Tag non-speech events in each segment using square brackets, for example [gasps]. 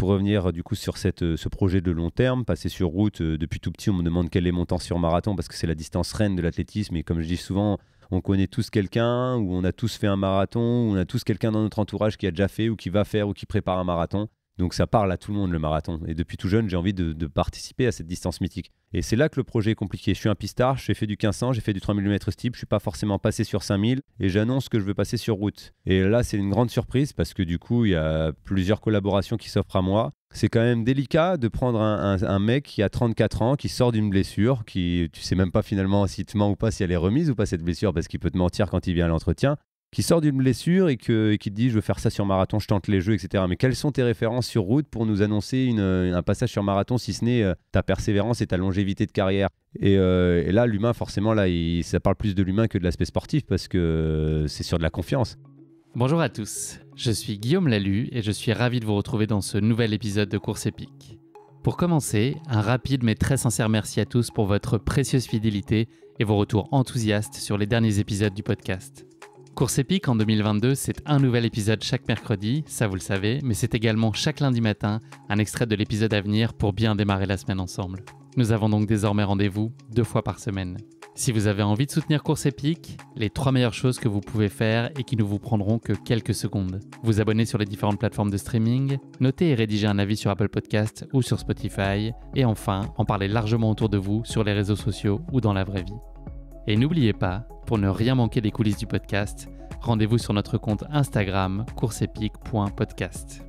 pour revenir euh, du coup sur cette, euh, ce projet de long terme, passer sur route, euh, depuis tout petit, on me demande quel est mon temps sur marathon parce que c'est la distance reine de l'athlétisme. Et comme je dis souvent, on connaît tous quelqu'un, ou on a tous fait un marathon, ou on a tous quelqu'un dans notre entourage qui a déjà fait, ou qui va faire, ou qui prépare un marathon. Donc ça parle à tout le monde le marathon. Et depuis tout jeune, j'ai envie de, participer à cette distance mythique. Et c'est là que le projet est compliqué. Je suis un pistard, j'ai fait du 1500, j'ai fait du 3000 mètres steep, je suis pas forcément passé sur 5000 et j'annonce que je veux passer sur route. Et là, c'est une grande surprise parce que du coup, il y a plusieurs collaborations qui s'offrent à moi. C'est quand même délicat de prendre un, mec qui a 34 ans, qui sort d'une blessure, qui tu sais même pas finalement s'il te ment ou pas, si elle est remise ou pas cette blessure, parce qu'il peut te mentir quand il vient à l'entretien qui sort d'une blessure et, qui te dit je veux faire ça sur marathon, je tente les jeux, etc. Mais quelles sont tes références sur route pour nous annoncer euh, un passage sur marathon, si ce n'est euh, ta persévérance et ta longévité de carrière et, euh, là, l'humain, forcément, là, ça parle plus de l'humain que de l'aspect sportif parce que c'est sur de la confiance. Bonjour à tous, je suis Guillaume Lalu et je suis ravi de vous retrouver dans ce nouvel épisode de Course épique. Pour commencer, un rapide mais très sincère merci à tous pour votre précieuse fidélité et vos retours enthousiastes sur les derniers épisodes du podcast. Course épique en 2022, c'est un nouvel épisode chaque mercredi, ça vous le savez, mais c'est également chaque lundi matin un extrait de l'épisode à venir pour bien démarrer la semaine ensemble. Nous avons donc désormais rendez-vous deux fois par semaine. Si vous avez envie de soutenir Course Épique, les trois meilleures choses que vous pouvez faire et qui ne vous prendront que quelques secondes. Vous abonner sur les différentes plateformes de streaming, noter et rédiger un avis sur Apple Podcast ou sur Spotify, et enfin en parler largement autour de vous sur les réseaux sociaux ou dans la vraie vie. Et n'oubliez pas, pour ne rien manquer des coulisses du podcast, rendez-vous sur notre compte Instagram courseepique.podcast.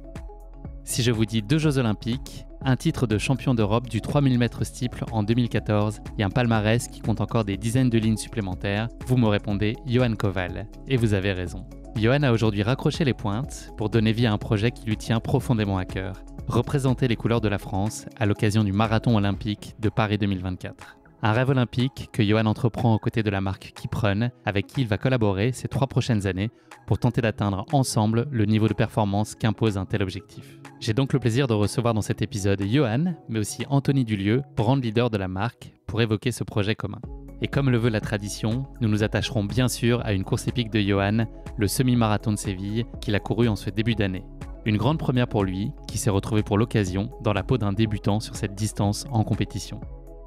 Si je vous dis deux Jeux olympiques, un titre de champion d'Europe du 3000 mètres steeple en 2014 et un palmarès qui compte encore des dizaines de lignes supplémentaires, vous me répondez Johan Koval. Et vous avez raison. Johan a aujourd'hui raccroché les pointes pour donner vie à un projet qui lui tient profondément à cœur, représenter les couleurs de la France à l'occasion du marathon olympique de Paris 2024. Un rêve olympique que Johan entreprend aux côtés de la marque Kiprun, avec qui il va collaborer ces trois prochaines années pour tenter d'atteindre ensemble le niveau de performance qu'impose un tel objectif. J'ai donc le plaisir de recevoir dans cet épisode Johan, mais aussi Anthony Dulieu, brand leader de la marque, pour évoquer ce projet commun. Et comme le veut la tradition, nous nous attacherons bien sûr à une course épique de Johan, le semi-marathon de Séville, qu'il a couru en ce début d'année. Une grande première pour lui, qui s'est retrouvé pour l'occasion dans la peau d'un débutant sur cette distance en compétition.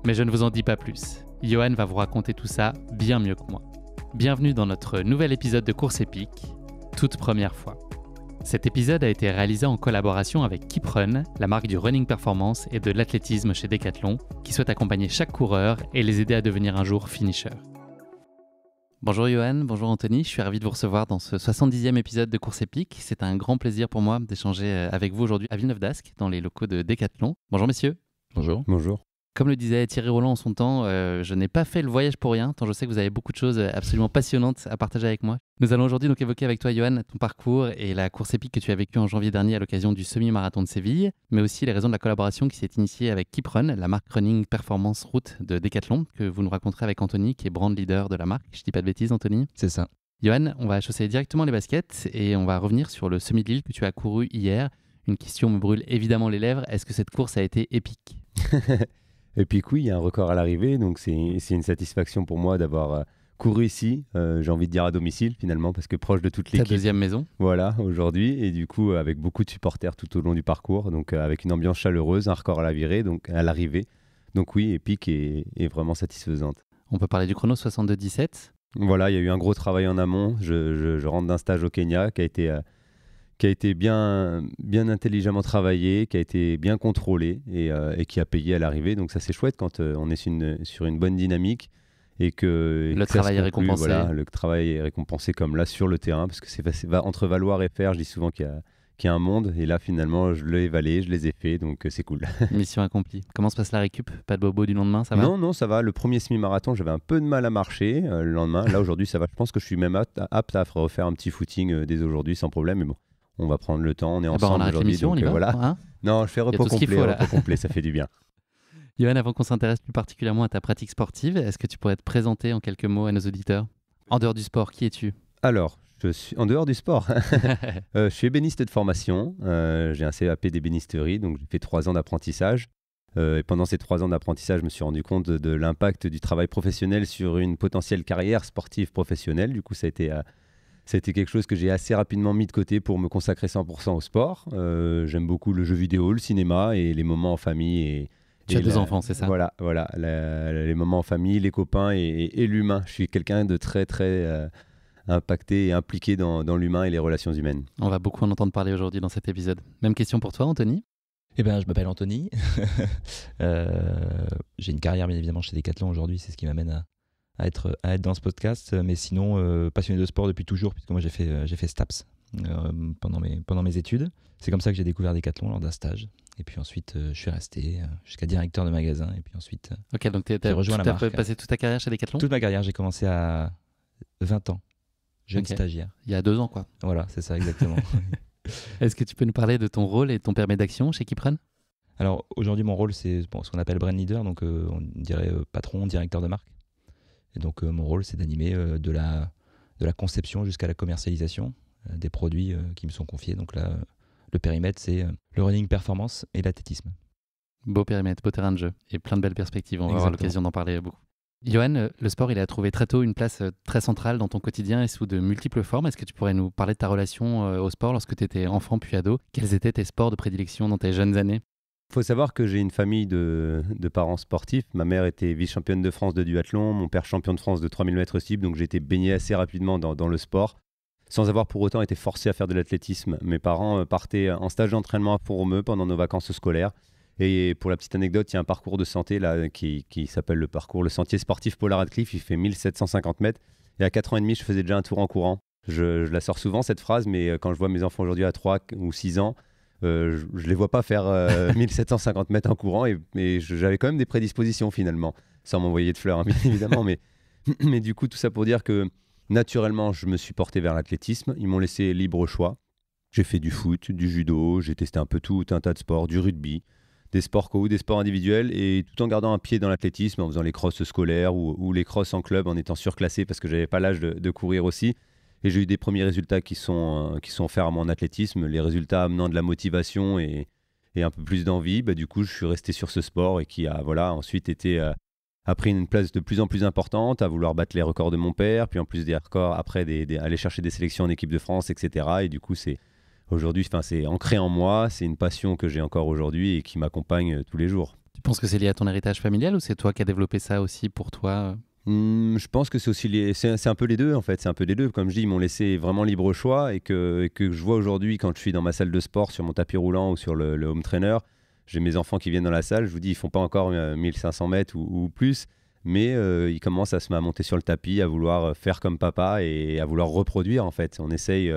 Mais je ne vous en dis pas plus. Johan va vous raconter tout ça bien mieux que moi. Bienvenue dans notre nouvel épisode de Course épique, toute première fois. Cet épisode a été réalisé en collaboration avec Kiprun, la marque du running performance et de l'athlétisme chez Decathlon, qui souhaite accompagner chaque coureur et les aider à devenir un jour finisher. Bonjour Johan, bonjour Anthony, je suis ravi de vous recevoir dans ce 70e épisode de Course épique. C'est un grand plaisir pour moi d'échanger euh, avec vous aujourd'hui à Villeneuve d'Ascq dans les locaux de Decathlon. Bonjour messieurs. Bonjour. Bonjour. Comme le disait Thierry Roland en son temps, euh, je n'ai pas fait le voyage pour rien, tant je sais que vous avez beaucoup de choses euh, absolument passionnantes à partager avec moi. Nous allons aujourd'hui donc évoquer avec toi, Johan, ton parcours et la course épique que tu as vécue en janvier dernier à l'occasion du semi-marathon de Séville, mais aussi les raisons de la collaboration qui s'est initiée avec Run, la marque running performance route de Decathlon, que vous nous raconterez avec Anthony, qui est brand leader de la marque. Je dis pas de bêtises, Anthony C'est ça. Johan, on va chausser directement les baskets et on va revenir sur le semi de que tu as couru hier. Une question me brûle évidemment les lèvres. Est-ce que cette course a été épique [laughs] Et puis, oui, il y a un record à l'arrivée, donc c'est une satisfaction pour moi d'avoir euh, couru ici, euh, j'ai envie de dire à domicile finalement, parce que proche de toute l'équipe. Ta deuxième maison Voilà, aujourd'hui, et du coup euh, avec beaucoup de supporters tout au long du parcours, donc avec une ambiance chaleureuse, un record à la virée, donc à l'arrivée. Donc oui, épique est vraiment satisfaisante. On peut parler du chrono 62-17 Voilà, il y a eu un gros travail en amont. Je, rentre d'un stage au Kenya qui a été qui a été bien, bien intelligemment travaillé, qui a été bien contrôlé et, euh, qui a payé à l'arrivée. Donc ça c'est chouette quand euh, on est sur une, sur une, bonne dynamique et que le travail est récompensé. le travail est récompensé comme là sur le terrain parce que c'est va entre valoir et faire. Je dis souvent qu'il y a un monde. Et là, finalement, je l'ai valé, je les ai fait, donc euh, c'est cool. [laughs] Mission accomplie. Comment se passe la récup Pas de bobo du lendemain, ça va Non, non, ça va. Le premier semi-marathon, j'avais un peu de mal à marcher le lendemain. Là, aujourd'hui, ça va. Je pense que je suis même apte à, apte refaire un petit footing dès aujourd'hui sans problème. Mais bon, on va prendre le temps, on est eh ben, ensemble aujourd'hui. Donc euh, voilà. Hein. non, je fais repos complet, ça fait du bien. [laughs] Johan, avant qu'on s'intéresse plus particulièrement à ta pratique sportive, est-ce que tu pourrais te présenter en quelques mots à nos auditeurs En dehors du sport, qui es-tu Alors, je suis en dehors du sport. Hein. [laughs] [laughs] Euh, je suis ébéniste de formation. Euh, j'ai un CAP d'ébénisterie, donc j'ai fait trois ans d'apprentissage. et pendant ces trois ans d'apprentissage, je me suis rendu compte de, de l'impact du travail professionnel sur une potentielle carrière sportive professionnelle. Du coup, ça a été c'était quelque chose que j'ai assez rapidement mis de côté pour me consacrer 100% au sport. Euh, j'aime beaucoup le jeu vidéo, le cinéma et les moments en famille. Et, tu as deux enfants, c'est ça Voilà, voilà les moments en famille, les copains et, l'humain. Je suis quelqu'un de très, très euh, impacté et impliqué dans, l'humain et les relations humaines. On va beaucoup en entendre parler aujourd'hui dans cet épisode. Même question pour toi, Anthony eh bien, je m'appelle Anthony. [laughs] Euh, j'ai une carrière, bien évidemment, chez Decathlon aujourd'hui. C'est ce qui m'amène à, à être, à être dans ce podcast. Euh, mais sinon, euh, passionné de sport depuis toujours, puisque moi j'ai fait, euh, j'ai fait STAPS pendant, mes, pendant mes études. C'est comme ça que j'ai découvert Decathlon lors d'un stage. Et puis ensuite, je suis resté jusqu'à directeur de magasin. Et puis ensuite, ok, donc tu as, rejoint la marque. passé toute ta carrière chez Decathlon Toute ma carrière, j'ai commencé à 20 ans, jeune stagiaire. Il y a deux ans, quoi. Voilà, c'est ça, exactement. [laughs] Est-ce que tu peux nous parler de ton rôle et de ton permis d'action chez Kipron alors aujourd'hui, mon rôle, c'est ce qu'on appelle brand leader, donc on dirait patron, directeur de marque. Et donc euh, mon rôle, c'est d'animer euh, de, la, de la conception jusqu'à la commercialisation euh, des produits qui me sont confiés. Donc là, le périmètre, c'est le running performance et l'athlétisme. Beau périmètre, beau terrain de jeu et plein de belles perspectives. On aura l'occasion d'en parler beaucoup. Johan, le sport, il a trouvé très tôt une place très centrale dans ton quotidien et sous de multiples formes. Est-ce que tu pourrais nous parler de ta relation au sport lorsque tu étais enfant puis ado Quels étaient tes sports de prédilection dans tes jeunes années il faut savoir que j'ai une famille de, parents sportifs. Ma mère était vice-championne de France de duathlon, mon père champion de France de 3000 mètres cible, donc j'ai été baigné assez rapidement dans, le sport. Sans avoir pour autant été forcé à faire de l'athlétisme. Mes parents euh, partaient en stage d'entraînement à eux pendant nos vacances scolaires. Et pour la petite anecdote, il y a un parcours de santé là, qui, s'appelle le parcours, le sentier sportif Polar Radcliffe. Il fait 1750 mètres. Et à 4 ans et demi, je faisais déjà un tour en courant. Je, je la sors souvent cette phrase, mais euh, quand je vois mes enfants aujourd'hui à 3 ou 6 ans, euh, je, ne les vois pas faire 1750 euh, [laughs] mètres en courant, et, j'avais quand même des prédispositions finalement, sans m'envoyer de fleurs, hein, bien [laughs] évidemment. [clears throat] mais, du coup, tout ça pour dire que naturellement, je me suis porté vers l'athlétisme. Ils m'ont laissé libre choix. J'ai fait du foot, du judo, j'ai testé un peu tout un tas de sports, du rugby, des sports co des sports individuels, et tout en gardant un pied dans l'athlétisme, en faisant les crosses scolaires ou, les crosses en club, en étant surclassé parce que j'avais pas l'âge de courir aussi. Et j'ai eu des premiers résultats qui sont, euh, qui sont offerts à mon athlétisme, les résultats amenant de la motivation et, un peu plus d'envie. Bah, du coup, je suis resté sur ce sport et qui a voilà, ensuite été, euh, pris une place de plus en plus importante à vouloir battre les records de mon père, puis en plus des records après des, aller chercher des sélections en équipe de France, etc. Et du coup, c'est aujourd'hui, c'est ancré en moi, c'est une passion que j'ai encore aujourd'hui et qui m'accompagne euh, tous les jours. Tu penses que c'est lié à ton héritage familial ou c'est toi qui as développé ça aussi pour toi Mmh, je pense que c'est aussi c'est un peu les deux en fait, c'est un peu les deux. Comme je dis, ils m'ont laissé vraiment libre choix et que, je vois aujourd'hui quand je suis dans ma salle de sport, sur mon tapis roulant ou sur le, home trainer, j'ai mes enfants qui viennent dans la salle. Je vous dis, ils font pas encore 1500 euh, mètres ou, plus, mais euh, ils commencent à se monter sur le tapis, à vouloir euh, faire comme papa et à vouloir reproduire en fait. On essaye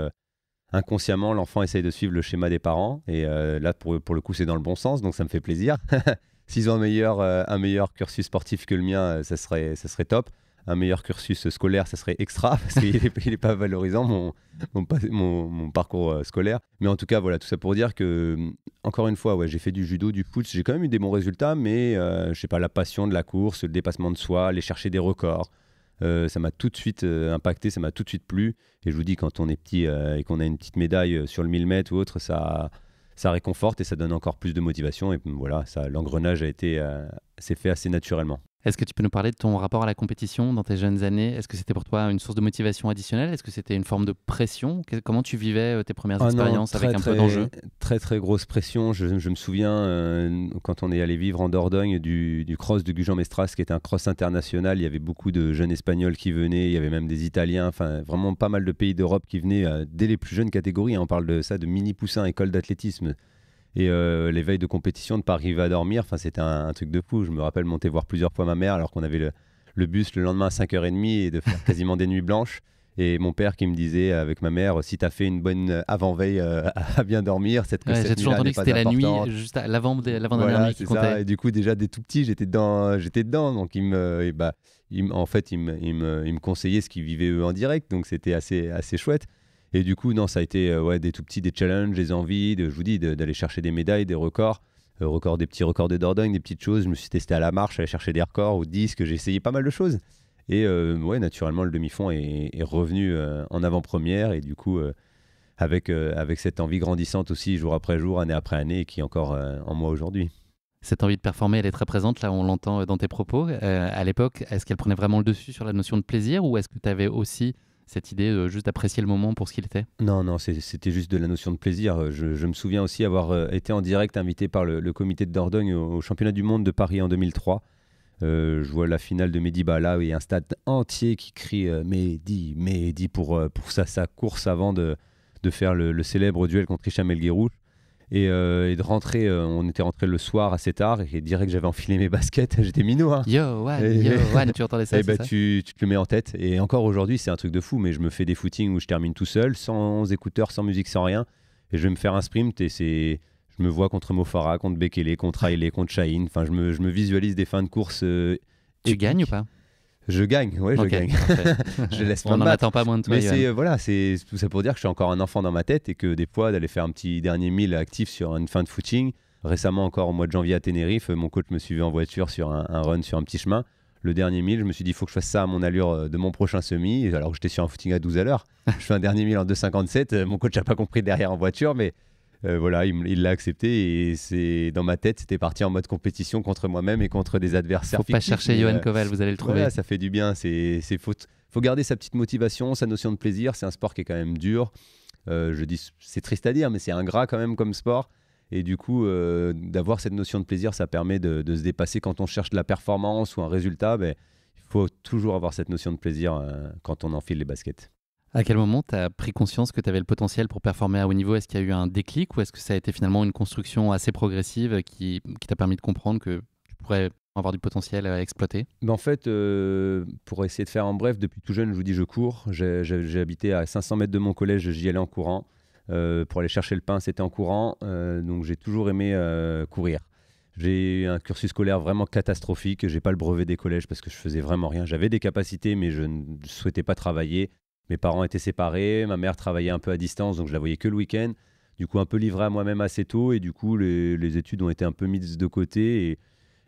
inconsciemment, l'enfant essaye de suivre le schéma des parents et là pour, pour le coup c'est dans le bon sens, donc ça me fait plaisir. [laughs] S'ils ont un meilleur, euh, un meilleur cursus sportif que le mien, euh, ça, serait, ça serait top un meilleur cursus scolaire, ça serait extra, [laughs] parce qu'il n'est pas valorisant, mon, parcours euh, scolaire. Mais en tout cas, voilà, tout ça pour dire que, mm, encore une fois, j'ai fait du judo, du foot, j'ai quand même eu des bons résultats, mais je sais pas, la passion de la course, le dépassement de soi, aller chercher des records, ça m'a tout de suite impacté, ça m'a tout de suite plu. Et je vous dis, quand on est petit et qu'on a une petite médaille sur le 1000 mètres ou autre, ça ça réconforte et ça donne encore plus de motivation. Et voilà, ça, l'engrenage a été, euh, s'est fait assez naturellement. Est-ce que tu peux nous parler de ton rapport à la compétition dans tes jeunes années Est-ce que c'était pour toi une source de motivation additionnelle Est-ce que c'était une forme de pression Comment tu vivais euh, tes premières ah expériences avec un très, peu d'enjeu Très très grosse pression. Je, me souviens euh, quand on est allé vivre en Dordogne du, cross de Gujan-Mestras qui était un cross international. Il y avait beaucoup de jeunes espagnols qui venaient, il y avait même des Italiens, enfin vraiment pas mal de pays d'Europe qui venaient euh, dès les plus jeunes catégories. on parle de ça de mini-poussins, école d'athlétisme. Et euh, les veilles de compétition, de ne pas arriver à dormir, enfin, c'était un, truc de fou. Je me rappelle monter voir plusieurs fois ma mère alors qu'on avait le, le, bus le lendemain à 5h30 et de faire quasiment des nuits blanches. Et mon père qui me disait avec ma mère, si t'as fait une bonne avant-veille euh, [laughs] à bien dormir, cette ouais, J'ai toujours entendu que c'était la nuit, juste l'avant-dernière nuit qui Et du coup, déjà, dès tout petit, j'étais dedans, j'étais dedans. Donc, il me, bah, en fait, il me, il me, conseillait ce qu'ils vivaient eux en direct. Donc, c'était assez, assez chouette. Et du coup, non, ça a été euh, ouais, des tout petits, des challenges, des envies, je vous dis, d'aller chercher des médailles, des euh, records, des petits records de Dordogne, des petites choses. Je me suis testé à la marche, aller chercher des records des disques. j'ai essayé pas mal de choses. Et euh, ouais, naturellement, le demi-fond est, revenu en avant-première. Et du coup, avec, avec cette envie grandissante aussi, jour après jour, année après année, qui est encore en moi aujourd'hui. Cette envie de performer, elle est très présente, là on l'entend dans tes propos. à l'époque, est-ce qu'elle prenait vraiment le dessus sur la notion de plaisir ou est-ce que tu avais aussi cette idée de juste apprécier le moment pour ce qu'il était Non, non, c'était juste de la notion de plaisir. Je, me souviens aussi avoir euh, été en direct invité par le, comité de Dordogne au, championnat du monde de Paris en 2003. Euh, je vois la finale de Mehdi bala où il y a un stade entier qui crie euh, Mehdi, Mehdi pour, euh, pour sa, sa course avant de, faire le, célèbre duel contre Hicham El euh, et, de rentrer, euh, on était rentré le soir assez tard et direct j'avais enfilé mes [laughs] baskets, j'étais minot. Hein. Yo, ouais, [laughs] tu entendais ça, et eh ben, tu, te le mets en tête. Et encore aujourd'hui, c'est un truc de fou, mais je me fais des footings où je termine tout seul, sans écouteurs, sans musique, sans rien. Et je vais me faire un sprint et c'est. Je me vois contre Mofara, contre Bekele, contre Haile, contre Shahin. Enfin, je me, je me visualise des fins de course. Euh, tu gagnes ou pas je gagne, oui je gagne. [laughs] je laisse pas On n'en attend pas moins de toi. Mais c'est, euh, voilà, c'est pour dire que je suis encore un enfant dans ma tête et que des fois, d'aller faire un petit dernier mille actif sur une fin de footing. Récemment, encore au mois de janvier à Tenerife, mon coach me suivait en voiture sur un, un run sur un petit chemin le dernier mille, je me suis dit, il faut que je fasse ça à mon allure euh, de mon prochain semi, alors que j'étais sur un footing à 12 à l'heure. je fais un dernier mille en 2,57. Euh, mon coach n'a pas compris derrière en voiture, mais euh, voilà, il l'a accepté et c'est dans ma tête, c'était parti en mode compétition contre moi-même et contre des adversaires. Faut pas chercher Johan Koval, euh, vous allez le trouver. ça fait du bien. C'est faut, faut garder sa petite motivation, sa notion de plaisir. C'est un sport qui est quand même dur. Euh, je dis, c'est triste à dire, mais c'est ingrat quand même comme sport. Et du coup, d'avoir cette notion de plaisir, ça permet de, se dépasser quand on cherche de la performance ou un résultat. Il faut toujours avoir cette notion de plaisir quand on enfile les baskets. À quel moment tu as pris conscience que tu avais le potentiel pour performer à haut niveau Est-ce qu'il y a eu un déclic ou est-ce que ça a été finalement une construction assez progressive qui, t'a permis de comprendre que tu pourrais avoir du potentiel à exploiter Mais ben, En fait, euh, pour essayer de faire en bref, depuis tout jeune, je vous dis, je cours. J'ai, habité à 500 mètres de mon collège, j'y allais en courant. Euh, pour aller chercher le pain, c'était en courant. Euh, donc j'ai toujours aimé courir. J'ai eu un cursus scolaire vraiment catastrophique. J'ai pas le brevet des collèges parce que je faisais vraiment rien. J'avais des capacités, mais je ne souhaitais pas travailler. Mes parents étaient séparés, ma mère travaillait un peu à distance, donc je la voyais que le week-end. Du coup, un peu livré à moi-même assez tôt, et du coup, les, études ont été un peu mises de côté.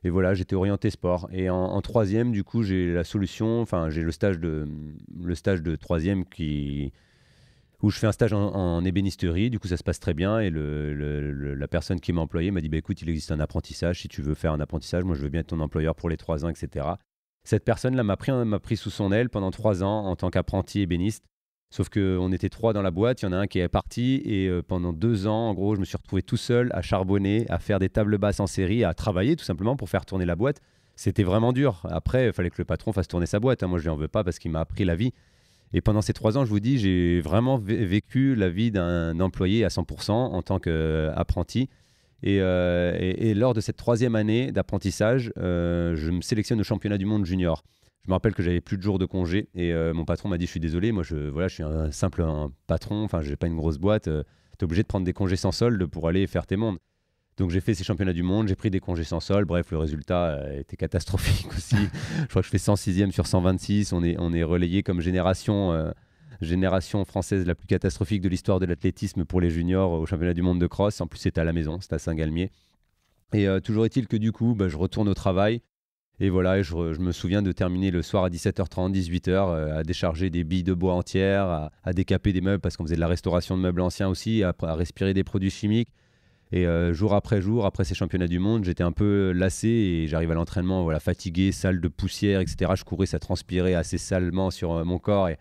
Et, voilà, j'étais orienté sport. Et en, troisième, du coup, j'ai la solution, enfin, j'ai le stage de le stage de troisième qui où je fais un stage en, ébénisterie. Du coup, ça se passe très bien. Et la personne qui m'a employé m'a dit bah, écoute, il existe un apprentissage. Si tu veux faire un apprentissage, moi, je veux bien être ton employeur pour les trois ans, etc. Cette personne-là m'a pris, m'a pris sous son aile pendant trois ans en tant qu'apprenti ébéniste. Sauf qu'on était trois dans la boîte, il y en a un qui est parti, et euh, pendant deux ans, en gros, je me suis retrouvé tout seul à charbonner, à faire des tables basses en série, à travailler tout simplement pour faire tourner la boîte. C'était vraiment dur. Après, il fallait que le patron fasse tourner sa boîte. Hein. Moi, je lui en veux pas parce qu'il m'a appris la vie. Et pendant ces trois ans, je vous dis, j'ai vraiment vécu la vie d'un employé à 100% en tant qu'apprenti. Euh, et, lors de cette troisième année d'apprentissage, euh, je me sélectionne au championnat du monde junior. Je me rappelle que j'avais plus de jours de congé et euh, mon patron m'a dit Je suis désolé, moi je, voilà, je suis un simple patron, enfin, j'ai pas une grosse boîte, tu es obligé de prendre des congés sans solde pour aller faire tes mondes. Donc j'ai fait ces championnats du monde, j'ai pris des congés sans solde, Bref, le résultat était catastrophique [laughs] aussi. je crois que je fais 106e sur 126. On est, on est relayé comme génération génération française la plus catastrophique de l'histoire de l'athlétisme pour les juniors au championnat du monde de cross. En plus, c'était à la maison, c'était à Saint-Galmier. Et euh, toujours est-il que du coup, bah, je retourne au travail. Et voilà, je, me souviens de terminer le soir à 17h30, 18h, euh, à décharger des billes de bois entières, à, décaper des meubles parce qu'on faisait de la restauration de meubles anciens aussi, à, à respirer des produits chimiques. Et euh, jour après jour, après ces championnats du monde, j'étais un peu lassé et j'arrive à l'entraînement voilà, fatigué, sale de poussière, etc. Je courais, ça transpirait assez salement sur mon corps. Et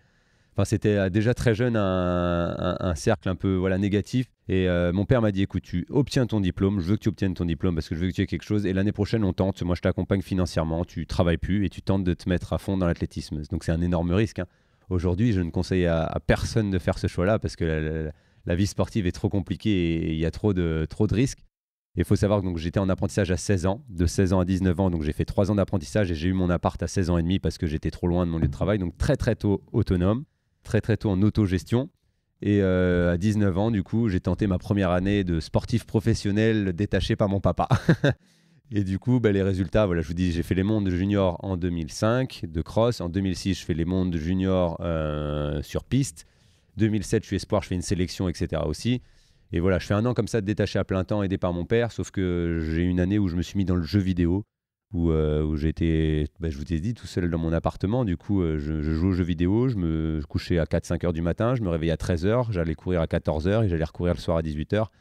c'était euh, déjà très jeune un, cercle un peu voilà négatif. Et euh, mon père m'a dit écoute, tu obtiens ton diplôme, je veux que tu obtiennes ton diplôme parce que je veux que tu aies quelque chose. Et l'année prochaine, on tente. Moi, je t'accompagne financièrement, tu travailles plus et tu tentes de te mettre à fond dans l'athlétisme. Donc, c'est un énorme risque. Hein. Aujourd'hui, je ne conseille à, personne de faire ce choix-là parce que la, vie sportive est trop compliquée et il y a trop de, trop de risques. Il faut savoir que donc, j'étais en apprentissage à 16 ans, de 16 ans à 19 ans, donc j'ai fait 3 ans d'apprentissage et j'ai eu mon appart à 16 ans et demi parce que j'étais trop loin de mon lieu de travail, donc très très tôt autonome très très tôt en autogestion. Et euh, à 19 ans, du coup, j'ai tenté ma première année de sportif professionnel détaché par mon papa. [laughs] et du coup, bah, les résultats, voilà, je vous dis, j'ai fait les mondes juniors en 2005 de cross. En 2006, je fais les mondes juniors euh, sur piste. 2007, je suis espoir, je fais une sélection, etc. aussi. Et voilà, je fais un an comme ça détaché à plein temps, aidé par mon père. Sauf que j'ai une année où je me suis mis dans le jeu vidéo. Euh, où, j'étais, bah, je vous ai dit, tout seul dans mon appartement. Du coup, euh, je, je, jouais aux jeux vidéo, je me couchais à 4-5 heures du matin, je me réveillais à 13 heures, j'allais courir à 14 heures et j'allais recourir le soir à 18 heures.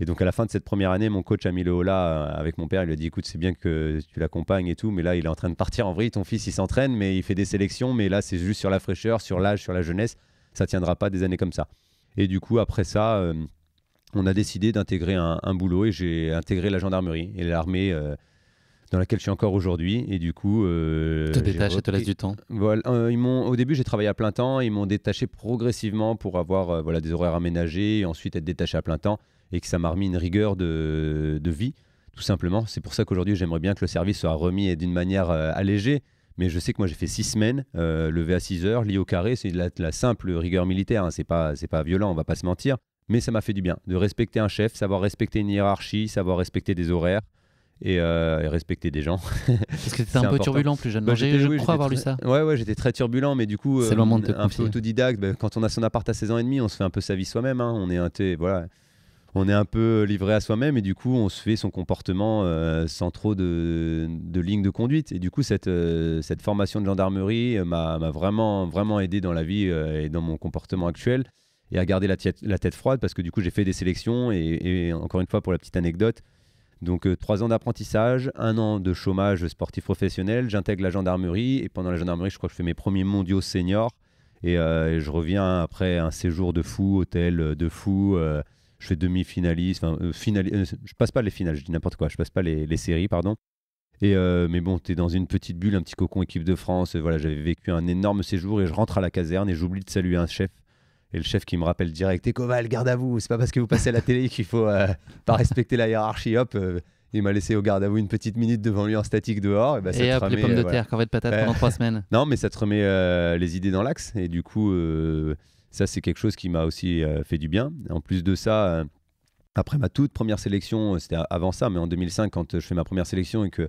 Et donc, à la fin de cette première année, mon coach a mis le euh, avec mon père. Il lui a dit Écoute, c'est bien que tu l'accompagnes et tout, mais là, il est en train de partir en vrille. Ton fils, il s'entraîne, mais il fait des sélections, mais là, c'est juste sur la fraîcheur, sur l'âge, sur la jeunesse. Ça tiendra pas des années comme ça. Et du coup, après ça, on a décidé d'intégrer un, un, boulot et j'ai intégré la gendarmerie et l'armée dans laquelle je suis encore aujourd'hui. Et du coup. Euh, te détache et te laisse du temps. Voilà, euh, ils m'ont, au début, j'ai travaillé à plein temps. Ils m'ont détaché progressivement pour avoir euh, voilà, des horaires aménagés et ensuite être détaché à plein temps. Et que ça m'a remis une rigueur de, de vie, tout simplement. C'est pour ça qu'aujourd'hui, j'aimerais bien que le service soit remis d'une manière euh, allégée. Mais je sais que moi, j'ai fait six semaines, levé à 6 heures, lit au carré. C'est la, la simple rigueur militaire. Hein. C'est pas, c'est pas violent, on va pas se mentir. Mais ça m'a fait du bien de respecter un chef, savoir respecter une hiérarchie, savoir respecter des horaires euh, et, respecter des gens. Parce que c'était [laughs] un peu turbulent plus jeune. Bah, j'ai, je crois avoir lu ça. Ouais, ouais, j'étais très turbulent, mais du coup, c'est euh, de te un peu autodidacte. Bah, quand on a son appart à 16 ans et demi, on se fait un peu sa vie soi-même. Hein. On est un thé, voilà on est un peu livré à soi-même et du coup on se fait son comportement euh, sans trop de, de ligne de conduite et du coup cette, cette formation de gendarmerie m'a vraiment vraiment aidé dans la vie et dans mon comportement actuel et à garder la, la tête froide parce que du coup j'ai fait des sélections et, encore une fois pour la petite anecdote donc euh, trois ans d'apprentissage, un an de chômage sportif professionnel, j'intègre la gendarmerie et pendant la gendarmerie, je crois que je fais mes premiers mondiaux seniors et, euh, je reviens après un séjour de fou, hôtel euh, de fou. je fais demi-finaliste, je je passe pas les finales, je dis n'importe quoi, je passe pas les, séries, pardon. Et mais bon, tu es dans une petite bulle, un petit cocon équipe de France. voilà, j'avais vécu un énorme séjour et je rentre à la caserne et j'oublie de saluer un chef et le chef qui me rappelle direct Ecoval, garde à vous, c'est pas parce que vous passez à la télé qu'il faut euh, pas respecter la hiérarchie, hop. Euh, il m'a laissé au garde à vous une petite minute devant lui en statique dehors. Et, bah, les pommes de euh, terre, corvée de patate pendant trois semaines. [laughs] Non, mais ça te remet les idées dans l'axe. Et du coup, ça, c'est quelque chose qui m'a aussi fait du bien. En plus de ça, après ma toute première sélection, c'était avant ça, mais en 2005, quand je fais ma première sélection et que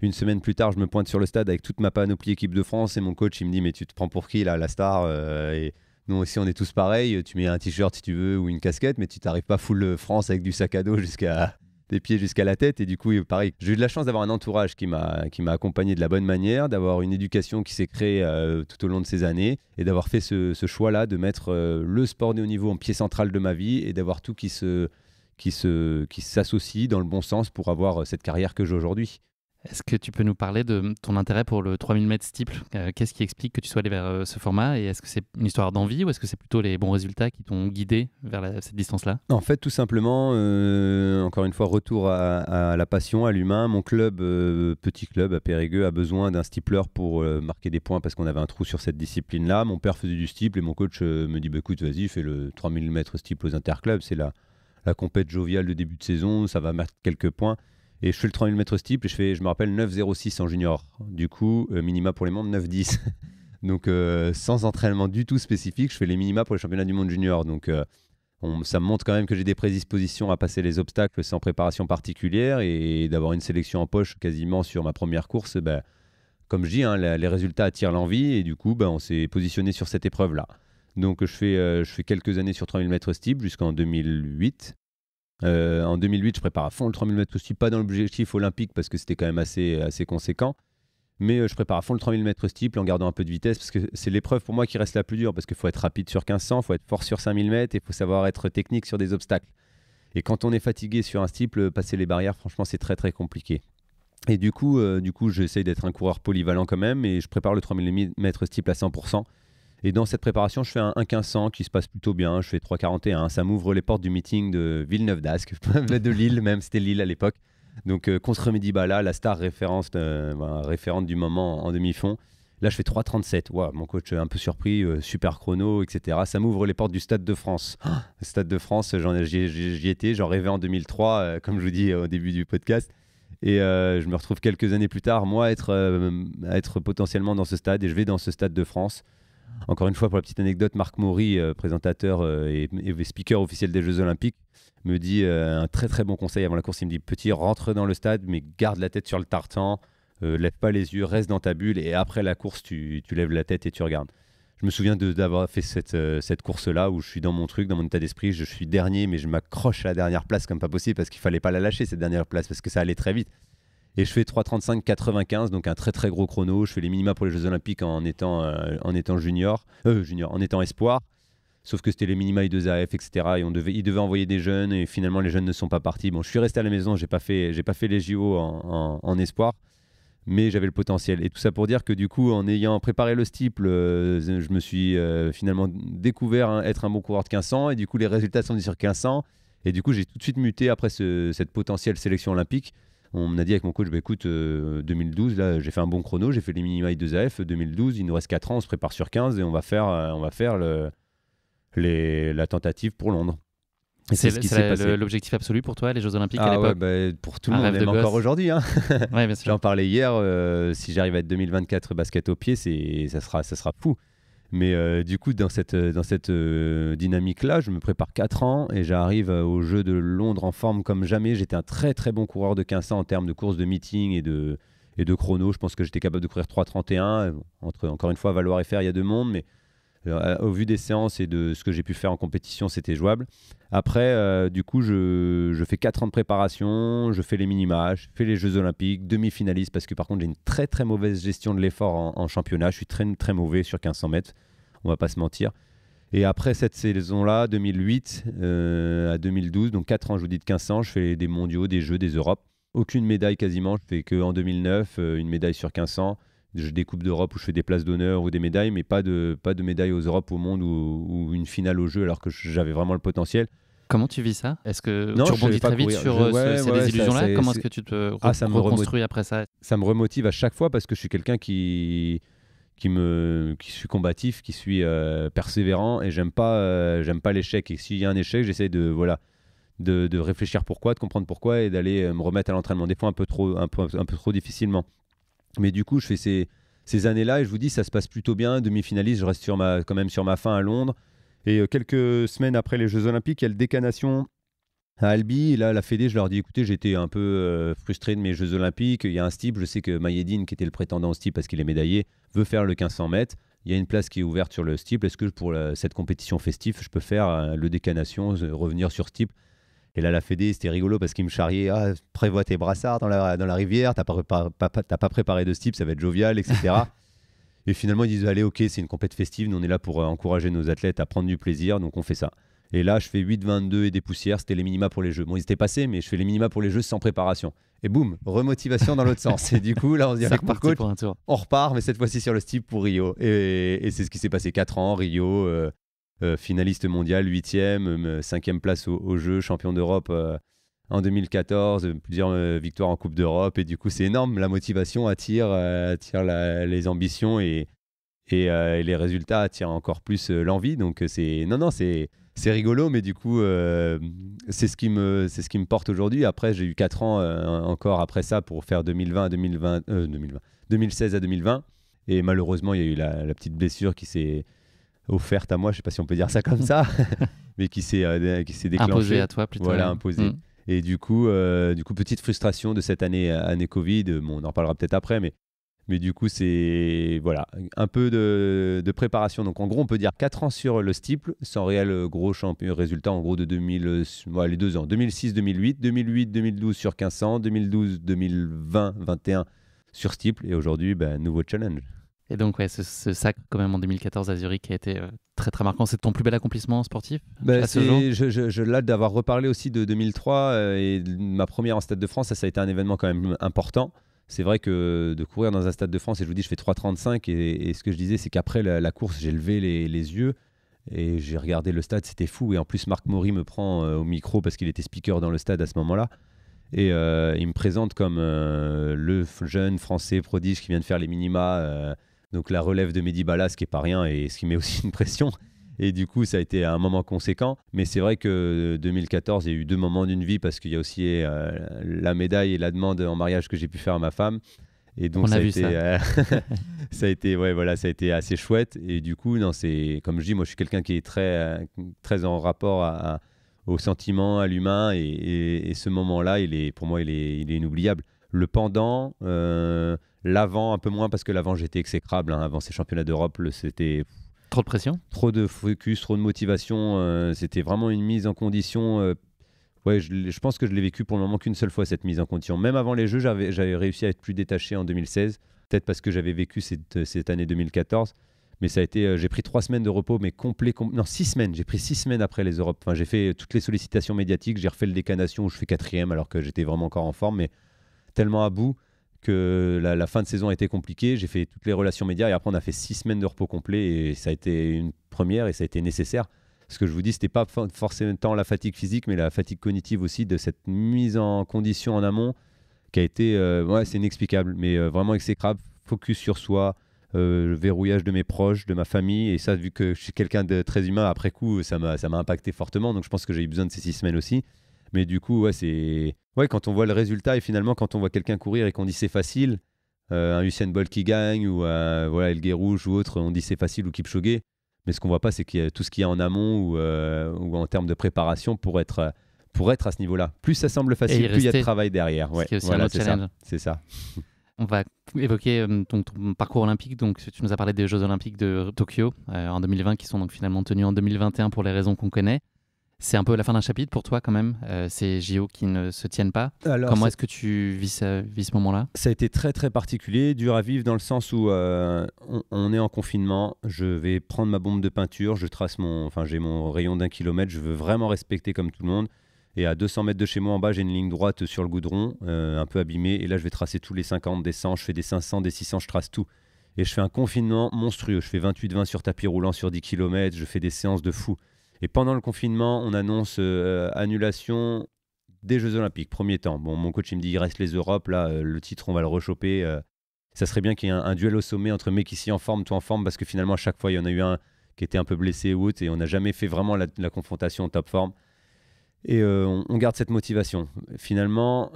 une semaine plus tard, je me pointe sur le stade avec toute ma panoplie équipe de France et mon coach, il me dit Mais tu te prends pour qui là, la star et nous aussi, on est tous pareils. Tu mets un t-shirt si tu veux ou une casquette, mais tu t'arrives pas full France avec du sac à dos jusqu'à [laughs] des pieds jusqu'à la tête. Et du coup, pareil, j'ai eu de la chance d'avoir un entourage qui m'a accompagné de la bonne manière, d'avoir une éducation qui s'est créée euh, tout au long de ces années et d'avoir fait ce, choix-là de mettre euh, le sport de haut niveau en pied central de ma vie et d'avoir tout qui qui s'associe dans le bon sens pour avoir euh, cette carrière que j'ai aujourd'hui. Est-ce que tu peux nous parler de ton intérêt pour le 3000 mètres steeple euh, Qu'est-ce qui explique que tu sois allé vers euh, ce format Et est-ce que c'est une histoire d'envie ou est-ce que c'est plutôt les bons résultats qui t'ont guidé vers cette distance-là En fait, tout simplement, euh, encore une fois, retour à, la passion, à l'humain. Mon club, petit club à Périgueux, a besoin d'un stippler pour marquer des points parce qu'on avait un trou sur cette discipline-là. Mon père faisait du steeple et mon coach me dit Beaucoup, écoute, vas-y, fais le 3000 mètres steeple aux interclubs. C'est la, la compète joviale de début de saison, ça va mettre quelques points. Et je fais le 3000 mètres steeple et je fais, je me rappelle, 9,06 en junior. Du coup, euh, minima pour les mondes, 9,10. [laughs] donc, euh, sans entraînement du tout spécifique, je fais les minima pour les championnats du monde junior. Donc, euh, ça me montre quand même que j'ai des prédispositions à passer les obstacles sans préparation particulière et d'avoir une sélection en poche quasiment sur ma première course. Bah, comme je dis, hein, les résultats attirent l'envie et du coup, bah, on s'est positionné sur cette épreuve-là. Donc, je fais, je fais quelques années sur 3000 mètres steeple jusqu'en 2008. Euh, en 2008, je prépare à fond le 3000 mètres steeple, pas dans l'objectif olympique parce que c'était quand même assez, conséquent. Mais euh, je prépare à fond le 3000 mètres steeple en gardant un peu de vitesse parce que c'est l'épreuve pour moi qui reste la plus dure parce qu'il faut être rapide sur 1500, il faut être fort sur 5000 mètres et il faut savoir être technique sur des obstacles. Et quand on est fatigué sur un steeple, euh, passer les barrières, franchement, c'est très très compliqué. Et du coup, du coup j'essaye d'être un coureur polyvalent quand même et je prépare le 3000 mètres steeple à 100%. Et dans cette préparation, je fais un 1-1500 qui se passe plutôt bien. Je fais 3,41. Ça m'ouvre les portes du meeting de Villeneuve d'Ascq, [laughs] de Lille, même c'était Lille à l'époque. Donc, euh, contre Bala, la star référence, euh, bah, référente du moment en demi-fond. Là, je fais 3,37. Wow, mon coach est euh, un peu surpris, super chrono, etc. Ça m'ouvre les portes du Stade de France. [gasps] Stade de France, j'y étais, j'en rêvais en 2003, comme je vous dis au début du podcast. Et je me retrouve quelques années plus tard, moi, être, être potentiellement dans ce stade. Et je vais dans ce Stade de France. Encore une fois, pour la petite anecdote, Marc Maury, euh, présentateur euh, et, speaker officiel des Jeux Olympiques, me dit euh, un très très bon conseil avant la course. Il me dit Petit, rentre dans le stade, mais garde la tête sur le tartan, lève pas les yeux, reste dans ta bulle, et après la course, tu, lèves la tête et tu regardes je me souviens d'avoir fait cette, course-là où je suis dans mon truc, dans mon état d'esprit, je suis dernier, mais je m'accroche à la dernière place comme pas possible parce qu'il fallait pas la lâcher cette dernière place parce que ça allait très vite. Et je fais 3,35-95, donc un très très gros chrono. Je fais les minima pour les Jeux Olympiques en étant, euh, en étant junior, euh, junior, en étant espoir. Sauf que c'était les minima I2AF, etc. Et on devait, ils devaient envoyer des jeunes et finalement les jeunes ne sont pas partis. Bon, je suis resté à la maison, j'ai pas pas fait les JO en, espoir, mais j'avais le potentiel. Et tout ça pour dire que du coup, en ayant préparé le steeple, euh, je me suis finalement découvert être un bon coureur de 1500 et du coup les résultats sont sur 1500. Et du coup, j'ai tout de suite muté après cette potentielle sélection olympique on m'a dit avec mon coach, bah, écoute, 2012, euh, là, j'ai fait un bon chrono, j'ai fait les minima I2AF 2012, il nous reste 4 ans, on se prépare sur 15 et on va faire, euh, on va faire le, les, la tentative pour Londres. C'est ce qui L'objectif absolu pour toi, les Jeux Olympiques à ah l'époque bah, Pour tout le monde, même encore aujourd'hui. Hein. [laughs] J'en parlais hier, euh, si j'arrive à être 2024 basket au pied, c'est, ça sera, ça sera fou. Mais euh, du coup, dans cette, euh, euh, dynamique-là, je me prépare 4 ans et j'arrive au jeu de Londres en forme comme jamais. J'étais un très très bon coureur de 1500 en termes de course de meeting et de, et de chrono. Je pense que j'étais capable de courir 3,31. Entre, encore une fois, Valoir et Faire, il y a deux mondes, mais euh, euh, au vu des séances et de ce que j'ai pu faire en compétition, c'était jouable. Après, euh, du coup, je, fais 4 ans de préparation, je fais les minima, je fais les Jeux Olympiques, demi-finaliste, parce que par contre, j'ai une très très mauvaise gestion de l'effort en, championnat. Je suis très très mauvais sur 1500 mètres, on va pas se mentir. Et après cette saison-là, 2008 à 2012, donc 4 ans, je vous dis de 1500, je fais des mondiaux, des Jeux, des Europes. Aucune médaille quasiment, je fais qu'en 2009, une médaille sur 1500 je découpe d'Europe où je fais des places d'honneur ou des médailles, mais pas de, pas de médailles aux Europes, au monde ou, une finale au jeu alors que j'avais vraiment le potentiel. Comment tu vis ça Est-ce que tu rebondis très vite sur euh, ces désillusions-là Comment est-ce que tu te ah, ça me reconstruis après ça Ça me remotive à chaque fois parce que je suis quelqu'un qui qui qui suis combatif, qui suis euh, persévérant et j'aime pas euh, j'aime pas l'échec et s'il y a un échec, j'essaie de voilà de, réfléchir pourquoi, de comprendre pourquoi et d'aller me remettre à l'entraînement des fois un peu trop un peu, un peu trop difficilement. Mais du coup, je fais ces, années-là et je vous dis, ça se passe plutôt bien. Demi-finaliste, je reste quand même sur ma fin à Londres. Et euh, quelques semaines après les Jeux Olympiques, il y a le décanation à Albi. Et là, la Fédé, je leur dis écoutez, j'étais un peu euh, frustré de mes Jeux Olympiques. Il y a un steep, je sais que Mayedine, qui était le prétendant au steep parce qu'il est médaillé, veut faire le 1500 mètres. Il y a une place qui est ouverte sur le steep. Est-ce que pour euh, cette compétition festive, je peux faire le décanation, revenir sur steep et là, la Fédé, c'était rigolo parce qu'il me charriait ah, prévois tes brassards dans la, dans la rivière, t'as pas, préparé de ce ça va être jovial, etc. [laughs] et finalement, ils disent allez, ok, c'est une complète festive, nous on est là pour euh, encourager nos athlètes à prendre du plaisir, donc on fait ça. Et là, je fais 8-22 et des poussières, c'était les minima pour les jeux. Bon, ils étaient passés, mais je fais les minima pour les jeux sans préparation. Et boum, remotivation dans l'autre sens. Et du coup, là, on se dit, par coach, on repart, mais cette fois-ci sur le steep pour Rio. Et, c'est ce qui s'est passé 4 ans, Rio, euh, euh, finaliste mondial, huitième, euh, cinquième place aux au jeu, champion d'Europe euh, en 2014, plusieurs victoires en Coupe d'Europe. Et du coup, c'est énorme. La motivation attire, attire les ambitions et, et, les résultats attirent encore plus l'envie. Donc, c'est non, non, c'est c'est rigolo, mais du coup, c'est ce qui me, c'est ce qui me porte aujourd'hui. Après, j'ai eu 4 ans encore après ça pour faire 2020 à 2020, 2020, 2016 à 2020. Et malheureusement, il y a eu la petite blessure qui s'est, offerte à moi, je sais pas si on peut dire ça comme ça, [laughs] [laughs] mais qui s'est euh, qui s'est déclenchée. à toi plutôt. Voilà, imposée. Mm. Et du coup, euh, du coup, petite frustration de cette année euh, année Covid. on en reparlera peut-être après, mais mais du coup, c'est voilà un peu de, préparation. Donc en gros, on peut dire 4 ans sur le Stiple, sans réel gros champion, résultat en gros de 2000, les deux ans, 2006-2008, 2008-2012 sur 1500, 2012-2020-21 sur Stiple, et aujourd'hui, ben, nouveau challenge. Et donc, ouais, ce, sac, quand même, en 2014 à Zurich, qui a été euh, très, très marquant. C'est ton plus bel accomplissement sportif bah, Je, je, d'avoir reparlé aussi de 2003 euh, et ma première en Stade de France. Ça, ça a été un événement quand même important. C'est vrai que de courir dans un Stade de France, et je vous dis, je fais 3,35. Et, et, ce que je disais, c'est qu'après la, course, j'ai levé les, les, yeux et j'ai regardé le stade. C'était fou. Et en plus, Marc Maury me prend euh, au micro parce qu'il était speaker dans le stade à ce moment-là. Et il me présente comme le jeune français prodige qui vient de faire les minima donc la relève de Mehdi Bala, ce qui n'est pas rien et ce qui met aussi [laughs] une pression. Et du coup, ça a été un moment conséquent. Mais c'est vrai que 2014, euh, il y a eu deux moments d'une vie parce qu'il y a aussi euh, la médaille et la demande en mariage que j'ai pu faire à ma femme. Et donc, ça, a, été, euh, [laughs] [laughs] ça. a été, ouais, voilà, ça a été assez chouette. Et du coup, non, c'est comme je dis, moi, je suis quelqu'un qui est très, très en rapport à, au sentiment, à l'humain. Et, ce moment-là, il est, pour moi, il est, inoubliable. Le pendant. L'avant, un peu moins, parce que l'avant, j'étais exécrable. Hein. Avant ces championnats d'Europe, c'était. Trop de pression Trop de focus, trop de motivation. Euh, c'était vraiment une mise en condition. Euh, ouais, je, pense que je l'ai vécu pour le moment qu'une seule fois, cette mise en condition. Même avant les Jeux, j'avais réussi à être plus détaché en 2016. Peut-être parce que j'avais vécu cette, année 2014. Mais ça a été, euh, j'ai pris trois semaines de repos, mais complet, non six semaines. J'ai pris six semaines après les Europes. Enfin, j'ai fait toutes les sollicitations médiatiques, j'ai refait le décanation où je fais quatrième alors que j'étais vraiment encore en forme, mais tellement à bout que la, fin de saison a été compliquée. J'ai fait toutes les relations médias et après on a fait six semaines de repos complet et ça a été une première et ça a été nécessaire. Ce que je vous dis, c'était pas forcément tant la fatigue physique, mais la fatigue cognitive aussi de cette mise en condition en amont qui a été, euh, ouais, c'est inexplicable, mais euh, vraiment exécrable. Focus sur soi, euh, le verrouillage de mes proches, de ma famille. Et ça, vu que je suis quelqu'un de très humain, après coup, ça m'a impacté fortement. Donc je pense que j'ai eu besoin de ces six semaines aussi. Mais du coup, ouais, c'est oui, quand on voit le résultat et finalement quand on voit quelqu'un courir et qu'on dit c'est facile, euh, un Usain Bolt qui gagne ou un euh, voilà El ou autre, on dit c'est facile ou Kipchoge. Mais ce qu'on voit pas, c'est tout ce qu'il y a en amont euh, ou, en termes de préparation pour être pour être à ce niveau-là. Plus ça semble facile, plus il y a de travail derrière. Ouais. C'est voilà, ça. C'est ça. [laughs] On va évoquer ton, ton, parcours olympique. Donc, tu nous as parlé des Jeux olympiques de Tokyo en 2020, qui sont donc finalement tenus en 2021 pour les raisons qu'on connaît. C'est un peu la fin d'un chapitre pour toi quand même, euh, ces JO qui ne se tiennent pas. Comment est-ce que tu vis, ça, ce moment-là Ça a été très très particulier, dur à vivre dans le sens où euh, on, est en confinement, je vais prendre ma bombe de peinture, je trace mon, enfin j'ai mon rayon d'un kilomètre, je veux vraiment respecter comme tout le monde. Et à 200 mètres de chez moi en bas, j'ai une ligne droite sur le goudron, euh, un peu abîmée, et là je vais tracer tous les 50, des 100, je fais des 500, des 600, je trace tout. Et je fais un confinement monstrueux, je fais 28-20 sur tapis roulant sur 10 km, je fais des séances de fou. Et pendant le confinement, on annonce euh, euh, annulation des Jeux Olympiques, premier temps. Bon, mon coach me dit il reste les Europes, là, euh, le titre, on va le rechoper. ça serait bien qu'il y ait un, duel au sommet entre mec ici en forme, toi en forme, parce que finalement, à chaque fois, il y en a eu un qui était un peu blessé ou autre, et on n'a jamais fait vraiment la, confrontation en top forme. Et on, garde cette motivation. Finalement,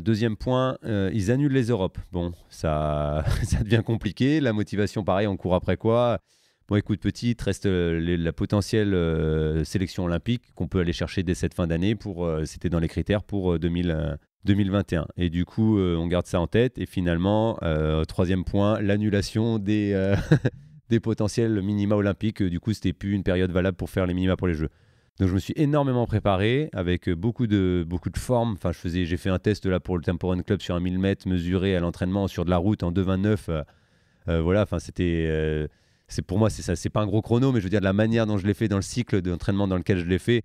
deuxième point, ils annulent les Europes. Bon, [laughs] ça devient compliqué. La motivation, pareil, on court après quoi Bon, écoute, petit, reste euh, la potentielle euh, sélection olympique qu'on peut aller chercher dès cette fin d'année. Pour, euh, c'était dans les critères pour 2021. Et du coup, on garde ça en tête. Et finalement, troisième point, l'annulation des, [laughs] des potentiels minima olympiques. Du coup, c'était plus une période valable pour faire les minima pour les Jeux. Donc je me suis énormément préparé avec beaucoup de, beaucoup de formes. Enfin, j'ai fait un test là pour le run Club sur un 1000 mètres mesuré à l'entraînement sur de la route en 2,29. voilà, enfin c'était, c'est pour moi, c'est ça, c'est pas un gros chrono, mais je veux dire de la manière dont je l'ai fait dans le cycle d'entraînement dans lequel je l'ai fait.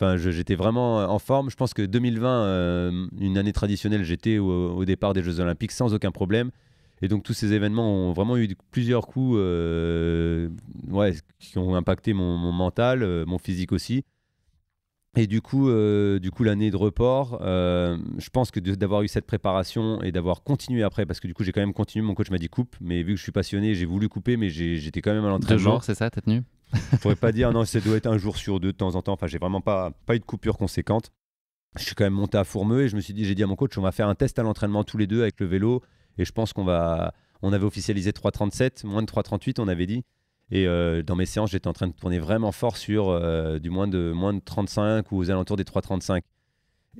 Enfin, j'étais vraiment euh, en forme. Je pense que 2020, euh, une année traditionnelle, j'étais au, départ des Jeux Olympiques sans aucun problème. Et donc tous ces événements ont vraiment eu plusieurs coups euh, ouais, qui ont impacté mon, mental, mon physique aussi. Et du coup, euh, du coup l'année de report, euh, je pense que d'avoir eu cette préparation et d'avoir continué après, parce que du coup, j'ai quand même continué. Mon coach m'a dit coupe, mais vu que je suis passionné, j'ai voulu couper, mais j'étais quand même à l'entraînement. Deux jours, c'est ça, t'as tenu Je pourrais pas dire, non, ça doit être un jour sur deux de temps en temps. Enfin, j'ai vraiment pas, pas eu de coupure conséquente. Je suis quand même monté à Fourmeux et je me suis dit, j'ai dit à mon coach, on va faire un test à l'entraînement tous les deux avec le vélo. Et je pense qu'on va. On avait officialisé 3,37, moins de 3,38, on avait dit. Et euh, dans mes séances, j'étais en train de tourner vraiment fort sur euh, du moins de, moins de 35 ou aux alentours des 3,35.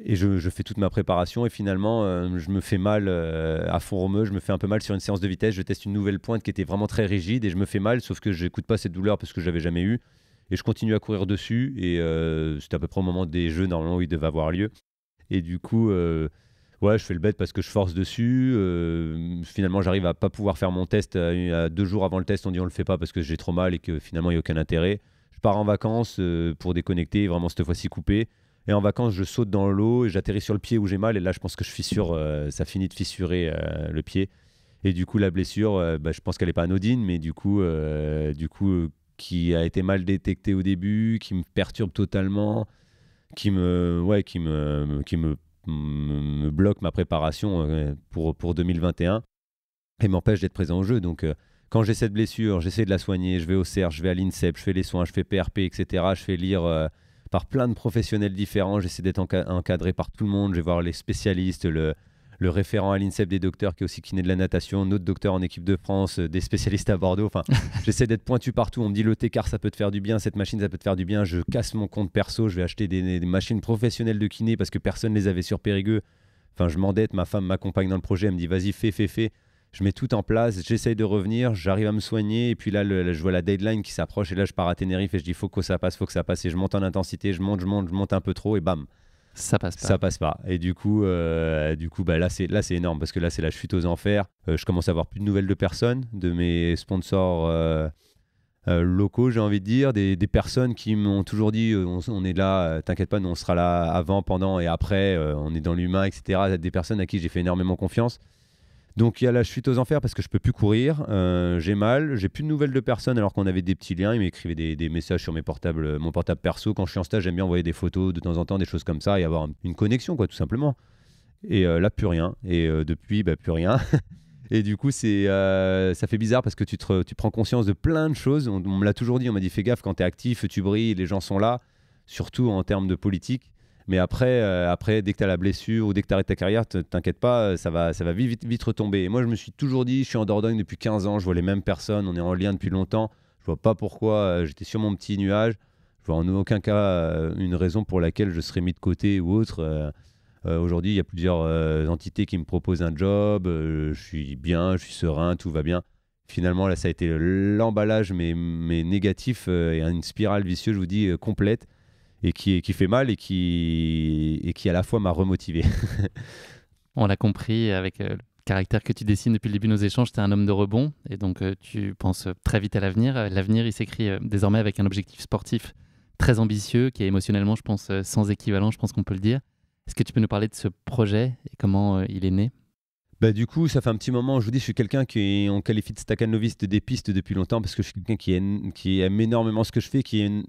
Et je, fais toute ma préparation et finalement, euh, je me fais mal à fond romeux, je me fais un peu mal sur une séance de vitesse. Je teste une nouvelle pointe qui était vraiment très rigide et je me fais mal, sauf que je n'écoute pas cette douleur parce que je l'avais jamais eu Et je continue à courir dessus et c'était à peu près au moment des jeux normalement où il devait avoir lieu. Et du coup, ouais, je fais le bête parce que je force dessus. Euh, finalement, j'arrive à pas pouvoir faire mon test. Euh, deux jours avant le test, on dit on le fait pas parce que j'ai trop mal et que finalement, il n'y a aucun intérêt. Je pars en vacances euh, pour déconnecter, vraiment cette fois-ci coupé. Et en vacances, je saute dans l'eau et j'atterris sur le pied où j'ai mal. Et là, je pense que je fissure, ça finit de fissurer le pied. Et du coup, la blessure, bah, je pense qu'elle n'est pas anodine, mais du coup, du coup qui a été mal détectée au début, qui me perturbe totalement qui me ouais qui me qui me me, bloque ma préparation euh, pour, pour 2021 et m'empêche d'être présent au jeu. Donc, euh, quand j'ai cette blessure, j'essaie de la soigner, je vais au CERF, je vais à l'INSEP, je fais les soins, je fais PRP, etc. Je fais lire euh, par plein de professionnels différents, j'essaie d'être encadré par tout le monde, je vais voir les spécialistes, le, le référent à l'INSEP des docteurs qui est aussi kiné de la natation, notre docteur en équipe de France, euh, des spécialistes à Bordeaux. Enfin, [laughs] j'essaie d'être pointu partout. On me dit le TECAR, ça peut te faire du bien, cette machine, ça peut te faire du bien. Je casse mon compte perso, je vais acheter des, machines professionnelles de kiné parce que personne ne les avait sur Périgueux. Enfin, je m'endette, ma femme m'accompagne dans le projet, elle me dit vas-y, fais, fais, fais. Je mets tout en place, j'essaye de revenir, j'arrive à me soigner, et puis là, je vois la deadline qui s'approche, et là, je pars à Tenerife, et je dis faut que ça passe, faut que ça passe, et je monte en intensité, je monte, je monte, je monte un peu trop, et bam, ça passe pas. Ça passe pas. Et du coup, euh, du coup bah, là, c'est, là, c'est énorme parce que là, c'est la chute aux enfers. Euh, je commence à avoir plus de nouvelles de personnes, de mes sponsors euh, locaux, j'ai envie de dire, des, des personnes qui m'ont toujours dit on, on, est là, t'inquiète pas, nous, on sera là avant, pendant et après, on est dans l'humain, etc. Des personnes à qui j'ai fait énormément confiance. Donc il y a la chute aux enfers parce que je peux plus courir, euh, j'ai mal, j'ai plus de nouvelles de personne alors qu'on avait des petits liens, ils m'écrivaient des, messages sur mes portables, euh, mon portable perso. Quand je suis en stage, j'aime bien envoyer des photos de temps en temps, des choses comme ça et avoir une connexion quoi, tout simplement. Et euh, là plus rien. Et depuis, bah, plus rien. [laughs] et du coup, c'est, ça fait bizarre parce que tu, prends conscience de plein de choses. On, on me l'a toujours dit, on m'a dit fais gaffe quand tu es actif, tu brilles, les gens sont là, surtout en termes de politique. Mais après, euh, après dès que tu as la blessure ou dès que tu arrêtes ta carrière, t'inquiète pas, euh, ça va, ça va vite, vite, retomber. moi, je me suis toujours dit, je suis en Dordogne depuis 15 ans, je vois les mêmes personnes, on est en lien depuis longtemps. Je vois pas pourquoi euh, j'étais sur mon petit nuage. Je vois en aucun cas une raison pour laquelle je serais mis de côté ou autre. Aujourd'hui, il y a plusieurs entités qui me proposent un job. je suis bien, je suis serein, tout va bien. Finalement, là, ça a été l'emballage, mais, mais négatif et une spirale vicieuse, je vous dis, complète et qui, qui fait mal et qui, et qui à la fois m'a remotivé. [laughs] On l'a compris avec euh, le caractère que tu dessines depuis le début de nos échanges, tu es un homme de rebond et donc euh, tu penses très vite à l'avenir. Euh, l'avenir, il s'écrit désormais avec un objectif sportif très ambitieux qui est émotionnellement, je pense, sans équivalent, je pense qu'on peut le dire. Est-ce que tu peux nous parler de ce projet et comment il est né bah, Du coup, ça fait un petit moment, je vous dis, je suis quelqu'un qui, on qualifie de staccanoviste des pistes depuis longtemps, parce que je suis quelqu'un qui aime, énormément ce que je fais, qui aime,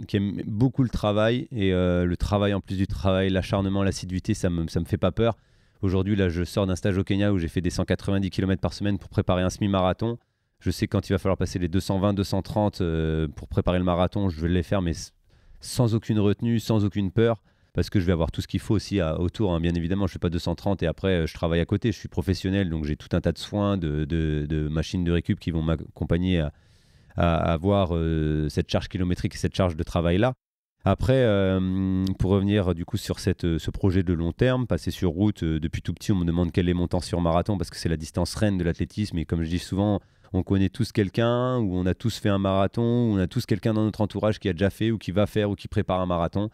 beaucoup le travail, et euh, le travail en plus du travail, l'acharnement, l'assiduité, ça me, ça me fait pas peur. Aujourd'hui, là, je sors d'un stage au Kenya où j'ai fait des 190 km par semaine pour préparer un semi-marathon. Je sais quand il va falloir passer les 220, 230 euh, pour préparer le marathon, je vais les faire, mais sans aucune retenue, sans aucune peur parce que je vais avoir tout ce qu'il faut aussi autour. Hein. Bien évidemment, je ne fais pas 230 et après, euh, je travaille à côté. Je suis professionnel, donc j'ai tout un tas de soins, de, machines de récup qui vont m'accompagner à, avoir euh, cette charge kilométrique et cette charge de travail-là. Après, euh, pour revenir du coup sur ce projet de long terme, passer sur route, depuis tout petit, on me demande quel est mon temps sur marathon parce que c'est la distance reine de l'athlétisme. Et comme je dis souvent, on connaît tous quelqu'un, ou on a tous fait un marathon, ou on a tous quelqu'un dans notre entourage qui a déjà fait, ou qui va faire, ou qui prépare un marathon.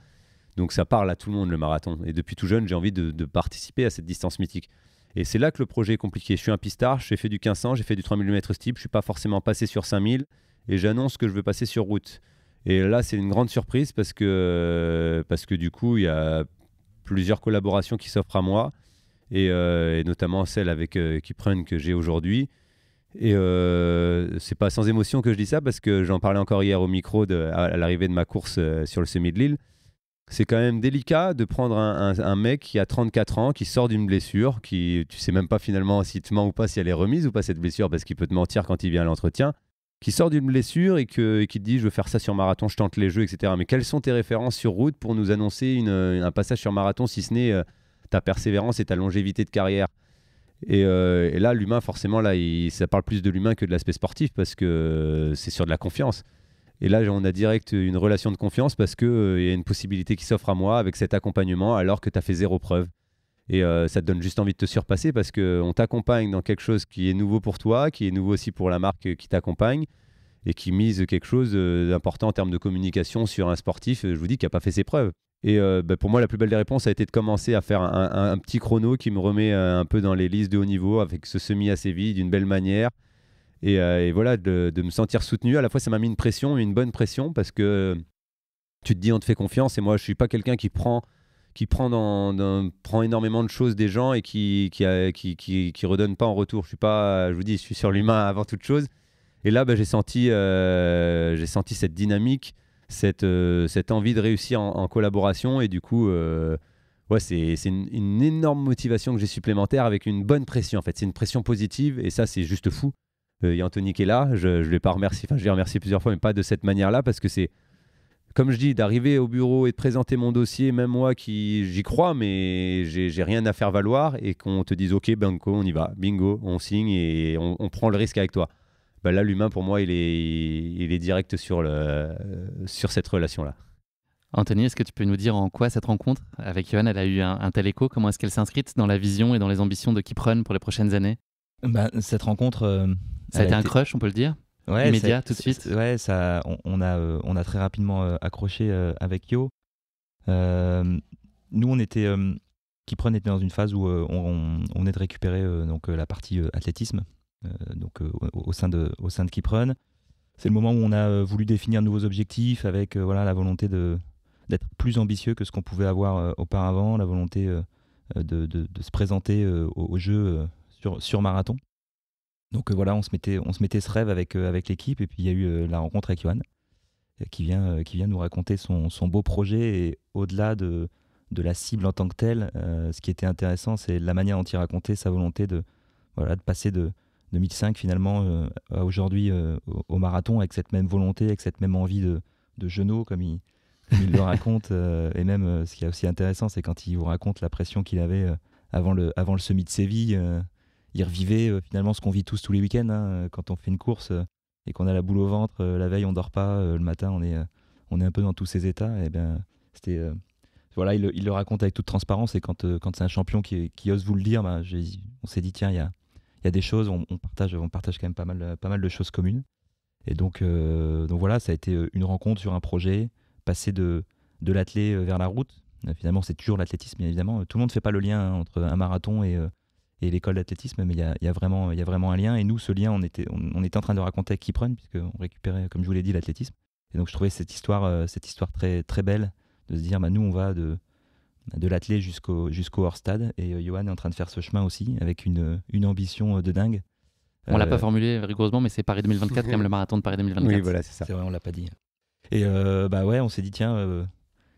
Donc ça parle à tout le monde le marathon. Et depuis tout jeune, j'ai envie de, participer à cette distance mythique. Et c'est là que le projet est compliqué. Je suis un pistard, j'ai fait du 1500, j'ai fait du 3000 mètres type, je suis pas forcément passé sur 5000 et j'annonce que je veux passer sur route. Et là, c'est une grande surprise parce que, parce que du coup, il y a plusieurs collaborations qui s'offrent à moi et, euh, notamment celle avec euh, que j'ai aujourd'hui. Et euh, c'est pas sans émotion que je dis ça parce que j'en parlais encore hier au micro de, à l'arrivée de ma course euh, sur le semi de Lille c'est quand même délicat de prendre un, mec qui a 34 ans, qui sort d'une blessure, qui tu sais même pas finalement s'il te ment ou pas, si elle est remise ou pas cette blessure, parce qu'il peut te mentir quand il vient à l'entretien, qui sort d'une blessure et, qui te dit je veux faire ça sur marathon, je tente les jeux, etc. Mais quelles sont tes références sur route pour nous annoncer un passage sur marathon, si ce n'est euh, ta persévérance et ta longévité de carrière et, euh, là, l'humain, forcément, là, ça parle plus de l'humain que de l'aspect sportif parce que euh, c'est sur de la confiance. Et là, on a direct une relation de confiance parce qu'il euh, y a une possibilité qui s'offre à moi avec cet accompagnement alors que tu as fait zéro preuve. Et euh, ça te donne juste envie de te surpasser parce qu'on t'accompagne dans quelque chose qui est nouveau pour toi, qui est nouveau aussi pour la marque euh, qui t'accompagne et qui mise quelque chose d'important en termes de communication sur un sportif, je vous dis, qui n'a pas fait ses preuves. Et bah, pour moi, la plus belle des réponses a été de commencer à faire un, petit chrono qui me remet un peu dans les listes de haut niveau avec ce semi assez vide d'une belle manière euh, et, voilà, de, me sentir soutenu, à la fois ça m'a mis une pression, une bonne pression, parce que tu te dis on te fait confiance, et moi je suis pas quelqu'un qui prend qui prend, prend énormément de choses des gens et qui qui, qui, qui redonne pas en retour. Je suis pas, je vous dis, je suis sur l'humain avant toute chose. Et là, bah, j'ai senti, euh, j'ai senti cette dynamique, cette, euh, cette envie de réussir en, collaboration. Et du coup, ouais, c'est une, énorme motivation que j'ai supplémentaire avec une bonne pression. En fait, c'est une pression positive et ça, c'est juste fou. Euh, et Anthony qui est là, je ne l'ai pas remercié, enfin je l'ai remercié plusieurs fois, mais pas de cette manière-là, parce que c'est, comme je dis, d'arriver au bureau et de présenter mon dossier, même moi qui j'y crois, mais j'ai rien à faire valoir, et qu'on te dise, ok, banco, on y va, bingo, on signe et on, prend le risque avec toi. Bah, là, l'humain, pour moi, il est, direct sur, cette relation-là. Anthony, est-ce que tu peux nous dire en quoi cette rencontre avec Johan, elle a eu un, tel écho Comment est-ce qu'elle s'inscrit dans la vision et dans les ambitions de Kiprun pour les prochaines années bah, cette rencontre. Euh, ça a été, un crush, on peut le dire Immédiat, tout de suite Ouais, ça, on, a, euh, on a très rapidement euh, accroché avec Yo. nous, on était. Kipron était dans une phase où on, est de récupérer donc, la partie athlétisme donc, au, sein de, au sein de Kipron. C'est le moment où on a voulu définir de nouveaux objectifs avec voilà, la volonté de, d'être plus ambitieux que ce qu'on pouvait avoir auparavant, la volonté de, de, se présenter au, au jeu sur, marathon. Donc euh, voilà, on se, mettait, on se mettait ce rêve avec, euh, avec l'équipe et puis il y a eu euh, la rencontre avec Johan qui vient, qui vient nous raconter son, beau projet et au-delà de, la cible en tant que telle, ce qui était intéressant, c'est la manière dont il racontait sa volonté de, voilà, de passer de 2005 finalement à aujourd'hui au, marathon avec cette même volonté, avec cette même envie de, de genou, comme il, le [laughs] raconte. et même ce qui est aussi intéressant, c'est quand il vous raconte la pression qu'il avait avant, le, avant le semi de Séville il revivait euh, finalement ce qu'on vit tous tous les week-ends hein, euh, quand on fait une course euh, et qu'on a la boule au ventre la veille on dort pas le matin on est on est un peu dans tous ces états et eh bien c'était voilà il, le raconte avec toute transparence et quand quand c'est un champion qui, ose vous le dire ben, on s'est dit tiens il y a y des choses, on, partage, on partage quand même pas mal, pas mal de choses communes. Et donc, donc voilà, ça a été une rencontre sur un projet, passer de, de vers la route. Finalement, c'est toujours l'athlétisme, évidemment. Tout le monde ne fait pas le lien hein, entre un marathon et, et l'école d'athlétisme, mais il y a, y, a vraiment, y a vraiment un lien. Et nous, ce lien, on était, on, était en train de raconter à puisque puisqu'on récupérait, comme je vous l'ai dit, l'athlétisme. Et donc je trouvais cette histoire, euh, cette histoire très, très belle de se dire, bah, nous, on va de, de jusqu'au jusqu'au hors-stade. Et euh, Johan est en train de faire ce chemin aussi, avec une, ambition euh, de dingue. On l'a pas formulé rigoureusement, mais c'est Paris 2024, [laughs] quand même le marathon de Paris 2024. Oui, voilà, c'est ça. C'est vrai, on l'a pas dit. Et bah ouais, on s'est dit, tiens,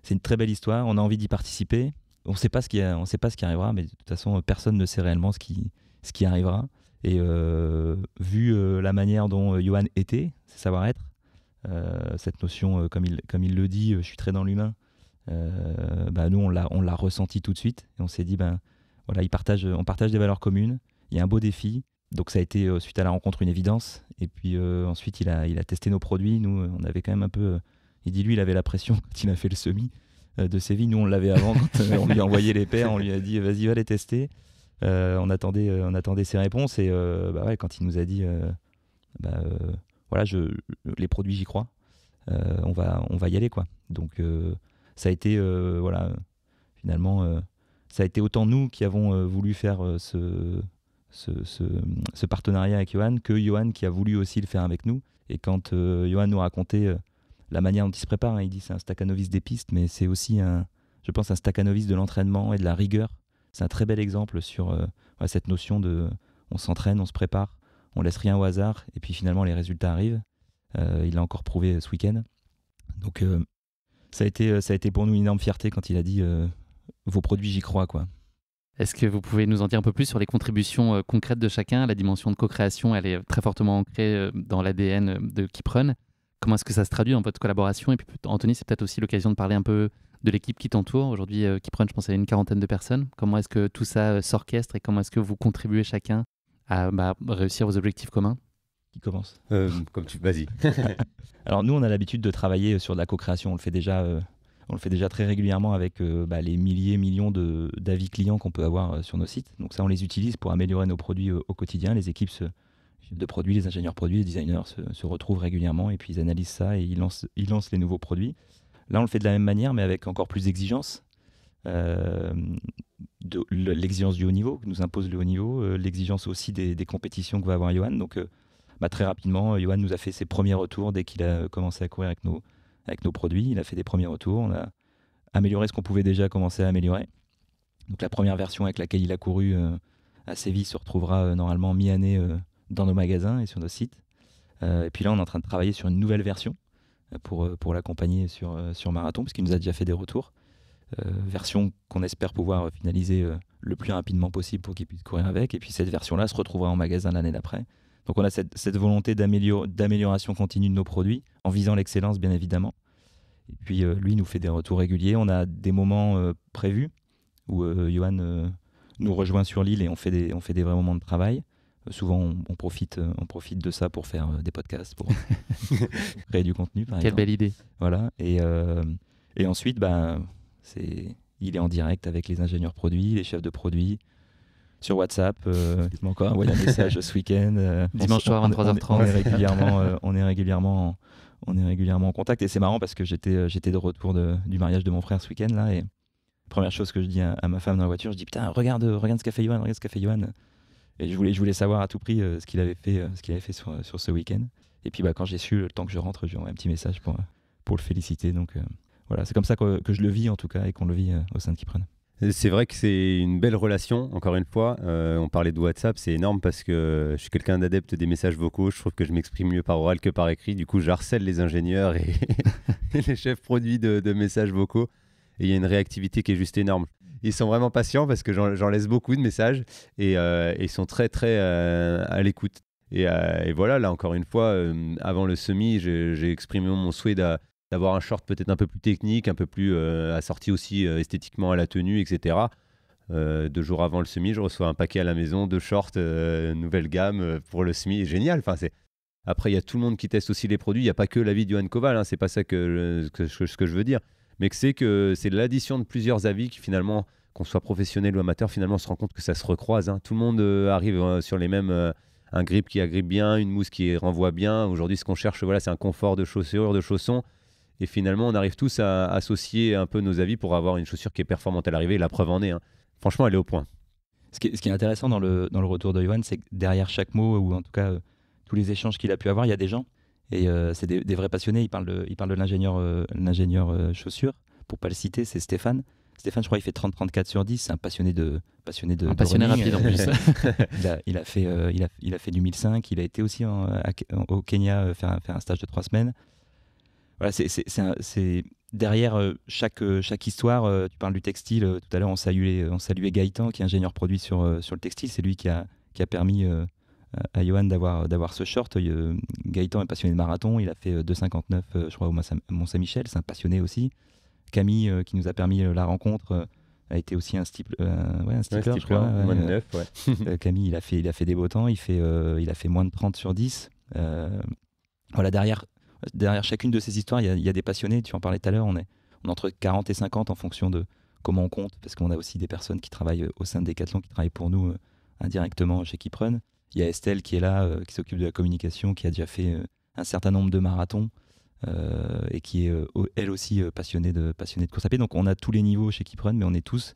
c'est une très belle histoire, on a envie d'y participer on ne sait pas ce qui, on sait pas ce qui arrivera, mais de toute façon, euh, personne ne sait réellement ce qui, ce qui arrivera. Et euh, vu euh, la manière dont Johan était, c'est savoir-être, cette notion, comme, il, comme il le dit, je suis très dans l'humain, bah, nous, on l'a, on l'a ressenti tout de suite. Et on s'est dit, ben, voilà, il partage, on partage des valeurs communes, il y a un beau défi. Donc ça a été, suite à la rencontre, une évidence. Et puis ensuite, il a, il a testé nos produits. Nous, on avait quand même un peu... il dit, lui, il avait la pression [laughs] quand il a fait le semi. Euh, de Séville. Nous, on l'avait avant, euh, on lui a envoyé les paires, on lui a dit euh, vas-y, va les tester. on, attendait, on attendait ses réponses et bah quand il nous a dit bah, voilà, je, les produits, j'y crois, on, va, on va y aller. quoi. Donc, ça a été, voilà, finalement, ça a été autant nous qui avons voulu faire ce, ce, ce, partenariat avec Johan que Johan qui a voulu aussi le faire avec nous. Et quand Johan nous racontait la manière dont il se prépare. Hein. Il dit c'est un stacanovis des pistes, mais c'est aussi un, je pense, un stacanovis de l'entraînement et de la rigueur. C'est un très bel exemple sur euh, cette notion de on s'entraîne, on se prépare, on laisse rien au hasard, et puis finalement les résultats arrivent. Euh, il l'a encore prouvé euh, ce week-end. Donc ça, a été, ça a été pour nous une énorme fierté quand il a dit vos produits, j'y crois. quoi. Est-ce que vous pouvez nous en dire un peu plus sur les contributions concrètes de chacun La dimension de co-création, elle est très fortement ancrée dans l'ADN de Keeprun comment est-ce que ça se traduit dans votre collaboration Et puis Anthony, c'est peut-être aussi l'occasion de parler un peu de l'équipe qui t'entoure. Aujourd'hui, euh, qui prend, je pense, à une quarantaine de personnes. Comment est-ce que tout ça euh, s'orchestre et comment est-ce que vous contribuez chacun à bah, réussir vos objectifs communs qui commence euh, Comme tu vas-y. [laughs] [laughs] Alors nous, on a l'habitude de travailler sur de la co-création. On le fait déjà, on le fait déjà très régulièrement avec bah, les milliers, millions d'avis clients qu'on peut avoir sur nos sites. Donc ça, on les utilise pour améliorer nos produits au quotidien. Les équipes se, de produits, les ingénieurs produits, les designers se, retrouvent régulièrement et puis ils analysent ça et ils lancent, ils lancent les nouveaux produits. Là, on le fait de la même manière, mais avec encore plus d'exigence. Euh, de, l'exigence du haut niveau que nous impose le haut niveau, euh, l'exigence aussi des, compétitions que va avoir Johan. Donc, euh, bah, très rapidement, Johan nous a fait ses premiers retours dès qu'il a commencé à courir avec nos, avec nos produits. Il a fait des premiers retours. On a amélioré ce qu'on pouvait déjà commencer à améliorer. Donc, la première version avec laquelle il a couru à Séville se retrouvera normalement mi-année dans nos magasins et sur nos sites. Euh, et puis là, on est en train de travailler sur une nouvelle version euh, pour, euh, pour l'accompagner sur, sur Marathon, puisqu'il nous a déjà fait des retours. version qu'on espère pouvoir finaliser le plus rapidement possible pour qu'il puisse courir avec. Et puis cette version-là se retrouvera en magasin l'année d'après. Donc on a cette, cette volonté d'amélioration continue de nos produits, en visant l'excellence bien évidemment. Et puis lui nous fait des retours réguliers. On a des moments prévus où Johan nous rejoint sur l'île et on fait, des, on fait des vrais moments de travail souvent, on, profite, euh, on profite de ça pour faire euh, des podcasts, pour [laughs] créer du contenu, Quelle belle idée. Voilà. Et, euh, et ensuite, ben, c'est, il est en direct avec les ingénieurs produits, les chefs de produits, sur WhatsApp. [laughs] il y encore un message ce week-end. Dimanche soir, 23h30. On, est régulièrement, on est régulièrement, en, on est régulièrement en contact. Et c'est marrant parce que j'étais, j'étais de retour du mariage de mon frère ce week-end là. Et première chose que je dis à, ma femme dans la voiture, je dis putain, regarde, regarde ce qu'a fait regarde ce qu'a fait Johan. Et je voulais, je voulais savoir à tout prix euh, ce qu'il avait fait, euh, ce qu'il avait fait sur, ce week-end. Et puis bah, quand j'ai su, le temps que je rentre, j'ai envoyé un petit message pour, euh, pour le féliciter. Donc voilà, c'est comme ça que, je le vis en tout cas et qu'on le vit au sein de Kipren. C'est vrai que c'est une belle relation, encore une fois. on parlait de WhatsApp, c'est énorme parce que je suis quelqu'un d'adepte des messages vocaux. Je trouve que je m'exprime mieux par oral que par écrit. Du coup, je les ingénieurs [laughs] et, les chefs produits de, de, messages vocaux. Et il y a une réactivité qui est juste énorme ils sont vraiment patients parce que j'en laisse beaucoup de messages et ils euh, sont très, très euh, à l'écoute. Euh, et, voilà, là encore une fois, avant le semi, j'ai exprimé mon souhait d'avoir un short peut-être un peu plus technique, un peu plus assorti aussi esthétiquement à la tenue, etc. deux jours avant le semi, je reçois un paquet à la maison de shorts nouvelle gamme pour le semi. Génial. Enfin, c'est après il y a tout le monde qui teste aussi les produits. Il n'y a pas que la vie de Johan Koval. Hein, c'est pas ça que, ce que, je veux dire mais que c'est que c'est l'addition de plusieurs avis qui finalement, qu'on soit professionnel ou amateur, finalement on se rend compte que ça se recroise. Hein. Tout le monde euh, arrive euh, sur les mêmes. Euh, un grip qui agrippe bien, une mousse qui renvoie bien. Aujourd'hui, ce qu'on cherche, voilà, c'est un confort de chaussures, de chaussons. Et finalement, on arrive tous à associer un peu nos avis pour avoir une chaussure qui est performante à l'arrivée. La preuve en est. Hein. Franchement, elle est au point. Ce qui, est, ce qui est intéressant dans le, dans le retour de c'est que derrière chaque mot, ou en tout cas tous les échanges qu'il a pu avoir, il y a des gens et euh, c'est des, vrais passionnés. il parle de, parle de l'ingénieur, euh, l'ingénieur euh, chaussure. Pour pas le citer, c'est Stéphane. Stéphane, je crois, il fait 30-34 sur 10. C'est un passionné de passionné de. Un passionné rapide en plus. [laughs] il, a, fait il, a, il a fait du 1005. Il a été aussi au Kenya faire, faire un stage de trois semaines. Voilà, c'est derrière chaque chaque histoire. tu parles du textile. tout à l'heure, on saluait on saluait Gaëtan, qui est ingénieur produit sur sur le textile. C'est lui qui a qui a permis à Johan d'avoir d'avoir ce short. Euh, Gaëtan est passionné de marathon, il a fait 2,59 euh, euh, je crois au Mont-Saint-Michel, c'est un passionné aussi. Camille qui nous a permis la rencontre a été aussi un style un je crois. Ouais, [laughs] Camille, il a fait, il a fait des beaux temps. Il fait, il a fait moins de 30 sur 10. voilà, derrière, derrière chacune de ces histoires, il y, a, des passionnés. Tu en parlais tout à l'heure. On est, on entre 40 et 50 en fonction de comment on compte, parce qu'on a aussi des personnes qui travaillent au sein de Decathlon, qui travaillent pour nous indirectement chez Kiprun. Il y a Estelle qui est là, euh, qui s'occupe de la communication, qui a déjà fait euh, un certain nombre de marathons euh, et qui est elle aussi passionnée, de, passionnée de course à pied. Donc on a tous les niveaux chez Keep mais on est tous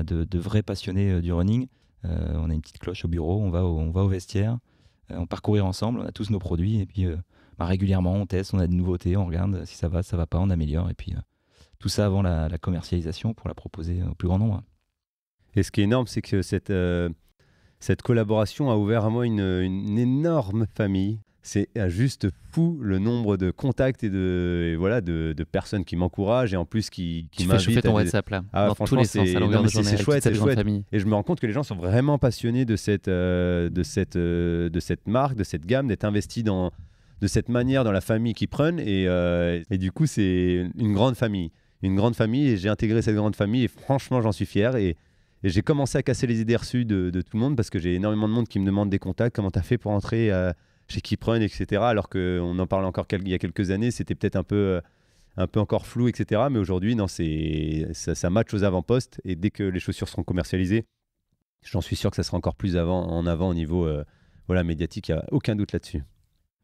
de, vrais passionnés du running. on a une petite cloche au bureau, on va au, on va au vestiaire, on parcourir ensemble, on a tous nos produits et puis bah, régulièrement on teste, on a des nouveautés, on regarde si ça va, ça va pas, on améliore et puis tout ça avant la, commercialisation pour la proposer au plus grand nombre. Et ce qui est énorme, c'est que cette, cette collaboration a ouvert à moi une, énorme famille. C'est juste fou le nombre de contacts et de voilà de, personnes qui m'encouragent et en plus qui, qui m'invitent. Tu fais ton WhatsApp là. Ah, tous les C'est chouette, c'est chouette. Et je me rends compte que les gens sont vraiment passionnés de cette euh, euh, marque, de cette gamme, d'être investis de cette manière dans la famille qu'ils prennent euh, et, du coup c'est une grande famille, une grande famille et j'ai intégré cette grande famille et franchement j'en suis fier et et j'ai commencé à casser les idées reçues de, tout le monde parce que j'ai énormément de monde qui me demande des contacts, comment tu as fait pour entrer euh, chez chez Run, etc. Alors qu'on en parle encore il y a quelques années, c'était peut-être un peu, euh, un peu encore flou, etc. Mais aujourd'hui, non, ça, ça match aux avant-postes. Et dès que les chaussures seront commercialisées, j'en suis sûr que ça sera encore plus avant, en avant au niveau euh, voilà, médiatique, il n'y a aucun doute là-dessus.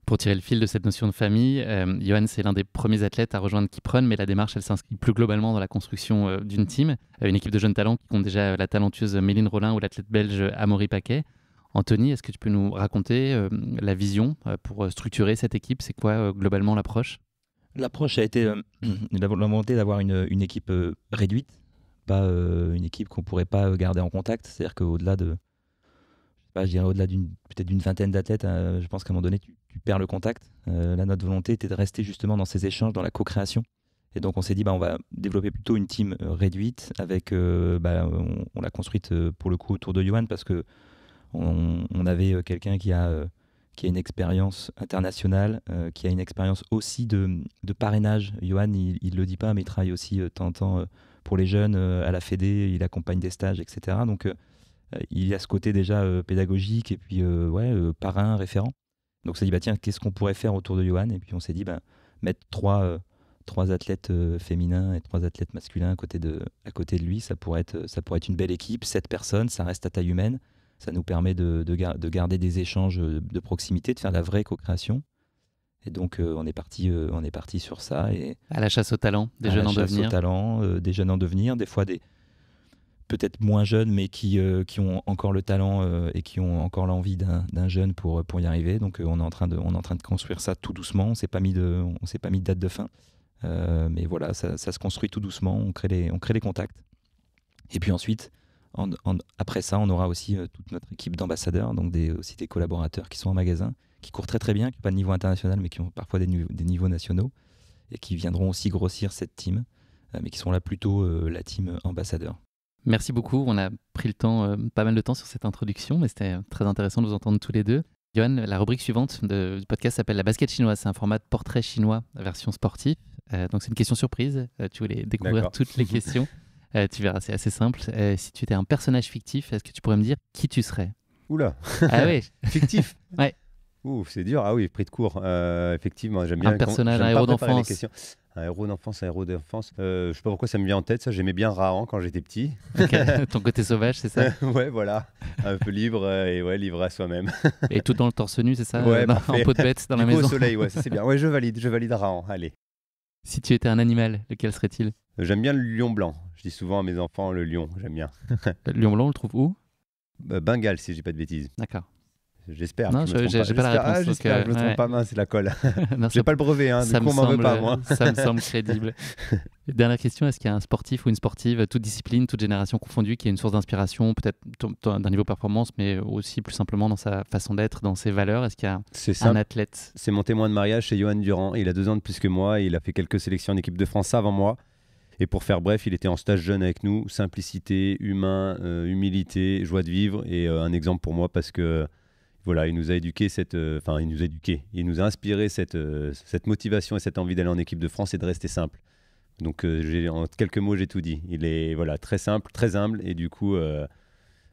Pour tirer le fil de cette notion de famille, euh, Johan, c'est l'un des premiers athlètes à rejoindre Kipron, mais la démarche, elle s'inscrit plus globalement dans la construction euh, d'une team. Euh, une équipe de jeunes talents qui compte déjà la talentueuse Méline Rollin ou l'athlète belge Amaury Paquet. Anthony, est-ce que tu peux nous raconter la vision pour structurer cette équipe C'est quoi globalement l'approche L'approche a été [clears throat] la volonté d'avoir une, équipe réduite, pas une équipe qu'on ne pourrait pas garder en contact. C'est-à-dire qu'au-delà de, je dirais au-delà d'une peut-être d'une vingtaine d'athlètes, hein, je pense qu'à un moment donné, tu, perds le contact. Euh, là, notre volonté était de rester justement dans ces échanges, dans la co-création. Et donc on s'est dit, bah, on va développer plutôt une team euh, réduite. Avec, euh, bah, on, l'a construite pour le coup autour de Johan parce que on, avait quelqu'un qui a, qui a une expérience internationale, qui a une expérience aussi de, de parrainage. Johan, il ne le dit pas, mais il travaille aussi de temps pour les jeunes à la Fédé, il accompagne des stages, etc. Donc euh, il y a ce côté déjà euh, pédagogique et puis euh, ouais, parrain, référent. Donc ça dit, bah, tiens, qu'est-ce qu'on pourrait faire autour de Johan Et puis on s'est dit, bah, mettre trois, trois athlètes féminins et trois athlètes masculins à côté de, à côté de lui, ça pourrait, être, ça pourrait être une belle équipe, sept personnes, ça reste à taille humaine, ça nous permet de, de, garder des échanges de proximité, de faire la vraie co-création. Et donc, on, est parti, on est parti sur ça. Et à la chasse aux talents, des jeunes en devenir. À la chasse des jeunes en devenir, des fois des, peut-être moins jeunes, mais qui, euh, qui ont encore le talent euh, et qui ont encore l'envie d'un jeune pour, euh, pour y arriver. Donc on, est en train de, on est en train de construire ça tout doucement. On ne s'est pas mis de date de fin. mais voilà, ça, ça, se construit tout doucement. On crée les, on crée les contacts. Et puis ensuite, après ça, on aura aussi toute notre équipe d'ambassadeurs, donc des, aussi des collaborateurs qui sont en magasin, qui courent très très bien, qui n'ont pas de niveau international, mais qui ont parfois des, des niveaux nationaux, et qui viendront aussi grossir cette team, mais qui sont là plutôt la team ambassadeur. Merci beaucoup. On a pris le temps, euh, pas mal de temps sur cette introduction, mais c'était euh, très intéressant de vous entendre tous les deux. Johan, la rubrique suivante de, du podcast s'appelle La basket chinoise. C'est un format de portrait chinois version sportive. Euh, donc, c'est une question surprise. tu voulais découvrir toutes les [laughs] questions. tu verras, c'est assez simple. si tu étais un personnage fictif, est-ce que tu pourrais me dire qui tu serais Oula Ah oui [laughs] Fictif Ouais c'est dur. Ah oui, pris de court. Euh, effectivement, j'aime bien. Un personnage, un héros d'enfance. Un héros d'enfance, un héros d'enfance. je sais pas pourquoi ça me vient en tête. Ça, j'aimais bien Rahan quand j'étais petit. [laughs] [laughs] Ton côté sauvage, c'est ça [laughs] Ouais, voilà. Un peu libre euh, et ouais, livré à soi-même. et tout dans le torse nu, c'est ça Ouais, dans, En peau de bête dans la maison. Au soleil, ouais, c'est bien. Ouais, je valide, je valide Rahan. Allez. Si tu étais un animal, lequel serait-il euh, J'aime bien le lion blanc. Je dis souvent à mes enfants le lion. J'aime bien. le lion blanc, on le trouve où Bengale, si j'ai pas de bêtises. D'accord. J'espère. je j'ai pas la réponse. Ah, je me euh, trompe pas, c'est la colle. [laughs] n'ai pas le brevet, hein, ça du coup, on pas, ça me semble [laughs] crédible. Dernière question, est-ce qu'il y a un sportif ou une sportive, toute discipline, toute génération confondue, qui est une source d'inspiration, peut-être d'un niveau performance, mais aussi plus simplement dans sa façon d'être, dans ses valeurs Est-ce qu'il y a un athlète C'est mon témoin de mariage, c'est Johan Durand. Il a deux ans de plus que moi, il a fait quelques sélections en équipe de France avant moi. Et pour faire bref, il était en stage jeune avec nous. Simplicité, humain, euh, humilité, joie de vivre. Et euh, un exemple pour moi parce que voilà, il nous a éduqué cette, euh, enfin, il nous a éduqué, il nous a inspiré cette, euh, cette motivation et cette envie d'aller en équipe de France et de rester simple. Donc, euh, j'ai en quelques mots, j'ai tout dit. Il est voilà très simple, très humble et du coup,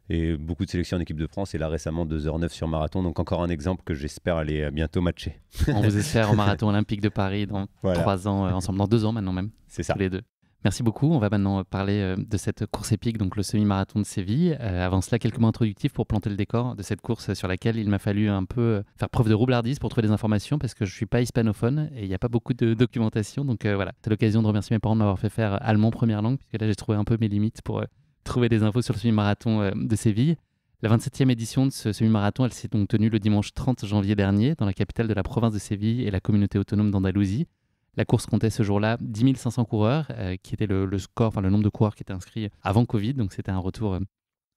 et beaucoup de sélections en équipe de France. Et là, récemment, 2h09 sur marathon. Donc, encore un exemple que j'espère aller bientôt matcher. On vous [laughs] espère en marathon olympique de Paris dans trois ans, ensemble dans 2 ans maintenant même. C'est ça. Tous les deux. Merci beaucoup. On va maintenant parler euh, de cette course épique, donc le semi-marathon de Séville. Euh, avant cela, quelques mots introductifs pour planter le décor de cette course euh, sur laquelle il m'a fallu un peu faire preuve de roublardise pour trouver des informations parce que je ne suis pas hispanophone et il n'y a pas beaucoup de documentation. Donc voilà, c'est l'occasion de remercier mes parents de m'avoir fait faire allemand première langue puisque là j'ai trouvé un peu mes limites pour trouver des infos sur le semi-marathon de Séville. La 27e édition de ce semi-marathon, elle s'est donc tenue le dimanche 30 janvier dernier dans la capitale de la province de Séville et la communauté autonome d'Andalousie. La course comptait ce jour-là 10 500 coureurs, euh, qui était le, score, enfin le nombre de coureurs qui étaient inscrits avant Covid, donc c'était un retour euh,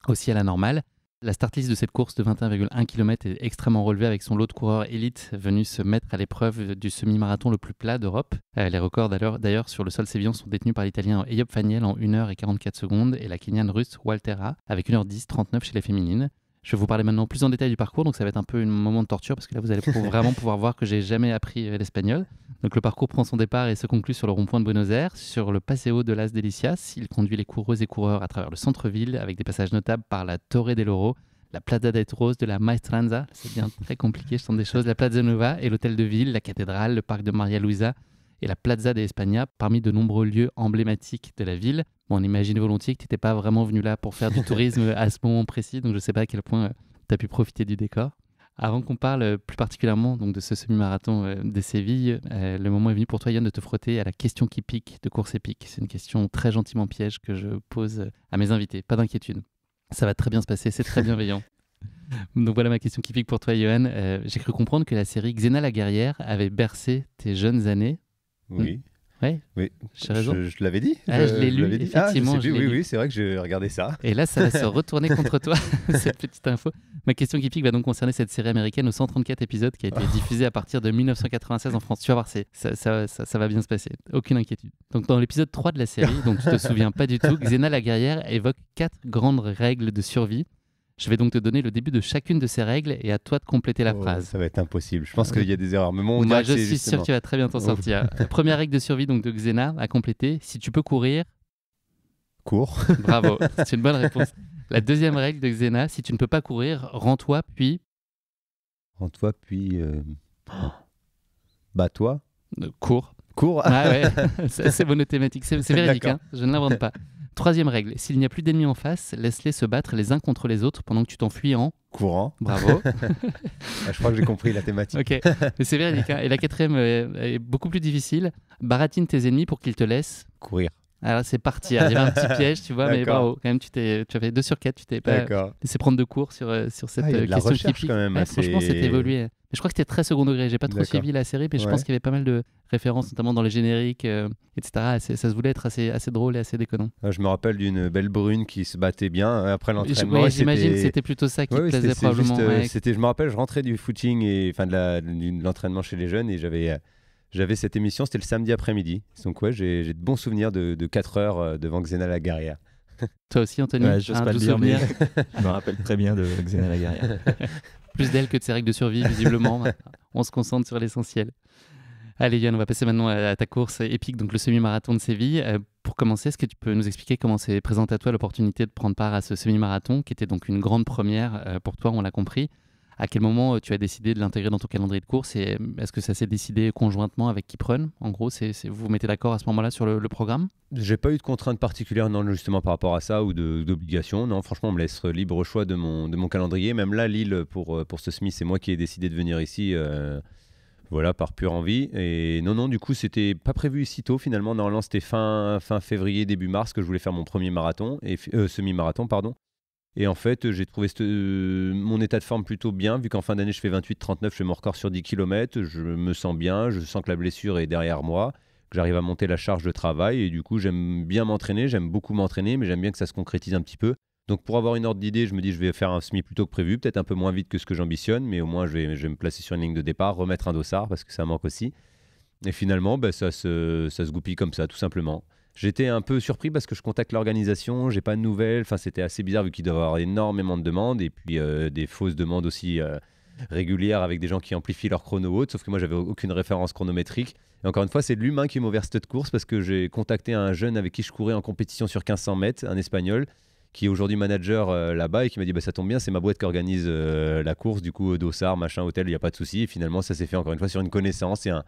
aussi à la normale. La list de cette course de 21,1 km est extrêmement relevée avec son lot de coureurs élites venus se mettre à l'épreuve du semi-marathon le plus plat d'Europe. Euh, les records d'ailleurs sur le sol sévillan sont détenus par l'Italien Eyop Faniel en 1h44 secondes et la Kenyane russe Waltera avec 1h10 39 chez les féminines. Je vais vous parler maintenant plus en détail du parcours, donc ça va être un peu un moment de torture parce que là vous allez [laughs] vraiment pouvoir voir que j'ai jamais appris euh, l'espagnol. Donc le parcours prend son départ et se conclut sur le rond-point de Buenos Aires, sur le Paseo de las Delicias. Il conduit les coureuses et coureurs à travers le centre-ville avec des passages notables par la Torre del Oro, la Plaza de de la Maestranza, c'est bien très compliqué, je sens des [laughs] choses, la Plaza Nova et l'hôtel de ville, la cathédrale, le parc de Maria Luisa, et la Plaza de España parmi de nombreux lieux emblématiques de la ville. on imagine volontiers que tu n'étais pas vraiment venu là pour faire du [laughs] tourisme à ce moment précis, donc je ne sais pas à quel point euh, tu as pu profiter du décor. Avant qu'on parle euh, plus particulièrement donc, de ce semi-marathon euh, de Séville, le moment est venu pour toi, Yann, de te frotter à la question qui pique de course épique. C'est une question très gentiment piège que je pose à mes invités. Pas d'inquiétude. Ça va très bien se passer, c'est très bienveillant. [laughs] Donc voilà ma question qui pique pour toi, Johan. J'ai cru comprendre que la série Xena la guerrière avait bercé tes jeunes années. Oui. Hum. Ouais. Oui. Je, je l'avais dit. Ah, je, l'ai lu. Dit. Ah, effectivement, oui, oui, c'est vrai que j'ai regardé ça. Et là, ça va se retourner contre toi, [laughs] [laughs] cette petite info. Ma question qui pique va donc concerner cette série américaine aux 134 épisodes qui a été [laughs] diffusée à partir de 1996 en France. Tu vas voir, ça, ça, va bien se passer. Aucune inquiétude. Donc, dans l'épisode 3 de la série, donc tu te souviens pas du tout, Xena la guerrière évoque quatre grandes règles de survie je vais donc te donner le début de chacune de ces règles et à toi de compléter la oh, phrase. Ça va être impossible. Je pense ah qu'il y a des erreurs. Mais Moi, je suis sûr que tu vas très bien t'en oh. sortir. [laughs] Première règle de survie donc de Xena à compléter. Si tu peux courir. Cours. [laughs] Bravo, [laughs] c'est une bonne réponse. La deuxième règle de Xena, si tu ne peux pas courir, rends-toi puis. Rends-toi puis. Euh, bah toi euh, Cours. Cours. Ah ouais, c'est monothématique, thématique. C'est véridique, hein. je ne l'invente pas. Troisième règle, s'il n'y a plus d'ennemis en face, laisse-les se battre les uns contre les autres pendant que tu t'enfuis en courant. Bravo. [laughs] Ah, je crois que j'ai compris la thématique. Ok, c'est véridique. Hein. Et la quatrième euh, est beaucoup plus difficile. Baratine tes ennemis pour qu'ils te laissent courir. Alors ah, c'est parti, hein. il y avait un petit [laughs] piège, tu vois, mais quand même, tu, t'es, tu as fait 2 sur 4, tu t'es pas laissé prendre de cours sur, euh, sur cette ah, de euh, question recherche Quand même, hein, Franchement, c'était évolué. Mais je crois que c'était très second degré, j'ai pas trop suivi la série, mais je pense qu'il y avait pas mal de références, notamment dans les génériques, euh, etc. ça se voulait être assez, assez drôle et assez déconnant. Ah, je me rappelle d'une belle brune qui se battait bien hein, après l'entraînement. j'imagine que c'était plutôt ça qui plaisait probablement. c'était, je me rappelle, je rentrais du footing et enfin de l'entraînement chez les jeunes et j'avais j'avais cette émission, c'était le samedi après-midi. Donc, ouais, j'ai de bons souvenirs de, 4 heures euh, devant Xena guerrière. [laughs] Toi aussi, Anthony Je J'ose pas le dire, [laughs] je me rappelle très bien de Xena guerrière. [laughs] Plus d'elle que de ses règles de survie, visiblement. On se concentre sur l'essentiel. Allez Yann, on va passer maintenant à ta course épique, donc le semi-marathon de Séville. Euh, pour commencer, est-ce que tu peux nous expliquer comment s'est présente à toi l'opportunité de prendre part à ce semi-marathon, qui était donc une grande première euh, pour toi, on l'a compris à quel moment euh, tu as décidé de l'intégrer dans ton calendrier de course et euh, est-ce que ça s'est décidé conjointement avec Kiprun En gros, c'est, vous vous mettez d'accord à ce moment-là sur le, programme J'ai pas eu de contraintes particulières, non, justement par rapport à ça ou d'obligations. Non, franchement, on me laisse libre choix de mon, calendrier. Même là, Lille, pour, euh, pour ce semi, c'est moi qui ai décidé de venir ici. voilà, par pure envie. Et non, non, du coup, c'était pas prévu si tôt finalement. Normalement, c'était fin, fin février, début mars que je voulais faire mon premier marathon, et semi-marathon, pardon. Et en fait, j'ai trouvé euh, mon état de forme plutôt bien, vu qu'en fin d'année, je fais 28-39, je fais mon record sur 10 km, je me sens bien, je sens que la blessure est derrière moi, que j'arrive à monter la charge de travail, et du coup, j'aime bien m'entraîner, j'aime beaucoup m'entraîner, mais j'aime bien que ça se concrétise un petit peu. Donc pour avoir une ordre d'idée, je me dis je vais faire un semi plutôt que prévu, peut-être un peu moins vite que ce que j'ambitionne, mais au moins je vais, me placer sur une ligne de départ, remettre un dossard, parce que ça manque aussi. Et finalement, ben, ça se goupille comme ça, tout simplement. J'étais un peu surpris parce que je contacte l'organisation, j'ai pas de nouvelles. Enfin, c'était assez bizarre vu qu'il doit y avoir énormément de demandes et puis euh, des fausses demandes aussi euh, régulières avec des gens qui amplifient leur chrono haute. Sauf que moi, j'avais aucune référence chronométrique. Et encore une fois, c'est l'humain qui m'a ouvert cette course parce que j'ai contacté un jeune avec qui je courais en compétition sur 1500 mètres, un espagnol, qui est aujourd'hui manager euh, là-bas et qui m'a dit bah, Ça tombe bien, c'est ma boîte qui organise la course. Du coup, Dossard, machin, hôtel, il n'y a pas de souci. Et finalement, ça s'est fait encore une fois sur une connaissance et un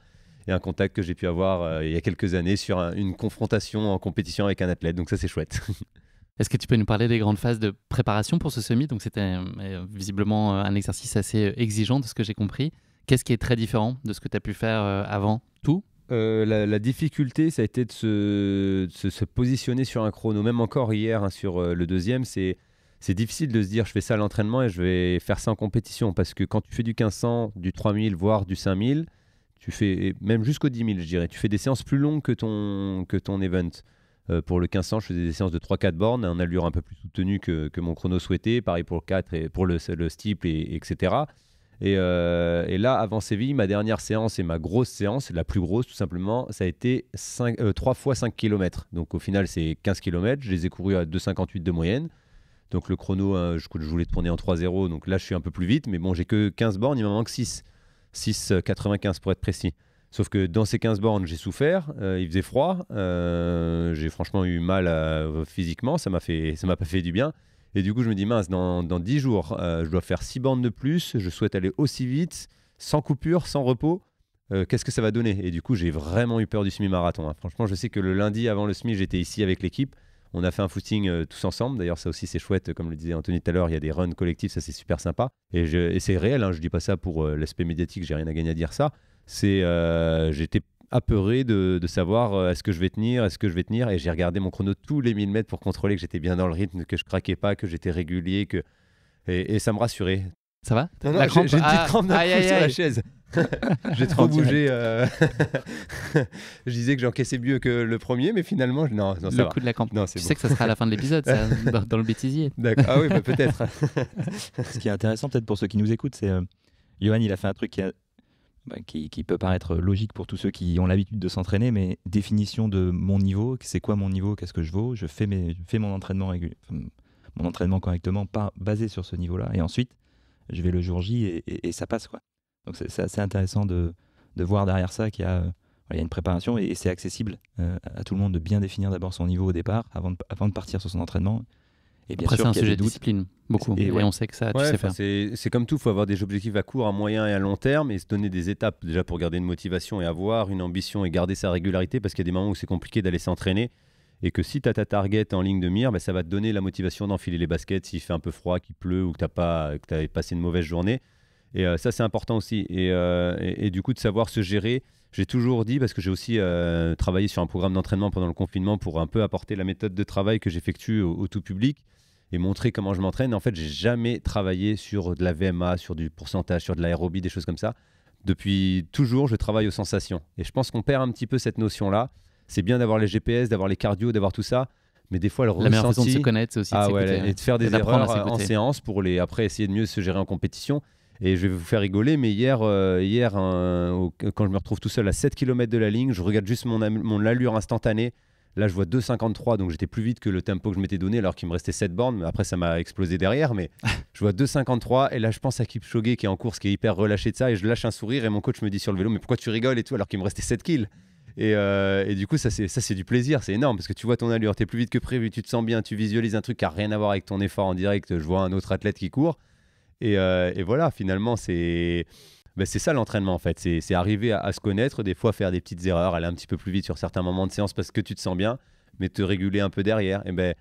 et un contact que j'ai pu avoir euh, il y a quelques années sur une confrontation en compétition avec un athlète. Donc ça, c'est chouette. [laughs] Est-ce que tu peux nous parler des grandes phases de préparation pour ce semi Donc c'était euh, euh, visiblement un exercice assez exigeant de ce que j'ai compris. Qu'est-ce qui est très différent de ce que tu as pu faire avant Tout la, difficulté, ça a été de se, positionner sur un chrono. Même encore hier, hein, sur le deuxième, c'est, c'est difficile de se dire je fais ça à l'entraînement et je vais faire ça en compétition. Parce que quand tu fais du 1500, du 3000, voire du 5000, tu fais même jusqu'au 10 000, je dirais, tu fais des séances plus longues que ton, que ton event. Euh, pour le 1500, je faisais des séances de 3-4 bornes, en allure un peu plus soutenue que, que, mon chrono souhaité. Pareil pour le 4 et pour le, le steeple, et, etc. Euh, et, là, avant Séville, ma dernière séance et ma grosse séance, la plus grosse tout simplement, ça a été 3 euh, fois 5 km. Donc au final, c'est 15 km. Je les ai courus à 2,58 de moyenne. Donc le chrono, hein, je, je, voulais tourner en 3-0. Donc là, je suis un peu plus vite. Mais bon, j'ai que 15 bornes, il m'en manque 6. 6,95 euh, pour être précis. Sauf que dans ces 15 bornes, j'ai souffert, euh, il faisait froid, euh, j'ai franchement eu mal physiquement, ça m'a fait, ça m'a pas fait du bien. Et du coup, je me dis, mince, dans, 10 jours, je dois faire 6 bornes de plus, je souhaite aller aussi vite, sans coupure, sans repos. Qu'est-ce que ça va donner Et du coup, j'ai vraiment eu peur du semi-marathon. Hein. Franchement, je sais que le lundi avant le semi, j'étais ici avec l'équipe. On a fait un footing euh, tous ensemble. D'ailleurs, ça aussi, c'est chouette. Comme le disait Anthony tout à l'heure, il y a des runs collectifs. Ça, c'est super sympa. Et, c'est réel. Hein, je dis pas ça pour euh, l'aspect médiatique. J'ai rien à gagner à dire ça. C'est euh, j'étais apeuré de, savoir est-ce que je vais tenir, est-ce que je vais tenir. Et j'ai regardé mon chrono tous les 1000 mètres pour contrôler que j'étais bien dans le rythme, que je craquais pas, que j'étais régulier, que et, ça me rassurait. Ça va J'ai une petite ah. crampe sur la chaise. [laughs] j'ai trop bougé. Euh. [laughs] je disais que j'encaissais mieux que le premier, mais finalement, non, le coup de la campagne. Tu sais que ça sera à la fin de l'épisode, [laughs] dans, le bêtisier. D'accord. Ah oui, bah, peut-être. Ce qui est intéressant, peut-être pour ceux qui nous écoutent, c'est euh, Johan, il a fait un truc bah, qui, peut paraître logique pour tous ceux qui ont l'habitude de s'entraîner, mais définition de mon niveau, c'est quoi mon niveau, qu'est-ce que je vaux, je fais, mon entraînement mon entraînement correctement, pas basé sur ce niveau-là, et ensuite je vais le jour J et ça passe quoi. Donc c'est assez intéressant de, de, voir derrière ça qu'il y, euh, y, a une préparation et, c'est accessible euh, à tout le monde de bien définir d'abord son niveau au départ avant de, avant de partir sur son entraînement. Et bien Après, c'est un sujet de discipline, beaucoup. Et, on sait que ça, tu sais faire. C'est comme tout, il faut avoir des objectifs à court, à moyen et à long terme et se donner des étapes déjà pour garder une motivation et avoir une ambition et garder sa régularité parce qu'il y a des moments où c'est compliqué d'aller s'entraîner et que si tu as ta target en ligne de mire, bah, ça va te donner la motivation d'enfiler les baskets s'il fait un peu froid, qu'il pleut ou que tu pas, as passé une mauvaise journée. Et euh, ça, c'est important aussi. Euh, et, et, du coup, de savoir se gérer. J'ai toujours dit, parce que j'ai aussi euh, travaillé sur un programme d'entraînement pendant le confinement pour un peu apporter la méthode de travail que j'effectue au, tout public et montrer comment je m'entraîne. En fait, j'ai jamais travaillé sur de la VMA, sur du pourcentage, sur de l'aérobie, des choses comme ça. Depuis toujours, je travaille aux sensations. Et je pense qu'on perd un petit peu cette notion-là. C'est bien d'avoir les GPS, d'avoir les cardio, d'avoir tout ça mais des fois le la meilleure façon de se connaître c'est aussi de ah hein. et de faire des erreurs en séance pour les après essayer de mieux se gérer en compétition et je vais vous faire rigoler, mais hier, euh, hier quand je me retrouve tout seul à 7 km de la ligne, je regarde juste mon, allure instantanée. Là, je vois 2,53, donc j'étais plus vite que le tempo que je m'étais donné, alors qu'il me restait 7 bornes. Après, ça m'a explosé derrière, mais [laughs] je vois 2,53. Et là, je pense à Kipchoge qui est en course, qui est hyper relâché de ça. Et je lâche un sourire. Et mon coach me dit sur le vélo, mais pourquoi tu rigoles et tout, alors qu'il me restait 7 kills et, euh, et, du coup, ça, c'est du plaisir. C'est énorme parce que tu vois ton allure, tu es plus vite que prévu, tu te sens bien, tu visualises un truc qui n'a rien à voir avec ton effort en direct. Je vois un autre athlète qui court. Euh, et, voilà, finalement, c'est. Ben, c'est ça l'entraînement en fait, c'est arriver à, se connaître, des fois faire des petites erreurs, aller un petit peu plus vite sur certains moments de séance parce que tu te sens bien, mais te réguler un peu derrière. Et ben,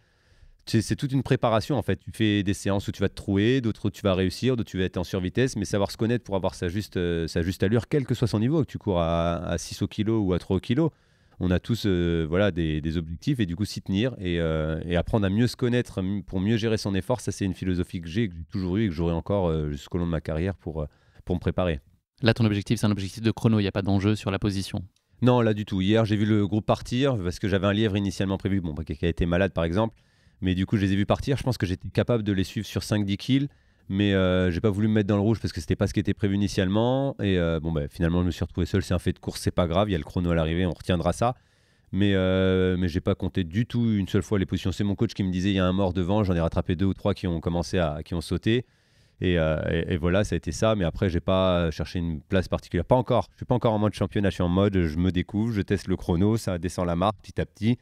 c'est toute une préparation en fait. Tu fais des séances où tu vas te trouer, d'autres où tu vas réussir, d'autres où tu vas être en survitesse, mais savoir se connaître pour avoir sa juste, euh, allure, quel que soit son niveau, que tu cours à, à 6 au kilo ou à 3 au kilo on a tous euh, voilà, des, objectifs et du coup s'y tenir et, euh, apprendre à mieux se connaître pour mieux gérer son effort. Ça, c'est une philosophie que j'ai, toujours eu et que j'aurai encore euh, jusqu'au long de ma carrière pour, pour me préparer. Là, ton objectif, c'est un objectif de chrono, il n'y a pas d'enjeu sur la position Non, là du tout. Hier, j'ai vu le groupe partir parce que j'avais un livre initialement prévu, bon, qui a été malade par exemple, mais du coup, je les ai vus partir. Je pense que j'étais capable de les suivre sur 5-10 kills mais je euh, j'ai pas voulu me mettre dans le rouge parce que c'était pas ce qui était prévu initialement. Et euh, bon, bah, finalement, je me suis retrouvé seul. C'est un fait de course, c'est pas grave. Il y a le chrono à l'arrivée, on retiendra ça. Mais, euh, mais j'ai pas compté du tout une seule fois les positions. C'est mon coach qui me disait il y a un mort devant. J'en ai rattrapé deux ou trois qui ont commencé à qui ont sauté. Et, voilà, ça a été ça. Mais après, j'ai pas cherché une place particulière. Pas encore. Je suis pas encore en mode championnat. Je suis en mode je me découvre, je teste le chrono, ça descend la marque petit à petit.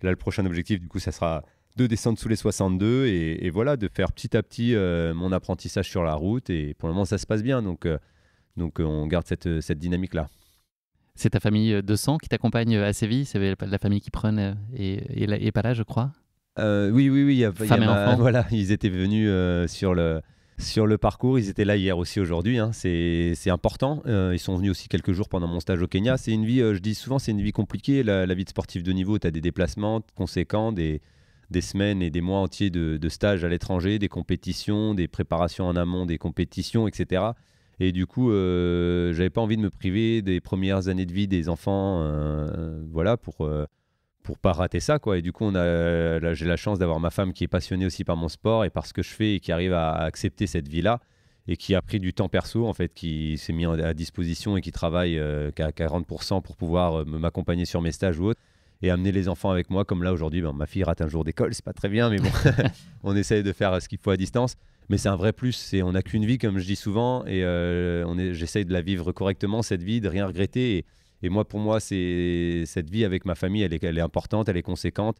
Là, le prochain objectif, du coup, ça sera de descendre sous les 62 et, et voilà, de faire petit à petit euh, mon apprentissage sur la route. Et pour le moment, ça se passe bien. Donc, euh, donc euh, on garde cette, dynamique-là. C'est ta famille de sang qui t'accompagne à Séville C'est la famille qui prenne et, et, pas là, je crois Oui, oui, oui. voilà, ils étaient venus sur le sur le parcours. Ils étaient là hier aussi aujourd'hui. Hein. C'est, important. ils sont venus aussi quelques jours pendant mon stage au Kenya. C'est une vie, je dis souvent, c'est une vie compliquée. La, vie de sportif de niveau, tu as des déplacements conséquents, des, des semaines et des mois entiers de, stages à l'étranger, des compétitions, des préparations en amont des compétitions, etc. Et du coup, euh, j'avais pas envie de me priver des premières années de vie des enfants, euh, voilà, pour ne euh, pour pas rater ça, quoi. Et du coup, on a, j'ai la chance d'avoir ma femme qui est passionnée aussi par mon sport et par ce que je fais et qui arrive à, accepter cette vie-là et qui a pris du temps perso, en fait, qui s'est mis à disposition et qui travaille euh, qu'à 40% pour pouvoir m'accompagner sur mes stages ou autre et amener les enfants avec moi. Comme là aujourd'hui, ben, ma fille rate un jour d'école, c'est pas très bien, mais bon, [laughs] [laughs] on essaye de faire ce qu'il faut à distance. Mais c'est un vrai plus. C'est on n'a qu'une vie, comme je dis souvent, et euh, j'essaye de la vivre correctement cette vie, de rien regretter. Et, moi, pour moi, c'est cette vie avec ma famille, elle est, elle est importante, elle est conséquente.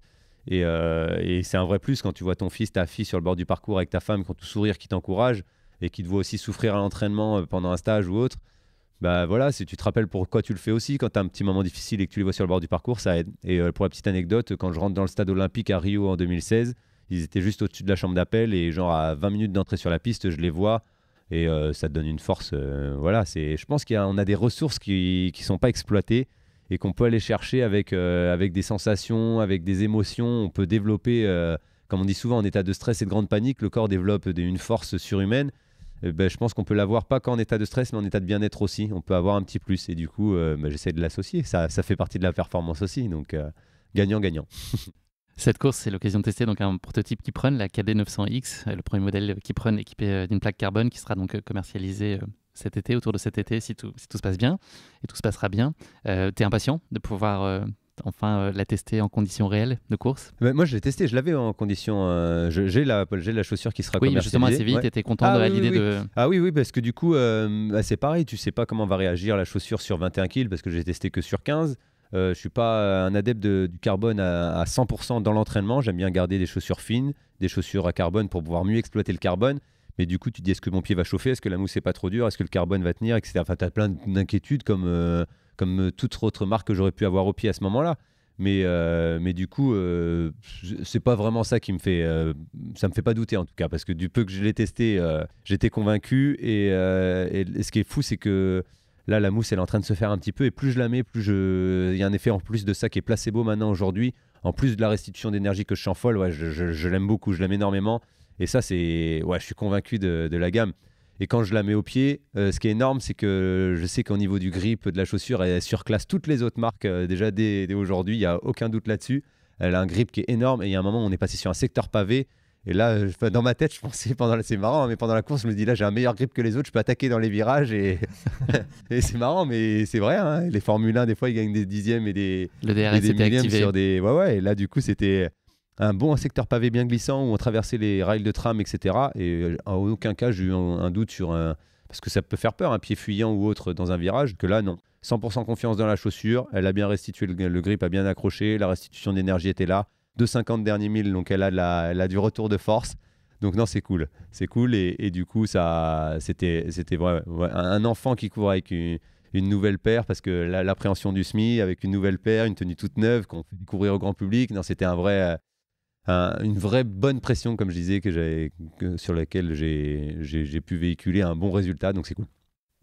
Et, euh, et c'est un vrai plus quand tu vois ton fils, ta fille sur le bord du parcours avec ta femme, quand tout sourire qui t'encourage et qui te voit aussi souffrir à l'entraînement euh, pendant un stage ou autre bah voilà, si tu te rappelles pourquoi tu le fais aussi, quand tu as un petit moment difficile et que tu les vois sur le bord du parcours, ça aide. Et euh, pour la petite anecdote, quand je rentre dans le stade olympique à Rio en 2016, ils étaient juste au-dessus de la chambre d'appel et genre à 20 minutes d'entrée sur la piste, je les vois et euh, ça te donne une force. Euh, voilà, c'est, je pense qu'on a, a des ressources qui ne sont pas exploitées et qu'on peut aller chercher avec, avec des sensations, avec des émotions. On peut développer, comme on dit souvent, en état de stress et de grande panique, le corps développe une force surhumaine. Euh, ben, je pense qu'on peut l'avoir pas qu'en état de stress, mais en état de bien-être aussi. On peut avoir un petit plus. Et du coup, euh, ben, j'essaie de l'associer. Ça, ça fait partie de la performance aussi. Donc, gagnant-gagnant. Euh, [laughs] Cette course, c'est l'occasion de tester donc un prototype Kipron, la KD900X, le premier modèle Kipron équipé d'une plaque carbone qui sera donc commercialisé cet été, autour de cet été, si tout, se passe bien. Et tout se passera bien. T'es tu es impatient de pouvoir enfin euh, la tester en conditions réelles de course ben, Moi, je l'ai testé, je l'avais en condition. Euh, j'ai la, la chaussure qui sera oui, mais Oui, justement, assez vite, tu étais content de ah l'idée de. Ah oui, oui, parce que du coup, euh, bah, c'est pareil, tu sais pas comment va réagir la chaussure sur 21 kilos, parce que j'ai testé que sur 15. Je ne suis pas un adepte du carbone à, 100% dans l'entraînement. J'aime bien garder des chaussures fines, des chaussures à carbone pour pouvoir mieux exploiter le carbone. Mais du coup, tu te dis est-ce que mon pied va chauffer Est-ce que la mousse est pas trop dure Est-ce que le carbone va tenir etc. Enfin, tu as plein d'inquiétudes comme comme euh, toute autre marque que j'aurais pu avoir au pied à ce moment-là. Mais, euh, mais du coup, euh, c'est pas vraiment ça qui me fait. ça me fait pas douter en tout cas, parce que du peu que je l'ai testé, j'étais convaincu. Et, ce qui est fou, c'est que là, la mousse, elle est en train de se faire un petit peu. Et plus je la mets, plus je. Il y a un effet en plus de ça qui est placebo maintenant aujourd'hui. En plus de la restitution d'énergie que je sens je, l'aime beaucoup, je l'aime énormément. Et ça, c'est. Ouais, je suis convaincu de la gamme. Et quand je la mets au pied, euh, ce qui est énorme, c'est que je sais qu'au niveau du grip de la chaussure, elle surclasse toutes les autres marques euh, déjà dès, aujourd'hui. Il n'y a aucun doute là-dessus. Elle a un grip qui est énorme. Et il y a un moment, on est passé sur un secteur pavé. Et là, euh, dans ma tête, je pensais pendant c'est marrant, hein, mais pendant la course, je me dis là, j'ai un meilleur grip que les autres, je peux attaquer dans les virages et, [laughs] [laughs] et c'est marrant, mais c'est vrai. Hein. les Formule 1, des fois, ils gagnent des dixièmes et des, Le DRS et des millièmes sur des. Ouais, ouais. Et là, du coup, c'était un bon secteur pavé bien glissant où on traversait les rails de tram, etc. Et euh, en aucun cas, j'ai eu un, doute sur un. Parce que ça peut faire peur, un pied fuyant ou autre dans un virage, que là, non. 100% confiance dans la chaussure, elle a bien restitué, le, grip a bien accroché, la restitution d'énergie était là. 50 derniers milles, donc elle a, la, elle a du retour de force. Donc non, c'est cool. C'est cool. Et, du coup, ça, c'était, c'était un enfant qui court avec une, nouvelle paire parce que l'appréhension du SMI avec une nouvelle paire, une tenue toute neuve qu'on fait courir au grand public. Non, c'était un vrai, euh, une vraie bonne pression, comme je disais, que j'avais, sur laquelle j'ai, pu véhiculer un bon résultat, donc c'est cool.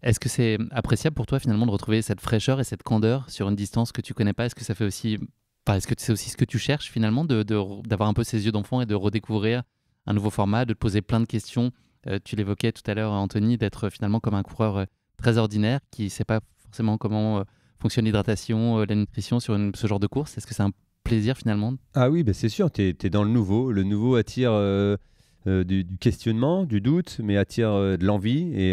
Est-ce que c'est appréciable pour toi finalement de retrouver cette fraîcheur et cette candeur sur une distance que tu connais pas Est-ce que ça fait aussi, enfin, est-ce que c'est aussi ce que tu cherches finalement de, d'avoir un peu ces yeux d'enfant et de redécouvrir un nouveau format, de te poser plein de questions euh, Tu l'évoquais tout à l'heure, Anthony, d'être euh, finalement comme un coureur euh, très ordinaire qui sait pas forcément comment fonctionne l'hydratation, la nutrition sur ce genre de course. Est-ce que c'est un plaisir finalement Ah oui, bah c'est sûr, tu es, dans le nouveau. Le nouveau attire euh, euh, du, questionnement, du doute, mais attire euh, de l'envie et,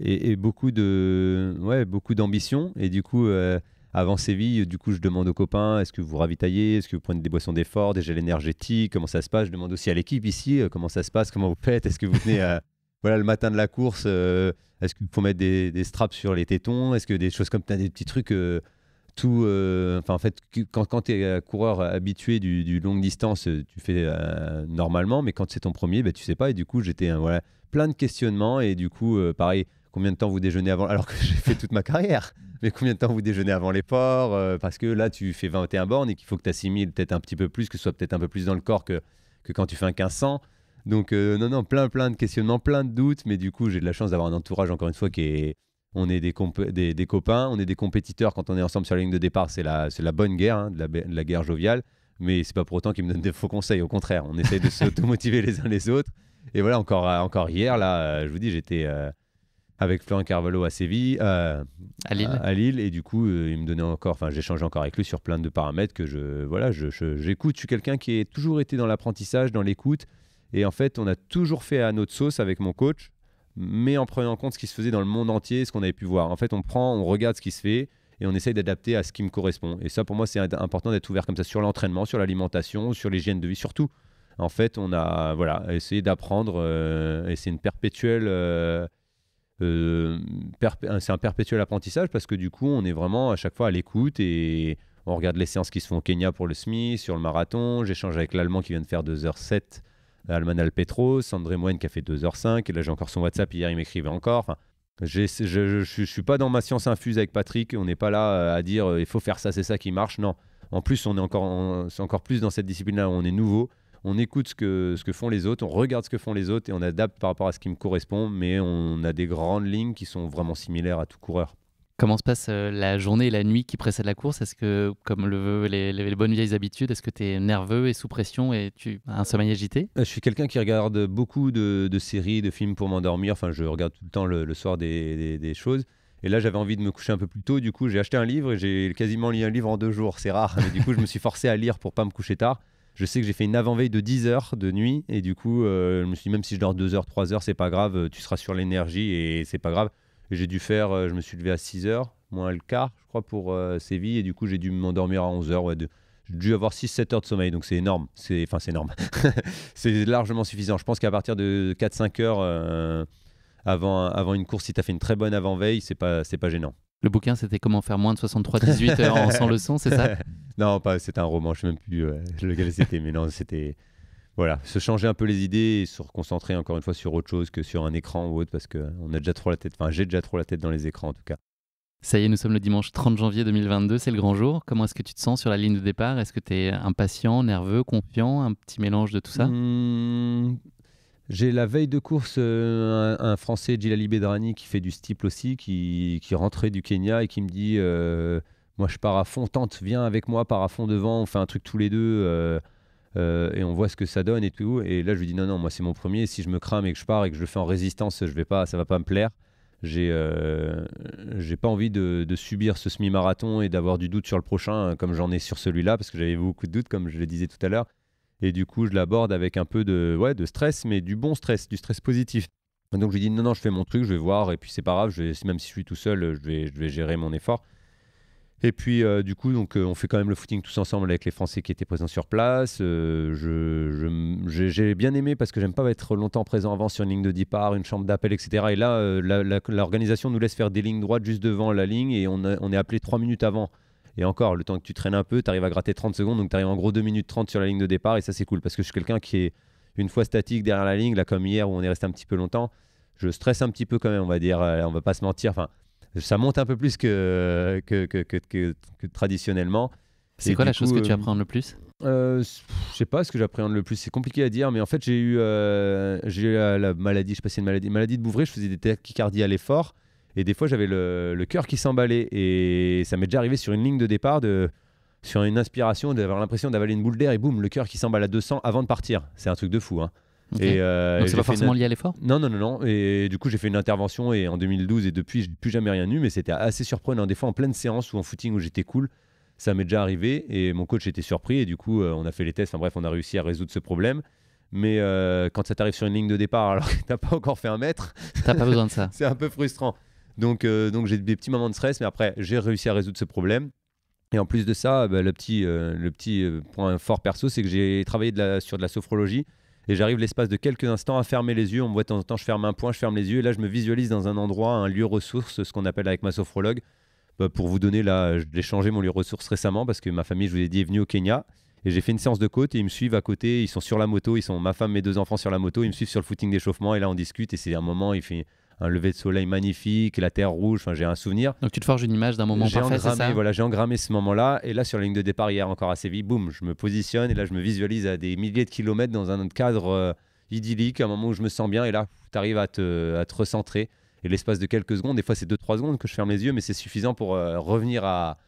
et, beaucoup de ouais, d'ambition. Et du coup, avant Séville, du coup, je demande aux copains est-ce que vous ravitaillez Est-ce que vous prenez des boissons d'effort, des gels énergétiques Comment ça se passe Je demande aussi à l'équipe ici comment ça se passe Comment vous faites Est-ce que vous venez [laughs] voilà, le matin de la course, est-ce qu'il faut mettre des, straps sur les tétons Est-ce que des choses comme as des petits trucs tout. Euh, enfin, en fait, quand, quand tu es coureur habitué du, longue distance, euh, tu fais euh, normalement, mais quand c'est ton premier, ben, tu sais pas. Et du coup, j'étais voilà, plein de questionnements. Et du coup, pareil, combien de temps vous déjeunez avant Alors que [laughs] j'ai fait toute ma carrière. Mais combien de temps vous déjeunez avant les ports Parce que là, tu fais 21 bornes et qu'il faut que tu assimiles peut-être un petit peu plus, que ce soit peut-être un peu plus dans le corps que, que quand tu fais un 1500. Donc, non, non, plein, plein de questionnements, plein de doutes. Mais du coup, j'ai de la chance d'avoir un entourage, encore une fois, qui est on est des, copains, on est des compétiteurs quand on est ensemble sur la ligne de départ, c'est la, bonne guerre, hein, de, la, guerre joviale, mais c'est pas pour autant qu'il me donne des faux conseils, au contraire, on essaie de s'automotiver [laughs] les uns les autres. Et voilà, encore, hier, là, euh, je vous dis, j'étais euh, avec Florent Carvalho à Séville, euh, à, Lille. À, Lille. et du coup, il me donnait encore, enfin, j'échangeais encore avec lui sur plein de paramètres que je, voilà, j'écoute, je, je suis quelqu'un qui a toujours été dans l'apprentissage, dans l'écoute, et en fait, on a toujours fait à notre sauce avec mon coach, mais en prenant en compte ce qui se faisait dans le monde entier, ce qu'on avait pu voir. En fait, on prend, on regarde ce qui se fait et on essaye d'adapter à ce qui me correspond. Et ça, pour moi, c'est important d'être ouvert comme ça sur l'entraînement, sur l'alimentation, sur l'hygiène de vie, surtout. En fait, on a voilà, essayé d'apprendre euh, et c'est une perpétuelle. Euh, euh, c'est un perpétuel apprentissage parce que du coup, on est vraiment à chaque fois à l'écoute et on regarde les séances qui se font au Kenya pour le SMI, sur le marathon. J'échange avec l'Allemand qui vient de faire 2h07 Alman Alpetro, Sandré Moine qui a fait 2h05, là j'ai encore son WhatsApp, hier il m'écrivait encore. je ne suis pas dans ma science infuse avec Patrick, on n'est pas là euh, à dire euh, il faut faire ça, c'est ça qui marche, non. En plus, on est encore, encore plus dans cette discipline-là, on est nouveau, on écoute ce que, ce que font les autres, on regarde ce que font les autres et on adapte par rapport à ce qui me correspond, mais on a des grandes lignes qui sont vraiment similaires à tout coureur. Comment se passe euh, la journée et la nuit qui précède la course Est-ce que, comme le veulent les, bonnes vieilles habitudes, est-ce que tu es nerveux et sous pression et tu as un sommeil agité euh, Je suis quelqu'un qui regarde beaucoup de, séries, de films pour m'endormir. Enfin, je regarde tout le temps le, soir des, choses. Et là, j'avais envie de me coucher un peu plus tôt. Du coup, j'ai acheté un livre et j'ai quasiment lu un livre en deux jours. C'est rare. du coup, je me suis forcé à lire pour pas me coucher tard. Je sais que j'ai fait une avant-veille de 10 heures de nuit. Et du coup, euh, je me suis dit, même si je dors 2 heures, 3 heures, c'est pas grave. Tu seras sur l'énergie et c'est pas grave. J'ai dû faire, euh, je me suis levé à 6h, moins le quart, je crois, pour euh, Séville. Et du coup, j'ai dû m'endormir à 11h. Ouais, de... J'ai dû avoir 6-7 heures de sommeil. Donc, c'est énorme. C'est... Enfin, c'est énorme. [laughs] c'est largement suffisant. Je pense qu'à partir de 4-5 heures euh, avant, avant une course, si tu as fait une très bonne avant-veille, c'est pas, c'est pas gênant. Le bouquin, c'était comment faire moins de 63-18 heures sans leçon, c'est ça [laughs] Non, pas, c'était un roman, je ne sais même plus lequel c'était, mais non, c'était voilà, se changer un peu les idées et se reconcentrer encore une fois sur autre chose que sur un écran ou autre, parce euh, on a déjà trop la tête, enfin j'ai déjà trop la tête dans les écrans en tout cas. Ça y est, nous sommes le dimanche 30 janvier 2022, c'est le grand jour. Comment est-ce que tu te sens sur la ligne de départ Est-ce que tu es impatient, nerveux, confiant, un petit mélange de tout ça mmh, J'ai la veille de course euh, un, Français, Gilali Bedrani, qui fait du steeple aussi, qui, qui rentrait du Kenya et qui me dit euh, Moi, je pars à fond, tente, viens avec moi, pars à fond devant, on fait un truc tous les deux. Euh, et on voit ce que ça donne et tout. Et là, je lui dis non, non, moi c'est mon premier. Si je me crame et que je pars et que je le fais en résistance, je vais pas, ça va pas me plaire. J'ai, euh, pas envie de, subir ce semi-marathon et d'avoir du doute sur le prochain, hein, comme j'en ai sur celui-là, parce que j'avais beaucoup de doutes, comme je le disais tout à l'heure. Et du coup, je l'aborde avec un peu de, de stress, mais du bon stress, du stress positif. Donc je lui dis non, non, je fais mon truc, je vais voir, et puis c'est pas grave, je même si je suis tout seul, je vais gérer mon effort. Et puis, euh, du coup, donc, euh, on fait quand même le footing tous ensemble avec les Français qui étaient présents sur place. Euh, je, j'ai bien aimé parce que j'aime pas être longtemps présent avant sur une ligne de départ, une chambre d'appel, etc. Et là, l'organisation nous laisse faire des lignes droites juste devant la ligne et on, est appelé trois minutes avant. Et encore, le temps que tu traînes un peu, tu arrives à gratter 30 secondes, donc tu arrives en gros 2 minutes 30 sur la ligne de départ et ça, c'est cool parce que je suis quelqu'un qui est une fois statique derrière la ligne, là, comme hier où on est resté un petit peu longtemps. Je stresse un petit peu quand même, on va dire, on va pas se mentir. Enfin, ça monte un peu plus que, que, traditionnellement. C'est quoi la chose que tu euh, apprends le plus euh, je sais pas ce que j'appréhende le plus, c'est compliqué à dire, mais en fait j'ai eu, euh, la, maladie, je passais une maladie, maladie de Bouvray, je faisais des tachycardies à l'effort, et des fois j'avais le, cœur qui s'emballait, et ça m'est déjà arrivé sur une ligne de départ, de, sur une inspiration, d'avoir l'impression d'avaler une boule d'air, et boum, le cœur qui s'emballe à 200 avant de partir. C'est un truc de fou. Hein. Et, Donc euh, c'est pas forcément lié à l'effort Non, non, non, non. Et du coup, j'ai fait une intervention et en 2012 et depuis, je n'ai plus jamais rien eu, mais c'était assez surprenant. Des fois, en pleine séance ou en footing où j'étais cool, ça m'est déjà arrivé et mon coach était surpris et du coup, euh, on a fait les tests. Enfin bref, on a réussi à résoudre ce problème. Mais euh, quand ça t'arrive sur une ligne de départ alors que t'as pas encore fait un mètre, t'as pas besoin de ça. [laughs] c'est un peu frustrant. Donc, donc j'ai des petits moments de stress, mais après j'ai réussi à résoudre ce problème. Et en plus de ça, bah, le petit, le petit point fort perso, c'est que j'ai travaillé la, sur de la sophrologie. Et j'arrive l'espace de quelques instants à fermer les yeux. On me voit de temps en temps, je ferme un point, je ferme les yeux. Et là, je me visualise dans un endroit, un lieu ressource, ce qu'on appelle avec ma sophrologue. Bah, pour vous donner là, j'ai changé mon lieu ressource récemment parce que ma famille, je vous ai dit, est venue au Kenya. Et j'ai fait une séance de côte et ils me suivent à côté. Ils sont sur la moto, ils sont ma femme, mes deux enfants sur la moto. Ils me suivent sur le footing d'échauffement et là, on discute. Et c'est un moment, il fait un lever de soleil magnifique, la terre rouge. Enfin, j'ai un souvenir. Donc tu te forges une image d'un moment parfait, c'est ça Voilà, j'ai engrammé ce moment-là. Et là, sur la ligne de départ hier encore à Séville, boum, je me positionne et là, je me visualise à des milliers de kilomètres dans un cadre euh, idyllique, un moment où je me sens bien. Et là, tu arrives à te, à recentrer. Et l'espace de quelques secondes, des fois c'est 2-3 secondes que je ferme les yeux, mais c'est suffisant pour euh, revenir à,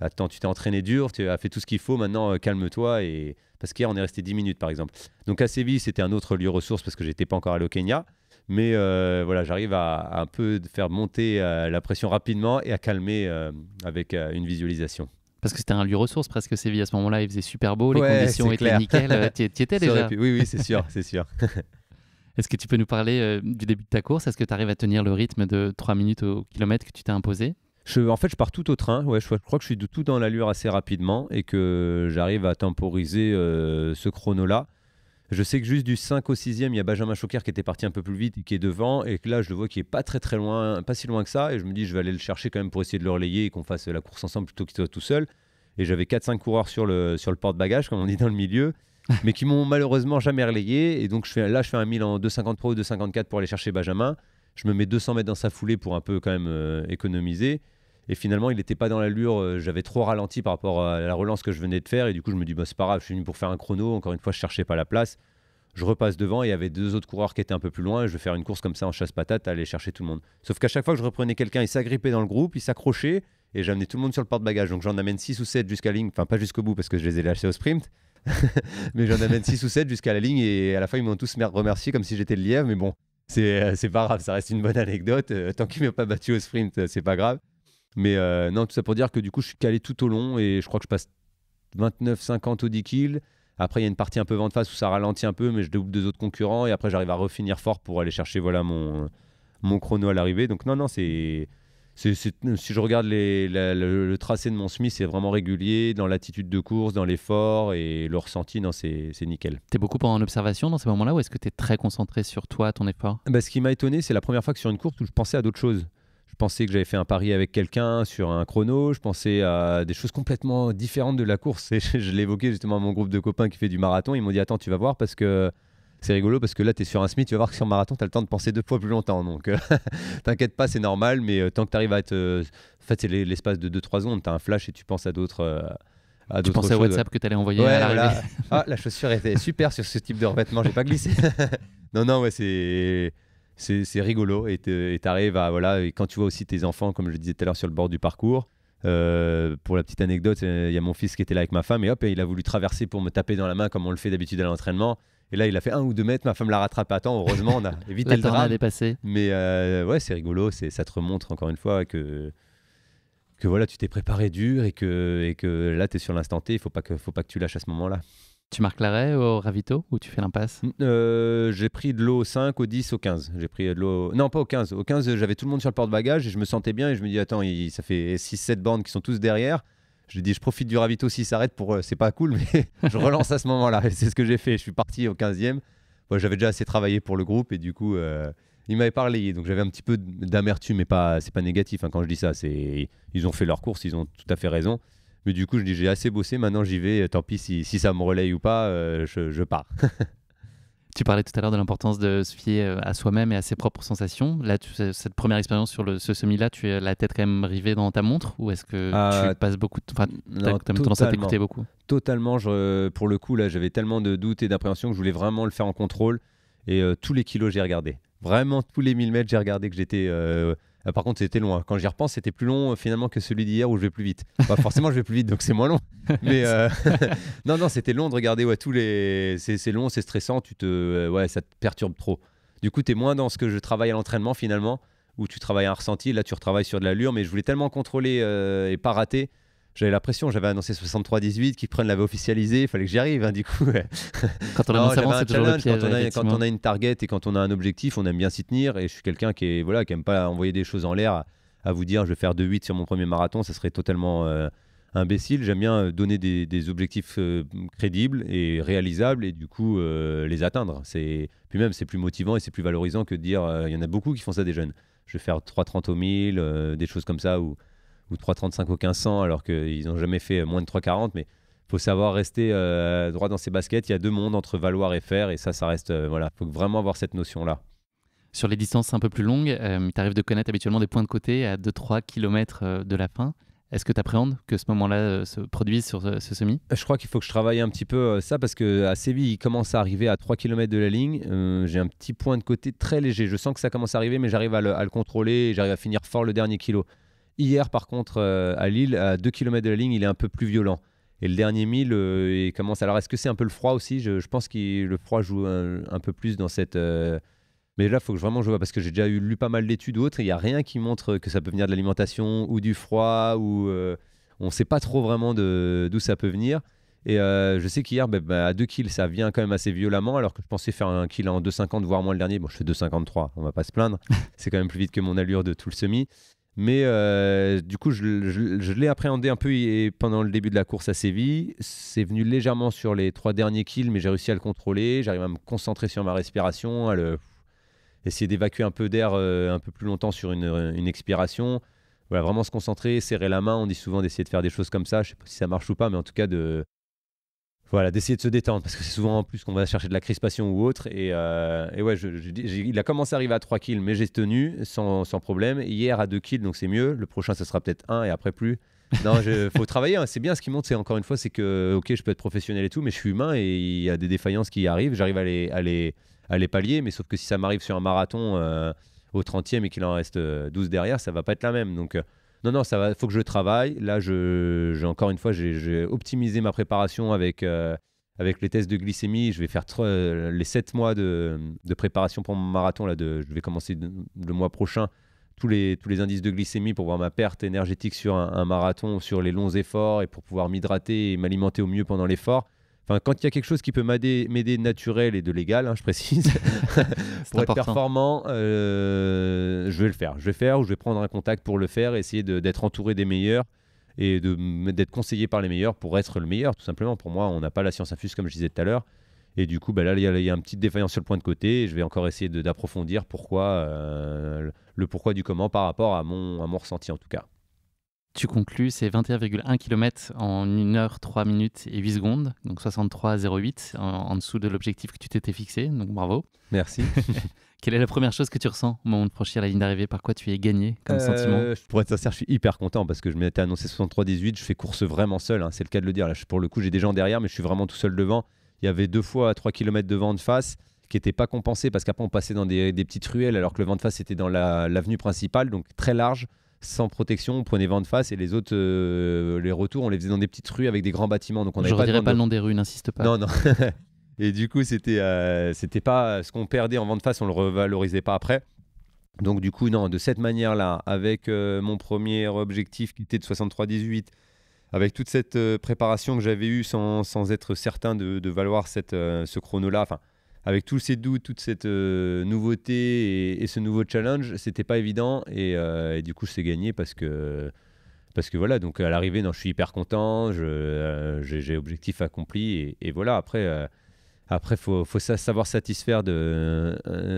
Attends, tu t'es entraîné dur, tu as fait tout ce qu'il faut, maintenant euh, calme-toi. Et... Parce qu'hier, on est resté 10 minutes, par exemple. Donc à Séville, c'était un autre lieu ressource parce que j'étais pas encore allé au Kenya. Mais euh, voilà, j'arrive à, un peu faire monter euh, la pression rapidement et à calmer euh, avec une visualisation. Parce que c'était un lieu ressource presque Séville à ce moment-là, il faisait super beau, les conditions étaient nickel, tu étais [laughs] déjà. Oui, oui, c'est sûr, c'est sûr. [laughs] Est-ce que tu peux nous parler du début de ta course Est-ce que tu arrives à tenir le rythme de 3 minutes au kilomètre que tu t'es imposé en fait, je pars tout au train. Ouais, je, crois que je suis tout dans l'allure assez rapidement et que j'arrive à temporiser ce chrono-là. Je sais que juste du 5 au 6e, il y a Benjamin Choquer qui était parti un peu plus vite qui est devant. Et que là, je le vois qui est pas très très loin, pas si loin que ça. Et je me dis, je vais aller le chercher quand même pour essayer de le relayer et qu'on fasse la course ensemble plutôt qu'il soit tout seul. Et j'avais 4-5 coureurs sur le, sur le porte-bagages, comme on dit dans le milieu, [laughs] mais qui m'ont malheureusement jamais relayé. Et donc je fais, là, je fais un mille en pro ou 2,54 pour aller chercher Benjamin. Je me mets 200 mètres dans sa foulée pour un peu quand même euh, économiser. Et finalement, il n'était pas dans l'allure. Euh, j'avais trop ralenti par rapport à la relance que je venais de faire. Et du coup, je me dis, bah, c'est pas grave, je suis venu pour faire un chrono. Encore une fois, je cherchais pas la place. Je repasse devant. Et il y avait deux autres coureurs qui étaient un peu plus loin. je vais faire une course comme ça en chasse-patate, aller chercher tout le monde. Sauf qu'à chaque fois que je reprenais quelqu'un, il s'agrippait dans le groupe, il s'accrochait. Et j'amenais tout le monde sur le porte-bagages. Donc j'en amène 6 ou 7 jusqu'à la ligne. Enfin, pas jusqu'au bout parce que je les ai lâchés au sprint. [laughs] mais j'en amène 6 ou 7 jusqu'à la ligne. Et à la fin, ils m'ont tous remercié comme si j'étais le lièvre. Mais bon, euh, c'est pas grave. Ça reste une bonne anecdote. Euh, tant qu'ils m'ont pas battu au sprint, c'est pas grave. Mais euh, non, tout ça pour dire que du coup, je suis calé tout au long et je crois que je passe 29-50 au 10 kills. Après, il y a une partie un peu vent de face où ça ralentit un peu, mais je double deux autres concurrents et après, j'arrive à refinir fort pour aller chercher voilà mon, mon chrono à l'arrivée. Donc, non, non, c'est. si je regarde le, tracé de mon Smith, c'est vraiment régulier dans l'attitude de course, dans l'effort et le ressenti, c'est, nickel. T'es beaucoup en observation dans ces moments-là ou est-ce que tu es très concentré sur toi, ton effort bah, Ce qui m'a étonné, c'est la première fois que sur une course où je pensais à d'autres choses pensais que j'avais fait un pari avec quelqu'un sur un chrono, je pensais à des choses complètement différentes de la course. Et [laughs] je, l'évoquais justement à mon groupe de copains qui fait du marathon. Ils m'ont dit Attends, tu vas voir parce que c'est rigolo parce que là, tu es sur un SMI, tu vas voir que sur marathon, tu as le temps de penser deux fois plus longtemps. Donc, euh, [laughs] t'inquiète pas, c'est normal, mais euh, tant que tu arrives à être. en fait, c'est l'espace de 2-3 secondes, tu as un flash et tu penses à d'autres. Euh, tu pensais à WhatsApp que tu allais envoyer à [laughs] Ah, la chaussure était super sur ce type de revêtement, j'ai pas glissé. non, non, ouais, c'est c'est rigolo. Et t'arrives à. Voilà, et quand tu vois aussi tes enfants, comme je disais tout à l'heure, sur le bord du parcours. Euh, pour la petite anecdote, euh, il y a mon fils qui était là avec ma femme et hop, il a voulu traverser pour me taper dans la main comme on le fait d'habitude à l'entraînement. Et là, il a fait un ou deux mètres, ma femme l'a rattrapé à temps. Heureusement, on a [laughs] évité le drame. Mais euh, ouais, c'est rigolo, c'est ça te remontre encore une fois que, que voilà, tu t'es préparé dur et que, et que là, tu es sur l'instant T. Il faut pas que, faut pas que tu lâches à ce moment-là. Tu marques l'arrêt au ravito ou tu fais l'impasse mm, euh, J'ai pris de l'eau au 5, au 10, au 15. J'ai pris de l'eau. Non, pas au 15. Au 15, j'avais tout le monde sur le porte-bagages et je me sentais bien et je me dis attends, il... ça fait 6-7 bandes qui sont tous derrière. Je dis je profite du ravito s'il s'arrête pour euh, c'est pas cool, mais [laughs] je relance à ce moment-là. Et c'est ce que j'ai fait. Je suis parti au 15e. j'avais déjà assez travaillé pour le groupe et du coup, euh, il m'avait parlé. Donc j'avais un petit peu d'amertume, mais pas... c'est pas négatif hein, quand je dis ça. C'est... Ils ont fait leur course, ils ont tout à fait raison. Mais du coup, je dis j'ai assez bossé, maintenant j'y vais. Tant pis si, ça me relaye ou pas, euh, je, pars. [laughs] tu parlais tout à l'heure de l'importance de se fier euh, à soi-même et à ses propres sensations. Là, tu, cette première expérience sur le, ce semi-là, tu as la tête quand même rivée dans ta montre ou est-ce que tu euh, passes beaucoup de, temps beaucoup Totalement. Je, pour le coup, là, j'avais tellement de doutes et d'appréhensions que je voulais vraiment le faire en contrôle. Et tous les kilos, j'ai regardé. Vraiment, tous les 1000 mètres, j'ai regardé que j'étais euh, par contre, c'était loin. Hein. Quand j'y repense, c'était plus long euh, finalement que celui d'hier où je vais plus vite. Pas [laughs] forcément, je vais plus vite, donc c'est moins long. [laughs] Mais euh, [laughs] non, non, c'était long de regarder. tous les, c'est long, c'est stressant. Tu te, ouais, ça te perturbe trop. Du coup, tu es moins dans ce que je travaille à l'entraînement finalement, où tu travailles un ressenti. Là, tu retravailles sur de l'allure, mais je voulais tellement contrôler et pas rater j'avais la pression, j'avais annoncé 63-18, qu'ils prennent l'avait officialisé, il fallait que j'y arrive, hein, du coup. [laughs] quand on toujours quand, on a, une target et quand on a un objectif, on aime bien s'y tenir, et je suis quelqu'un qui n'aime voilà, pas envoyer des choses en l'air, à, vous dire je vais faire 2-8 sur mon premier marathon, ça serait totalement euh, imbécile, j'aime bien euh, donner des, objectifs euh, crédibles et réalisables, et du coup les atteindre. Puis même, c'est plus motivant et c'est plus valorisant que de dire, il y en a beaucoup qui font ça des jeunes, je vais faire 3-30 au 1000, des choses comme ça, ou ou 3,35 au 1500 alors qu'ils n'ont jamais fait moins de 3,40. Mais faut savoir rester euh, droit dans ses baskets. Il y a deux mondes entre valoir et faire, et ça, ça reste. voilà, euh, voilà, faut vraiment avoir cette notion-là. Sur les distances un peu plus longues, euh, tu arrives de connaître habituellement des points de côté à 2-3 km de la fin. Est-ce que tu appréhendes que ce moment-là se produise sur ce, semi Je crois qu'il faut que je travaille un petit peu ça parce que à Séville, il commence à arriver à 3 km de la ligne. j'ai un petit point de côté très léger. Je sens que ça commence à arriver, mais j'arrive à, à le, contrôler et j'arrive à finir fort le dernier kilo. Hier, par contre, euh, à Lille, à 2 km de la ligne, il est un peu plus violent. Et le dernier mille, euh, il commence. Alors, est-ce que c'est un peu le froid aussi je, pense que le froid joue un, peu plus dans cette. Euh, Mais là, il faut que vraiment je vois parce que j'ai déjà eu, lu pas mal d'études ou autres. Il n'y a rien qui montre que ça peut venir de l'alimentation ou du froid ou on ne sait pas trop vraiment d'où ça peut venir. Et je sais qu'hier, ben, ben, à 2 kills, ça vient quand même assez violemment, alors que je pensais faire un kill en 2,50, voire moins le dernier. Bon, je fais 2,53, on ne va pas se plaindre. [laughs] c'est quand même plus vite que mon allure de tout le semi. Mais euh, du coup, je, l'ai appréhendé un peu et pendant le début de la course à Séville. C'est venu légèrement sur les trois derniers kills, mais j'ai réussi à le contrôler. J'arrive à me concentrer sur ma respiration, à essayer d'évacuer un peu d'air euh, un peu plus longtemps sur euh, une, expiration. Voilà, vraiment se concentrer, serrer la main. On dit souvent d'essayer de faire des choses comme ça. Je ne sais pas si ça marche ou pas, mais en tout cas de voilà, d'essayer de se détendre, parce que c'est souvent en plus qu'on va chercher de la crispation ou autre. Et, euh, ouais, il a commencé à arriver à 3 kills, mais j'ai tenu sans, problème. Hier à 2 kills, donc c'est mieux. Le prochain, ça sera peut-être 1 et après plus. Non, il [laughs] faut travailler. Hein. C'est bien ce qui montre, c'est encore une fois, c'est que, ok, je peux être professionnel et tout, mais je suis humain et il y a des défaillances qui arrivent. J'arrive à les, à, à les pallier, mais sauf que si ça m'arrive sur un marathon euh, au 30e et qu'il en reste 12 euh, derrière, ça va pas être la même. Donc non, non, ça faut que je travaille. Là, j'ai encore une fois, j'ai optimisé ma préparation avec, euh, avec les tests de glycémie. Je vais faire euh, les 7 mois de, préparation pour mon marathon. Là, je vais commencer le mois prochain tous les, tous les indices de glycémie pour voir ma perte énergétique sur un, un marathon, sur les longs efforts et pour pouvoir m'hydrater et m'alimenter au mieux pendant l'effort quand il y a quelque chose qui peut m'aider naturel et de légal, hein, je précise, [laughs] [laughs] pour être performant, euh, je vais le faire. Je vais faire ou je vais prendre un contact pour le faire, essayer d'être entouré des meilleurs et d'être conseillé par les meilleurs pour être le meilleur, tout simplement. Pour moi, on n'a pas la science infuse, comme je disais tout à l'heure. Et du coup, bah là, il y, a un petit défaillance sur le point de côté. je vais encore essayer d'approfondir pourquoi, euh, le pourquoi du comment par rapport à mon, à mon ressenti, en tout cas. Tu conclus, c'est 21,1 km en 1 h 3 minutes et 8 secondes, donc 63,08 en, en dessous de l'objectif que tu t'étais fixé, donc bravo. Merci. [laughs] Quelle est la première chose que tu ressens au moment de franchir la ligne d'arrivée Par quoi tu es gagné comme euh, sentiment Pour être sincère, je suis hyper content parce que je m'étais annoncé 63,18, je fais course vraiment seul, hein, c'est le cas de le dire. pour le coup, j'ai des gens derrière, mais je suis vraiment tout seul devant. Il y avait deux fois à 3 km de vent de face qui n'était pas compensé parce qu'après on passait dans des, petites ruelles alors que le vent de face était dans l'avenue principale, donc très large sans protection, on prenait vent de face et les autres, euh, les retours, on les faisait dans des petites rues avec des grands bâtiments. Donc on Je ne redirai pas, le nom des rues, n'insiste pas. Non, non. [laughs] et du coup, c'était euh, c'était pas ce qu'on perdait en vent de face, on le revalorisait pas après. Donc du coup, non, de cette manière-là, avec euh, mon premier objectif qui était de 63-18, avec toute cette préparation que j'avais eue sans, être certain de, valoir cette, ce chrono-là, enfin avec tous ces doutes, toute cette euh, nouveauté et, ce nouveau challenge, c'était pas évident. Et, euh, du coup, je sais gagner parce que, parce que voilà, donc à l'arrivée, je suis hyper content, euh, j'ai objectif accompli. Et, voilà, après, après faut, faut savoir satisfaire de,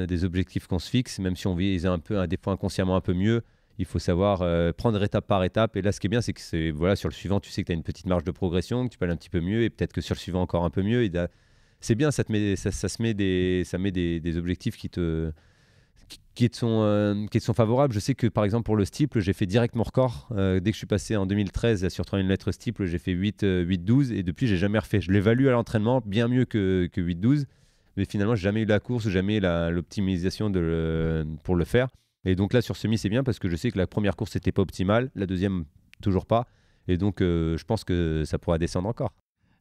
des objectifs qu'on se fixe, même si on visait un peu, à des points inconsciemment un peu mieux. Il faut savoir prendre étape par étape. Et là, ce qui est bien, c'est que voilà, sur le suivant, tu sais que tu as une petite marge de progression, que tu peux aller un petit peu mieux, et peut-être que sur le suivant, encore un peu mieux. Et c'est bien, ça, te met, ça, se met des, ça met des, objectifs qui te, qui sont, euh, qui sont favorables. Je sais que par exemple pour le steeple, j'ai fait direct mon record. Euh, dès que je suis passé en 2013 sur 3000 mètres steeple, j'ai fait 8, 8 12 et depuis j'ai jamais refait. Je l'évalue à l'entraînement bien mieux que, 8 12 mais finalement j'ai jamais eu la course, jamais l'optimisation pour le faire. Et donc là sur semi c'est bien parce que je sais que la première course n'était pas optimale, la deuxième toujours pas, et donc euh, je pense que ça pourra descendre encore.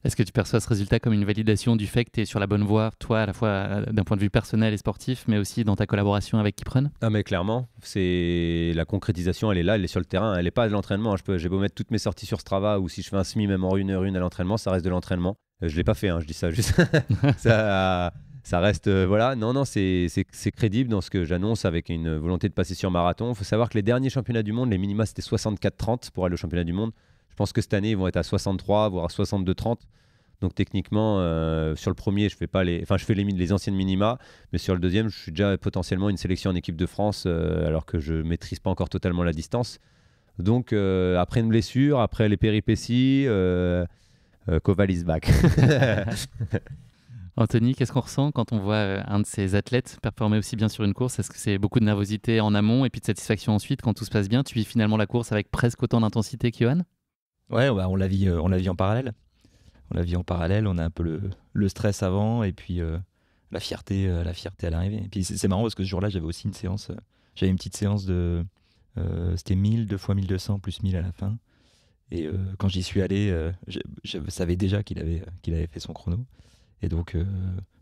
Est-ce que tu perçois ce résultat comme une validation du fait que tu es sur la bonne voie, toi, à la fois euh, d'un point de vue personnel et sportif, mais aussi dans ta collaboration avec Kipron? Ah, mais clairement, c'est la concrétisation, elle est là, elle est sur le terrain, elle n'est pas à l'entraînement. Je peux, j'ai beau mettre toutes mes sorties sur Strava ou si je fais un semi, même en une heure, une à l'entraînement, ça reste de l'entraînement. Euh, je ne l'ai pas fait, hein, je dis ça juste. [laughs] [laughs] ça, reste. Euh, voilà, non, non, c'est crédible dans ce que j'annonce avec une volonté de passer sur marathon. Il faut savoir que les derniers championnats du monde, les minima, c'était 64-30 pour aller au championnat du monde. Je pense que cette année, ils vont être à 63, voire à 62-30. Donc techniquement, euh, sur le premier, je fais pas les, je fais les, les, anciennes minima, mais sur le deuxième, je suis déjà potentiellement une sélection en équipe de France, euh, alors que je maîtrise pas encore totalement la distance. Donc euh, après une blessure, après les péripéties, Koval is back. [laughs] Anthony, qu'est-ce qu'on ressent quand on voit un de ces athlètes performer aussi bien sur une course Est-ce que c'est beaucoup de nervosité en amont et puis de satisfaction ensuite quand tout se passe bien Tu vis finalement la course avec presque autant d'intensité qu'Yohan Ouais, bah, on, la vit, euh, on la en parallèle. On la vit en parallèle, on a un peu le, stress avant et puis euh, la fierté euh, la fierté à l'arrivée. Et puis c'est marrant parce que ce jour-là, j'avais aussi une séance, j'avais une petite séance de. c'était 1000, 2 fois 1200 plus 1000 à la fin. Et quand j'y suis allé, je, je, savais déjà qu'il avait, qu'il avait fait son chrono. Et donc, euh,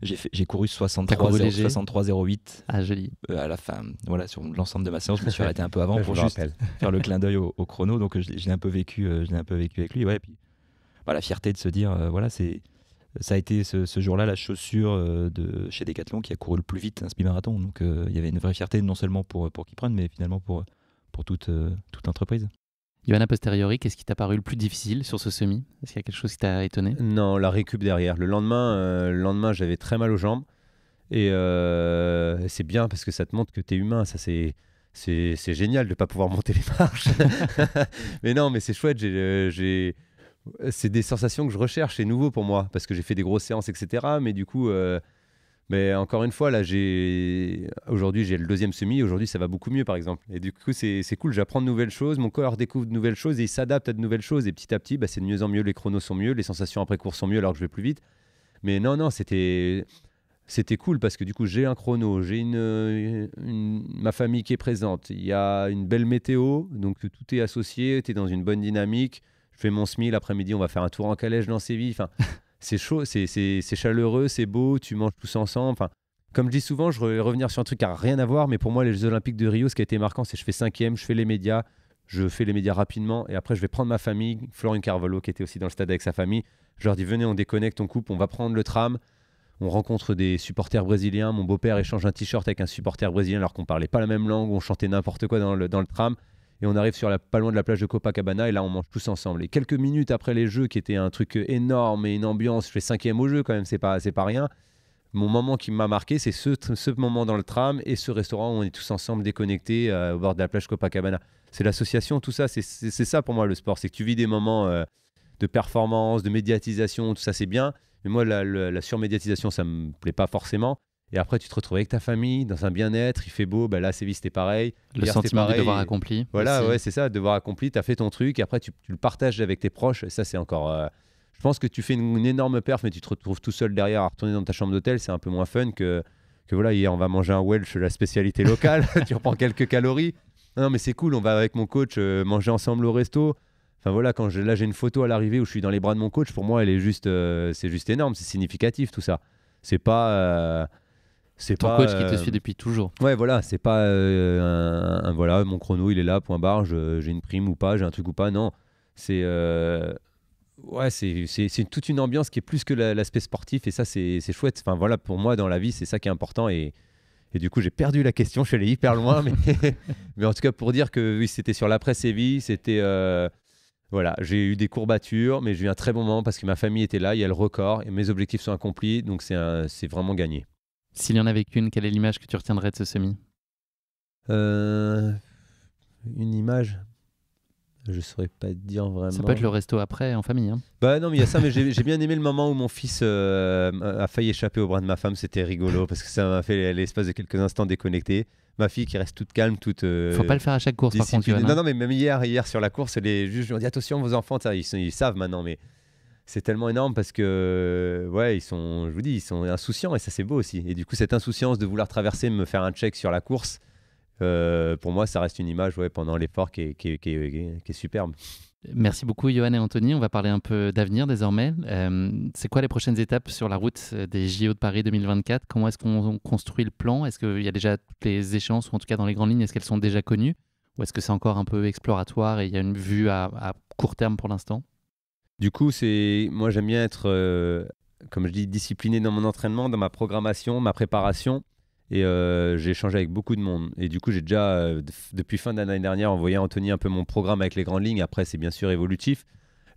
j'ai couru 63, 08 ah, euh, à la fin. Voilà, sur l'ensemble de ma séance, je me suis [laughs] arrêté un peu avant pour juste [laughs] faire le clin d'œil au, chrono. Donc, euh, je, l'ai un peu vécu, un peu vécu avec lui. Ouais, puis, bah, la fierté de se dire, voilà, c'est ça a été ce, jour-là la chaussure de chez Decathlon qui a couru le plus vite un speed marathon. Donc, il y avait une vraie fierté non seulement pour pour Kipron, mais finalement pour pour toute toute l'entreprise. Johanna Posteriori, qu'est-ce qui t'a paru le plus difficile sur ce semi Est-ce qu'il y a quelque chose qui t'a étonné Non, la récup derrière. Le lendemain, euh, le lendemain j'avais très mal aux jambes. Euh, et c'est bien parce que ça te montre que tu es humain. Ça, c'est. C'est génial de ne pas pouvoir monter les marches. [laughs] mais non, mais c'est chouette. Euh, j'ai, c'est des sensations que je recherche. C'est nouveau pour moi parce que j'ai fait des grosses séances, etc. Mais du coup, mais encore une fois, là, j'ai aujourd'hui j'ai le deuxième semi. Aujourd'hui, ça va beaucoup mieux, par exemple. Et du coup, c'est cool. J'apprends de nouvelles choses. Mon corps découvre de nouvelles choses et il s'adapte à de nouvelles choses. Et petit à petit, bah, c'est de mieux en mieux. Les chronos sont mieux. Les sensations après cours sont mieux alors que je vais plus vite. Mais non, non, c'était c'était cool parce que du coup, j'ai un chrono, j'ai une, ma famille qui est présente, il y a une belle météo, donc tout est associé, tu es dans une bonne dynamique. Je fais mon semi. l'après-midi, on va faire un tour en calèche dans Séville. Enfin, [laughs] c'est chaud, c'est chaleureux, c'est beau, tu manges tous ensemble. Enfin, comme je dis souvent, je vais revenir sur un truc qui n'a rien à voir, mais pour moi, les Jeux Olympiques de Rio, ce qui a été marquant, c'est je fais cinquième, je fais les médias, je fais les médias rapidement, et après, je vais prendre ma famille, Florine Carvalho, qui était aussi dans le stade avec sa famille. Je leur dis, venez, on déconnecte, on coupe, on va prendre le tram. On rencontre des supporters brésiliens. Mon beau-père échange un t-shirt avec un supporter brésilien alors qu'on parlait pas la même langue, on chantait n'importe quoi dans le tram. Et on arrive sur la, pas loin de la plage de Copacabana et là on mange tous ensemble. Et quelques minutes après les jeux, qui était un truc euh, énorme et une ambiance, je fais cinquième au jeu quand même, c'est pas, c'est pas rien. Mon moment qui m'a marqué, c'est ce, moment dans le tram et ce restaurant où on est tous ensemble déconnectés euh, au bord de la plage Copacabana. C'est l'association, tout ça, c'est ça pour moi le sport. C'est que tu vis des moments euh, de performance, de médiatisation, tout ça c'est bien. Mais moi, la, la surmédiatisation, ça me plaît pas forcément. Et après, tu te retrouves avec ta famille, dans un bien-être, il fait beau, bah là, Séville, c'était pareil. Le sentiment de devoir accompli. Voilà, ouais, c'est ça, devoir accompli, tu as fait ton truc, et après, tu, le partages avec tes proches, et ça, c'est encore. Euh, je pense que tu fais une, énorme perf, mais tu te retrouves tout seul derrière à retourner dans ta chambre d'hôtel, c'est un peu moins fun que, que voilà, hier, on va manger un Welsh, la spécialité locale, [laughs] tu reprends quelques calories. Non, mais c'est cool, on va avec mon coach euh, manger ensemble au resto. Enfin voilà, quand là j'ai une photo à l'arrivée où je suis dans les bras de mon coach, pour moi elle est juste, euh, c'est juste énorme, c'est significatif tout ça. C'est pas, c'est ton coach qui te euh, suit depuis toujours. Ouais, voilà, c'est pas euh, un, voilà mon chrono, il est là, point barre, j'ai une prime ou pas, j'ai un truc ou pas. Non, c'est euh, ouais, c'est toute une ambiance qui est plus que l'aspect sportif et ça, c'est chouette. Enfin, voilà, pour moi, dans la vie, c'est ça qui est important et, du coup, j'ai perdu la question, je suis allé hyper loin, [laughs] mais, mais en tout cas, pour dire que oui, c'était sur l'après-Séville, c'était. voilà, j'ai eu des courbatures, mais j'ai eu un très bon moment parce que ma famille était là, il y a le record, et mes objectifs sont accomplis, donc c'est vraiment gagné. S'il y en avait qu'une, quelle est l'image que tu retiendrais de ce semi euh, Une image je ne saurais pas te dire vraiment. Ça peut être le resto après en famille. Hein. Bah non, mais il a ça, mais [laughs] j'ai bien aimé le moment où mon fils euh, a failli échapper au bras de ma femme. C'était rigolo parce que ça m'a fait l'espace de quelques instants déconnecté. Ma fille qui reste toute calme, toute. ne euh, Faut pas le faire à chaque course, par Non, mais même hier, hier sur la course, les juges ont dit attention, vos enfants, ils, savent maintenant, mais c'est tellement énorme parce que, euh, ouais, ils sont, je vous dis, ils sont insouciants et ça, c'est beau aussi. Et du coup, cette insouciance de vouloir traverser, me faire un check sur la course, euh, pour moi, ça reste une image ouais, pendant l'effort qui est, superbe. Merci beaucoup, Johan et Anthony. On va parler un peu d'avenir désormais. Euh, c'est quoi les prochaines étapes sur la route des JO de Paris 2024 Comment est-ce qu'on construit le plan Est-ce qu'il y a déjà toutes les échéances, ou en tout cas dans les grandes lignes, est-ce qu'elles sont déjà connues Ou est-ce que c'est encore un peu exploratoire et il y a une vue à court terme pour l'instant du coup, c'est moi j'aime bien être, euh, comme je dis, discipliné dans mon entraînement, dans ma programmation, ma préparation. Et euh, j'ai échangé avec beaucoup de monde. Et du coup, j'ai déjà, euh, depuis fin d'année dernière, envoyé à Anthony un peu mon programme avec les grandes lignes. Après, c'est bien sûr évolutif.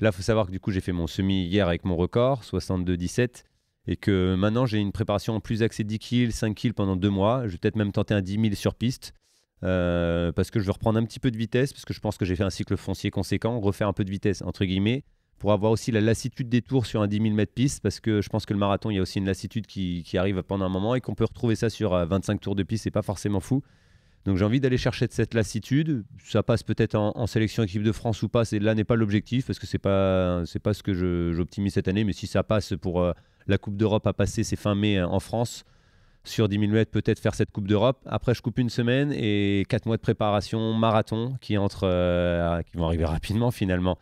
Là, il faut savoir que du coup, j'ai fait mon semi hier avec mon record, 62-17. Et que maintenant, j'ai une préparation plus axée 10 kills, 5 kills pendant deux mois. Je vais peut-être même tenter un 10 000 sur piste. parce que je veux reprendre un petit peu de vitesse, parce que je pense que j'ai fait un cycle foncier conséquent, refaire un peu de vitesse, entre guillemets pour avoir aussi la lassitude des tours sur un 10 000 mètres piste, parce que je pense que le marathon, il y a aussi une lassitude qui, arrive pendant un moment et qu'on peut retrouver ça sur 25 euh, tours de piste, c'est pas forcément fou. Donc j'ai envie d'aller chercher cette lassitude. Ça passe peut-être en, sélection équipe de France ou pas. Là n'est pas l'objectif parce que c'est pas pas ce que j'optimise cette année. Mais si ça passe pour euh, la Coupe d'Europe à passer, c'est fin mai euh, en France sur 10 000 mètres, peut-être faire cette Coupe d'Europe. Après je coupe une semaine et 4 mois de préparation marathon qui entre qui vont arriver rapidement finalement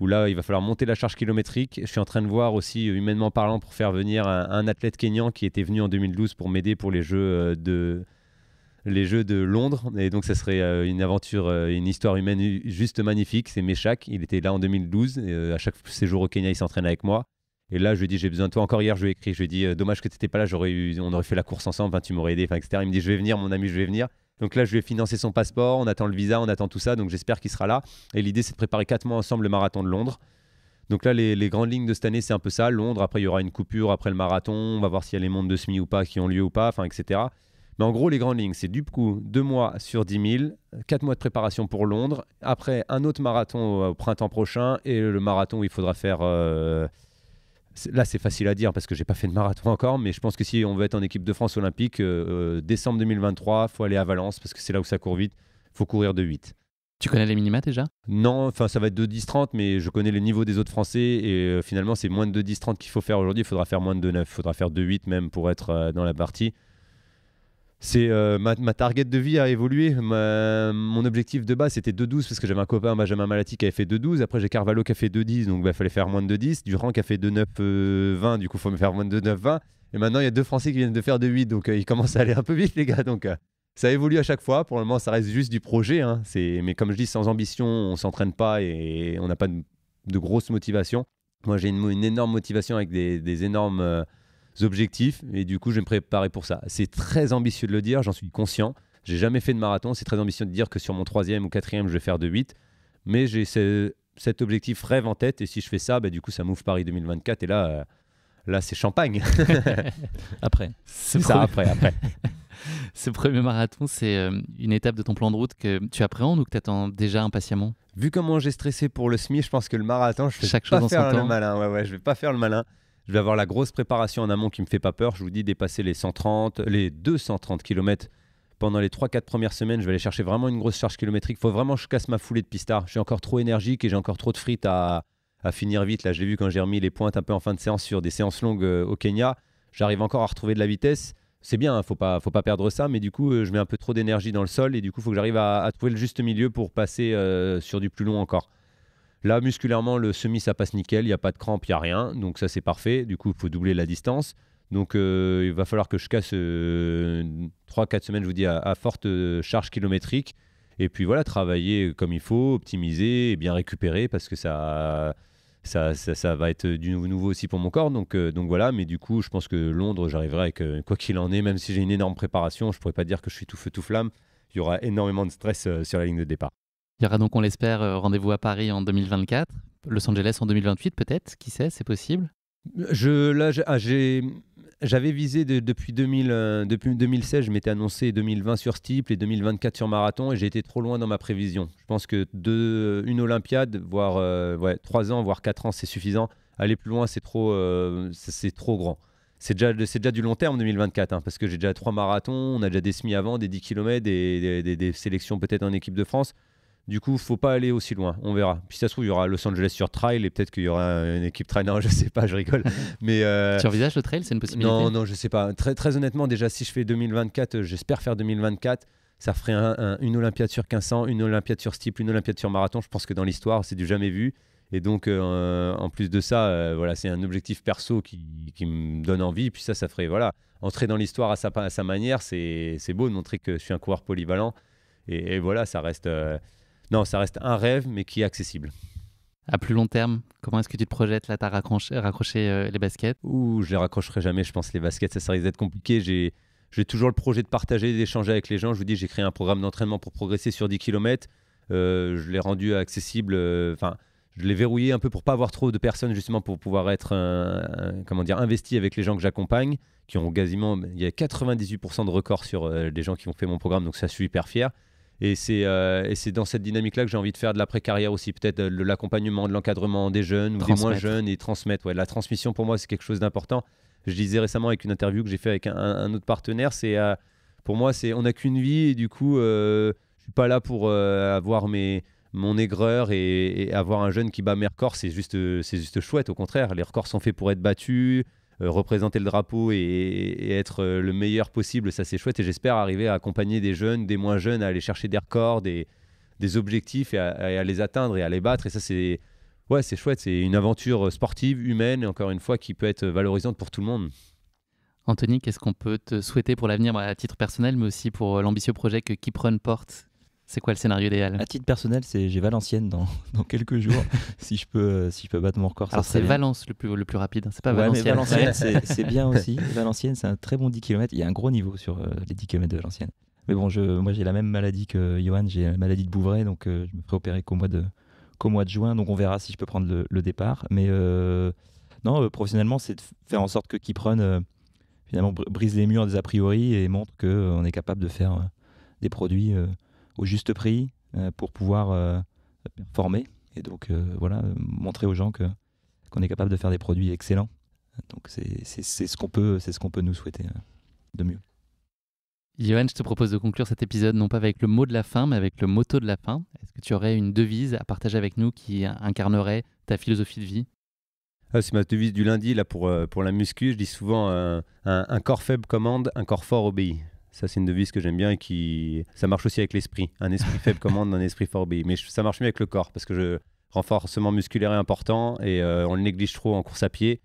où là, il va falloir monter la charge kilométrique. Je suis en train de voir aussi, euh, humainement parlant, pour faire venir un, athlète kényan qui était venu en 2012 pour m'aider pour les Jeux euh, de les Jeux de Londres. Et donc, ça serait euh, une aventure, une histoire humaine juste magnifique. C'est Meshak. Il était là en 2012. à chaque séjour au Kenya, il s'entraîne avec moi. Et là, je lui dis, j'ai besoin de toi. Encore hier, je lui ai écrit. Je lui ai dit, dommage que tu n'étais pas là. J'aurais eu, on aurait fait la course ensemble. tu m'aurais aidé, etc. Il me dit, je vais venir, mon ami, je vais venir. Donc là, je lui financer son passeport, on attend le visa, on attend tout ça, donc j'espère qu'il sera là. Et l'idée, c'est de préparer quatre mois ensemble le marathon de Londres. Donc là, les, grandes lignes de cette année, c'est un peu ça. Londres, après, il y aura une coupure après le marathon, on va voir s'il y a les mondes de semi ou pas qui ont lieu ou pas, enfin, etc. Mais en gros, les grandes lignes, c'est du coup deux mois sur 10 000, quatre mois de préparation pour Londres, après un autre marathon au, printemps prochain et le marathon où il faudra faire. Euh, là c'est facile à dire parce que j'ai pas fait de marathon encore, mais je pense que si on veut être en équipe de France olympique, euh, euh, décembre 2023, il faut aller à Valence parce que c'est là où ça court vite, faut courir de 8. Tu connais les minima déjà Non, enfin ça va être de 10-30, mais je connais le niveau des autres Français et euh, finalement c'est moins de 10-30 qu'il faut faire aujourd'hui, il faudra faire moins de 9, il faudra faire 2-8 même pour être dans la partie c'est euh, ma, target de vie a évolué. mon objectif de base c'était 2-12 parce que j'avais un copain Benjamin Malati qui avait fait 2-12. Après j'ai Carvalho qui a fait 2-10 donc il bah, fallait faire moins de 2-10. Durand qui a fait 2-9-20 euh, du coup il faut me faire moins de 2-9-20. Et maintenant il y a deux Français qui viennent de faire 2-8 donc euh, ils commencent à aller un peu vite les gars. Donc ça évolue à chaque fois. Pour le moment ça reste juste du projet. Hein. Mais comme je dis sans ambition on s'entraîne pas et on n'a pas de, de, grosse motivation. Moi j'ai une, une, énorme motivation avec des énormes objectifs et du coup je vais me préparer pour ça. C'est très ambitieux de le dire, j'en suis conscient. J'ai jamais fait de marathon, c'est très ambitieux de dire que sur mon troisième ou quatrième je vais faire de 8, mais j'ai cet objectif rêve en tête et si je fais ça, bah, du coup ça m'ouvre Paris 2024 et là, euh, là c'est champagne. [laughs] après. C'est ça, après, après. [laughs] ce premier marathon, c'est euh, une étape de ton plan de route que tu appréhends ou que tu attends déjà impatiemment Vu comment j'ai stressé pour le SMI, je pense que le marathon, je vais malin. je vais pas faire le malin. Je vais avoir la grosse préparation en amont qui me fait pas peur. Je vous dis dépasser les 130, les 230 km pendant les 3-4 premières semaines. Je vais aller chercher vraiment une grosse charge kilométrique. Il Faut vraiment que je casse ma foulée de pistard. J'ai encore trop énergique et j'ai encore trop de frites à, finir vite. Là, je vu quand j'ai remis les pointes un peu en fin de séance sur des séances longues euh, au Kenya. J'arrive encore à retrouver de la vitesse. C'est bien, hein, faut pas, faut pas perdre ça, mais du coup, euh, je mets un peu trop d'énergie dans le sol et du coup, faut que j'arrive à, trouver le juste milieu pour passer euh, sur du plus long encore. Là, musculairement, le semi, ça passe nickel, il n'y a pas de crampe, il n'y a rien. Donc ça, c'est parfait. Du coup, il faut doubler la distance. Donc euh, il va falloir que je casse euh, 3-4 semaines, je vous dis, à, forte euh, charge kilométrique. Et puis voilà, travailler euh, comme il faut, optimiser et bien récupérer parce que ça, ça, ça, va être du nouveau aussi pour mon corps. Donc, donc voilà, mais du coup, je pense que Londres, j'arriverai avec quoi qu'il en est, même si j'ai une énorme préparation, je ne pourrais pas dire que je suis tout feu, tout flamme. Il y aura énormément de stress sur la ligne de départ. Il y aura donc, on l'espère, euh, rendez-vous à Paris en 2024, Los Angeles en 2028 peut-être, qui sait, c'est possible je, Là, ah, J'avais visé depuis, 2000, euh, depuis 2016, je m'étais annoncé 2020 sur steeple et 2024 sur marathon et j'ai été trop loin dans ma prévision. Je pense que deux, euh, une Olympiade, voire ouais, trois ans, voire quatre ans, c'est suffisant. Aller plus loin, c'est trop, c'est trop grand. C'est déjà, déjà du long terme 2024, hein, parce que j'ai déjà trois marathons, on a déjà des semis avant, des 10 km, des, des sélections peut-être en équipe de France. Du coup, faut pas aller aussi loin. On verra. Puis ça se trouve, il y aura Los Angeles sur trail et peut-être qu'il y aura une équipe trail. Non, [laughs] je sais pas, je rigole. [laughs] Mais euh, tu envisages le trail, c'est une possibilité Non, non, je sais pas. Très, très honnêtement, déjà, si je fais 2024, euh, j'espère faire 2024. Ça ferait une Olympiade sur 1500, une Olympiade sur steep, une Olympiade sur marathon. Je pense que dans l'histoire, c'est du jamais vu. Et donc, euh, en plus de ça, voilà, c'est un objectif perso qui, me donne envie. Puis ça, ça ferait, voilà, entrer dans l'histoire à sa, à sa manière. C'est beau de montrer que je suis un coureur polyvalent. Et, voilà, ça reste non, ça reste un rêve, mais qui est accessible. À plus long terme, comment est-ce que tu te projettes Là, tu as raccroché, euh, les baskets ou je les raccrocherai jamais, je pense, les baskets. Ça, ça risque d'être compliqué. J'ai, j'ai toujours le projet de partager, d'échanger avec les gens. Je vous dis, j'ai créé un programme d'entraînement pour progresser sur 10 km. Euh, je l'ai rendu accessible. Euh, enfin, je l'ai verrouillé un peu pour pas avoir trop de personnes, justement, pour pouvoir être comment dire, investi avec les gens que j'accompagne, qui ont quasiment. Il y a 98% de records sur les gens qui ont fait mon programme, donc ça, je suis hyper fier. Euh, et c'est dans cette dynamique-là que j'ai envie de faire de l'après-carrière aussi, peut-être euh, de l'accompagnement, de l'encadrement des jeunes ou des moins jeunes et transmettre. Ouais, la transmission, pour moi, c'est quelque chose d'important. Je disais récemment avec une interview que j'ai fait avec un, autre partenaire, c'est euh, pour moi, c'est on n'a qu'une vie et du coup, je je suis pas là pour avoir mes, mon aigreur et, avoir un jeune qui bat mes records. C'est juste, c'est juste chouette, au contraire. Les records sont faits pour être battus. Euh, représenter le drapeau et, être euh, le meilleur possible, ça c'est chouette. Et j'espère arriver à accompagner des jeunes, des moins jeunes, à aller chercher des records, des, objectifs et à, les atteindre et à les battre. Et ça c'est ouais, c'est chouette. C'est une aventure euh, sportive, humaine et encore une fois qui peut être valorisante pour tout le monde. Anthony, qu'est-ce qu'on peut te souhaiter pour l'avenir bah, à titre personnel, mais aussi pour l'ambitieux projet que Keep Run porte c'est quoi le scénario idéal À titre personnel, c'est j'ai Valenciennes dans, [laughs] dans, quelques jours. [laughs] si je peux, euh, si je peux battre mon record. Alors c'est Valence le plus, le plus rapide. Hein, c'est pas Valenciennes. [laughs] c'est bien aussi. Valenciennes, c'est un très bon 10 km. Il y a un gros niveau sur euh, les 10 km de Valenciennes. Mais bon, je, moi j'ai la même maladie que Johan. J'ai la maladie de Bouvray, donc je euh, je me ferai opérer qu'au mois de mois de juin. Donc on verra si je peux prendre le, départ. Mais non, professionnellement, c'est de faire en sorte que Kipron finalement brise les murs des a priori et montre qu'on est capable de faire des produits au juste prix euh, pour pouvoir euh, former et donc euh, voilà, montrer aux gens que qu'on est capable de faire des produits excellents. Donc c'est ce qu'on peut, c'est ce qu'on peut nous souhaiter de mieux. Johan, je te propose de conclure cet épisode non pas avec le mot de la fin, mais avec le motto de la fin. Est-ce que tu aurais une devise à partager avec nous qui incarnerait ta philosophie de vie ah, C'est ma devise du lundi là pour, pour la muscu. Je dis souvent un corps faible commande, un corps fort obéit. Ça, c'est une devise que j'aime bien et qui. Ça marche aussi avec l'esprit. Un esprit faible commande, [laughs] un esprit fort obéit. Mais ça marche mieux avec le corps parce que je... renforcement musculaire est important et euh, on le néglige trop en course à pied.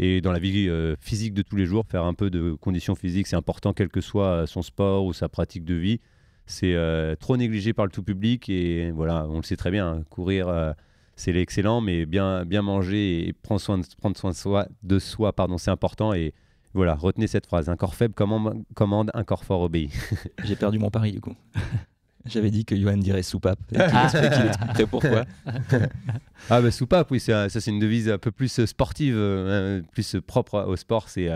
Et dans la vie euh, physique de tous les jours, faire un peu de conditions physiques, c'est important, quel que soit euh, son sport ou sa pratique de vie. C'est trop négligé par le tout public et voilà, on le sait très bien, hein. courir c'est l'excellent. mais bien, bien manger et prendre soin de, prendre soin soi, de soi pardon, c'est important. Et voilà, retenez cette phrase. Un corps faible commande, un corps fort obéit. [laughs] J'ai perdu mon pari du coup. [laughs] J'avais dit que Johan dirait soupape. Et [laughs] pourquoi. ah ben, soupape, oui, ça, c'est une devise un peu plus euh, sportive, euh, euh, plus propre au sport. C'est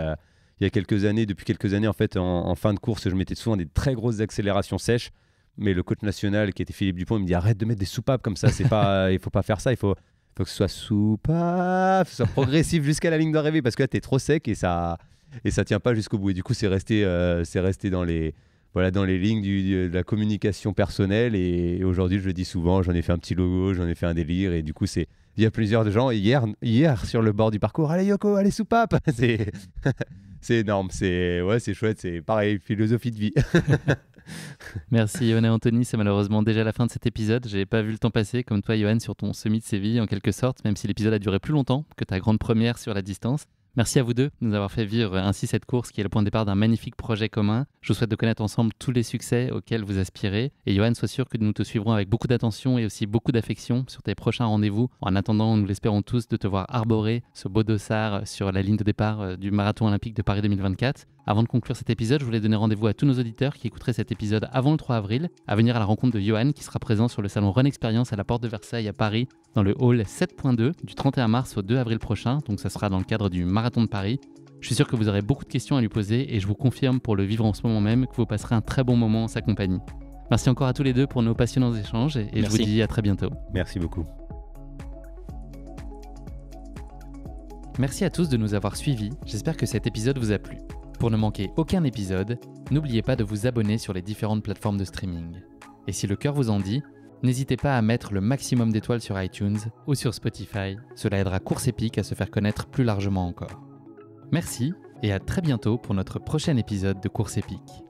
il y a quelques années, depuis quelques années en fait, en, fin de course, je mettais souvent des très grosses accélérations sèches. Mais le coach national qui était Philippe Dupont, il me dit arrête de mettre des soupapes comme ça. C'est pas, il faut pas faire ça. Il faut, que ce soit soupape, soit progressif jusqu'à la ligne d'arrivée parce que là t'es trop sec et ça et ça tient pas jusqu'au bout. Et du coup, c'est resté, euh, c'est resté dans les voilà, dans les lignes de la communication personnelle. Et, aujourd'hui, je le dis souvent, j'en ai fait un petit logo, j'en ai fait un délire. Et du coup, c'est il y a plusieurs gens hier, hier sur le bord du parcours. Allez Yoko, allez soupape. [laughs] [laughs] C'est énorme, c'est ouais, c'est chouette, c'est pareil philosophie de vie. [laughs] Merci Yona et Anthony, c'est malheureusement déjà la fin de cet épisode. J'ai pas vu le temps passer comme toi Yona, sur ton semi de Séville en quelque sorte, même si l'épisode a duré plus longtemps que ta grande première sur la distance. Merci à vous deux de nous avoir fait vivre ainsi cette course qui est le point de départ d'un magnifique projet commun. Je vous souhaite de connaître ensemble tous les succès auxquels vous aspirez. Et Johan, sois sûr que nous te suivrons avec beaucoup d'attention et aussi beaucoup d'affection sur tes prochains rendez-vous. En attendant, nous l'espérons tous de te voir arborer ce beau dossard sur la ligne de départ euh, du marathon olympique de Paris 2024. Avant de conclure cet épisode, je voulais donner rendez-vous à tous nos auditeurs qui écouteraient cet épisode avant le 3 avril à venir à la rencontre de Johan qui sera présent sur le salon Run Experience à la porte de Versailles à Paris dans le hall 7.2 du 31 mars au 2 avril prochain, donc ça sera dans le cadre du Marathon de Paris. Je suis sûr que vous aurez beaucoup de questions à lui poser et je vous confirme pour le vivre en ce moment même que vous passerez un très bon moment en sa compagnie. Merci encore à tous les deux pour nos passionnants échanges et, et je vous dis à très bientôt. Merci beaucoup. Merci à tous de nous avoir suivis, j'espère que cet épisode vous a plu. Pour ne manquer aucun épisode, n'oubliez pas de vous abonner sur les différentes plateformes de streaming. Et si le cœur vous en dit, n'hésitez pas à mettre le maximum d'étoiles sur iTunes ou sur Spotify, cela aidera Course Épique à se faire connaître plus largement encore. Merci et à très bientôt pour notre prochain épisode de Course Épique.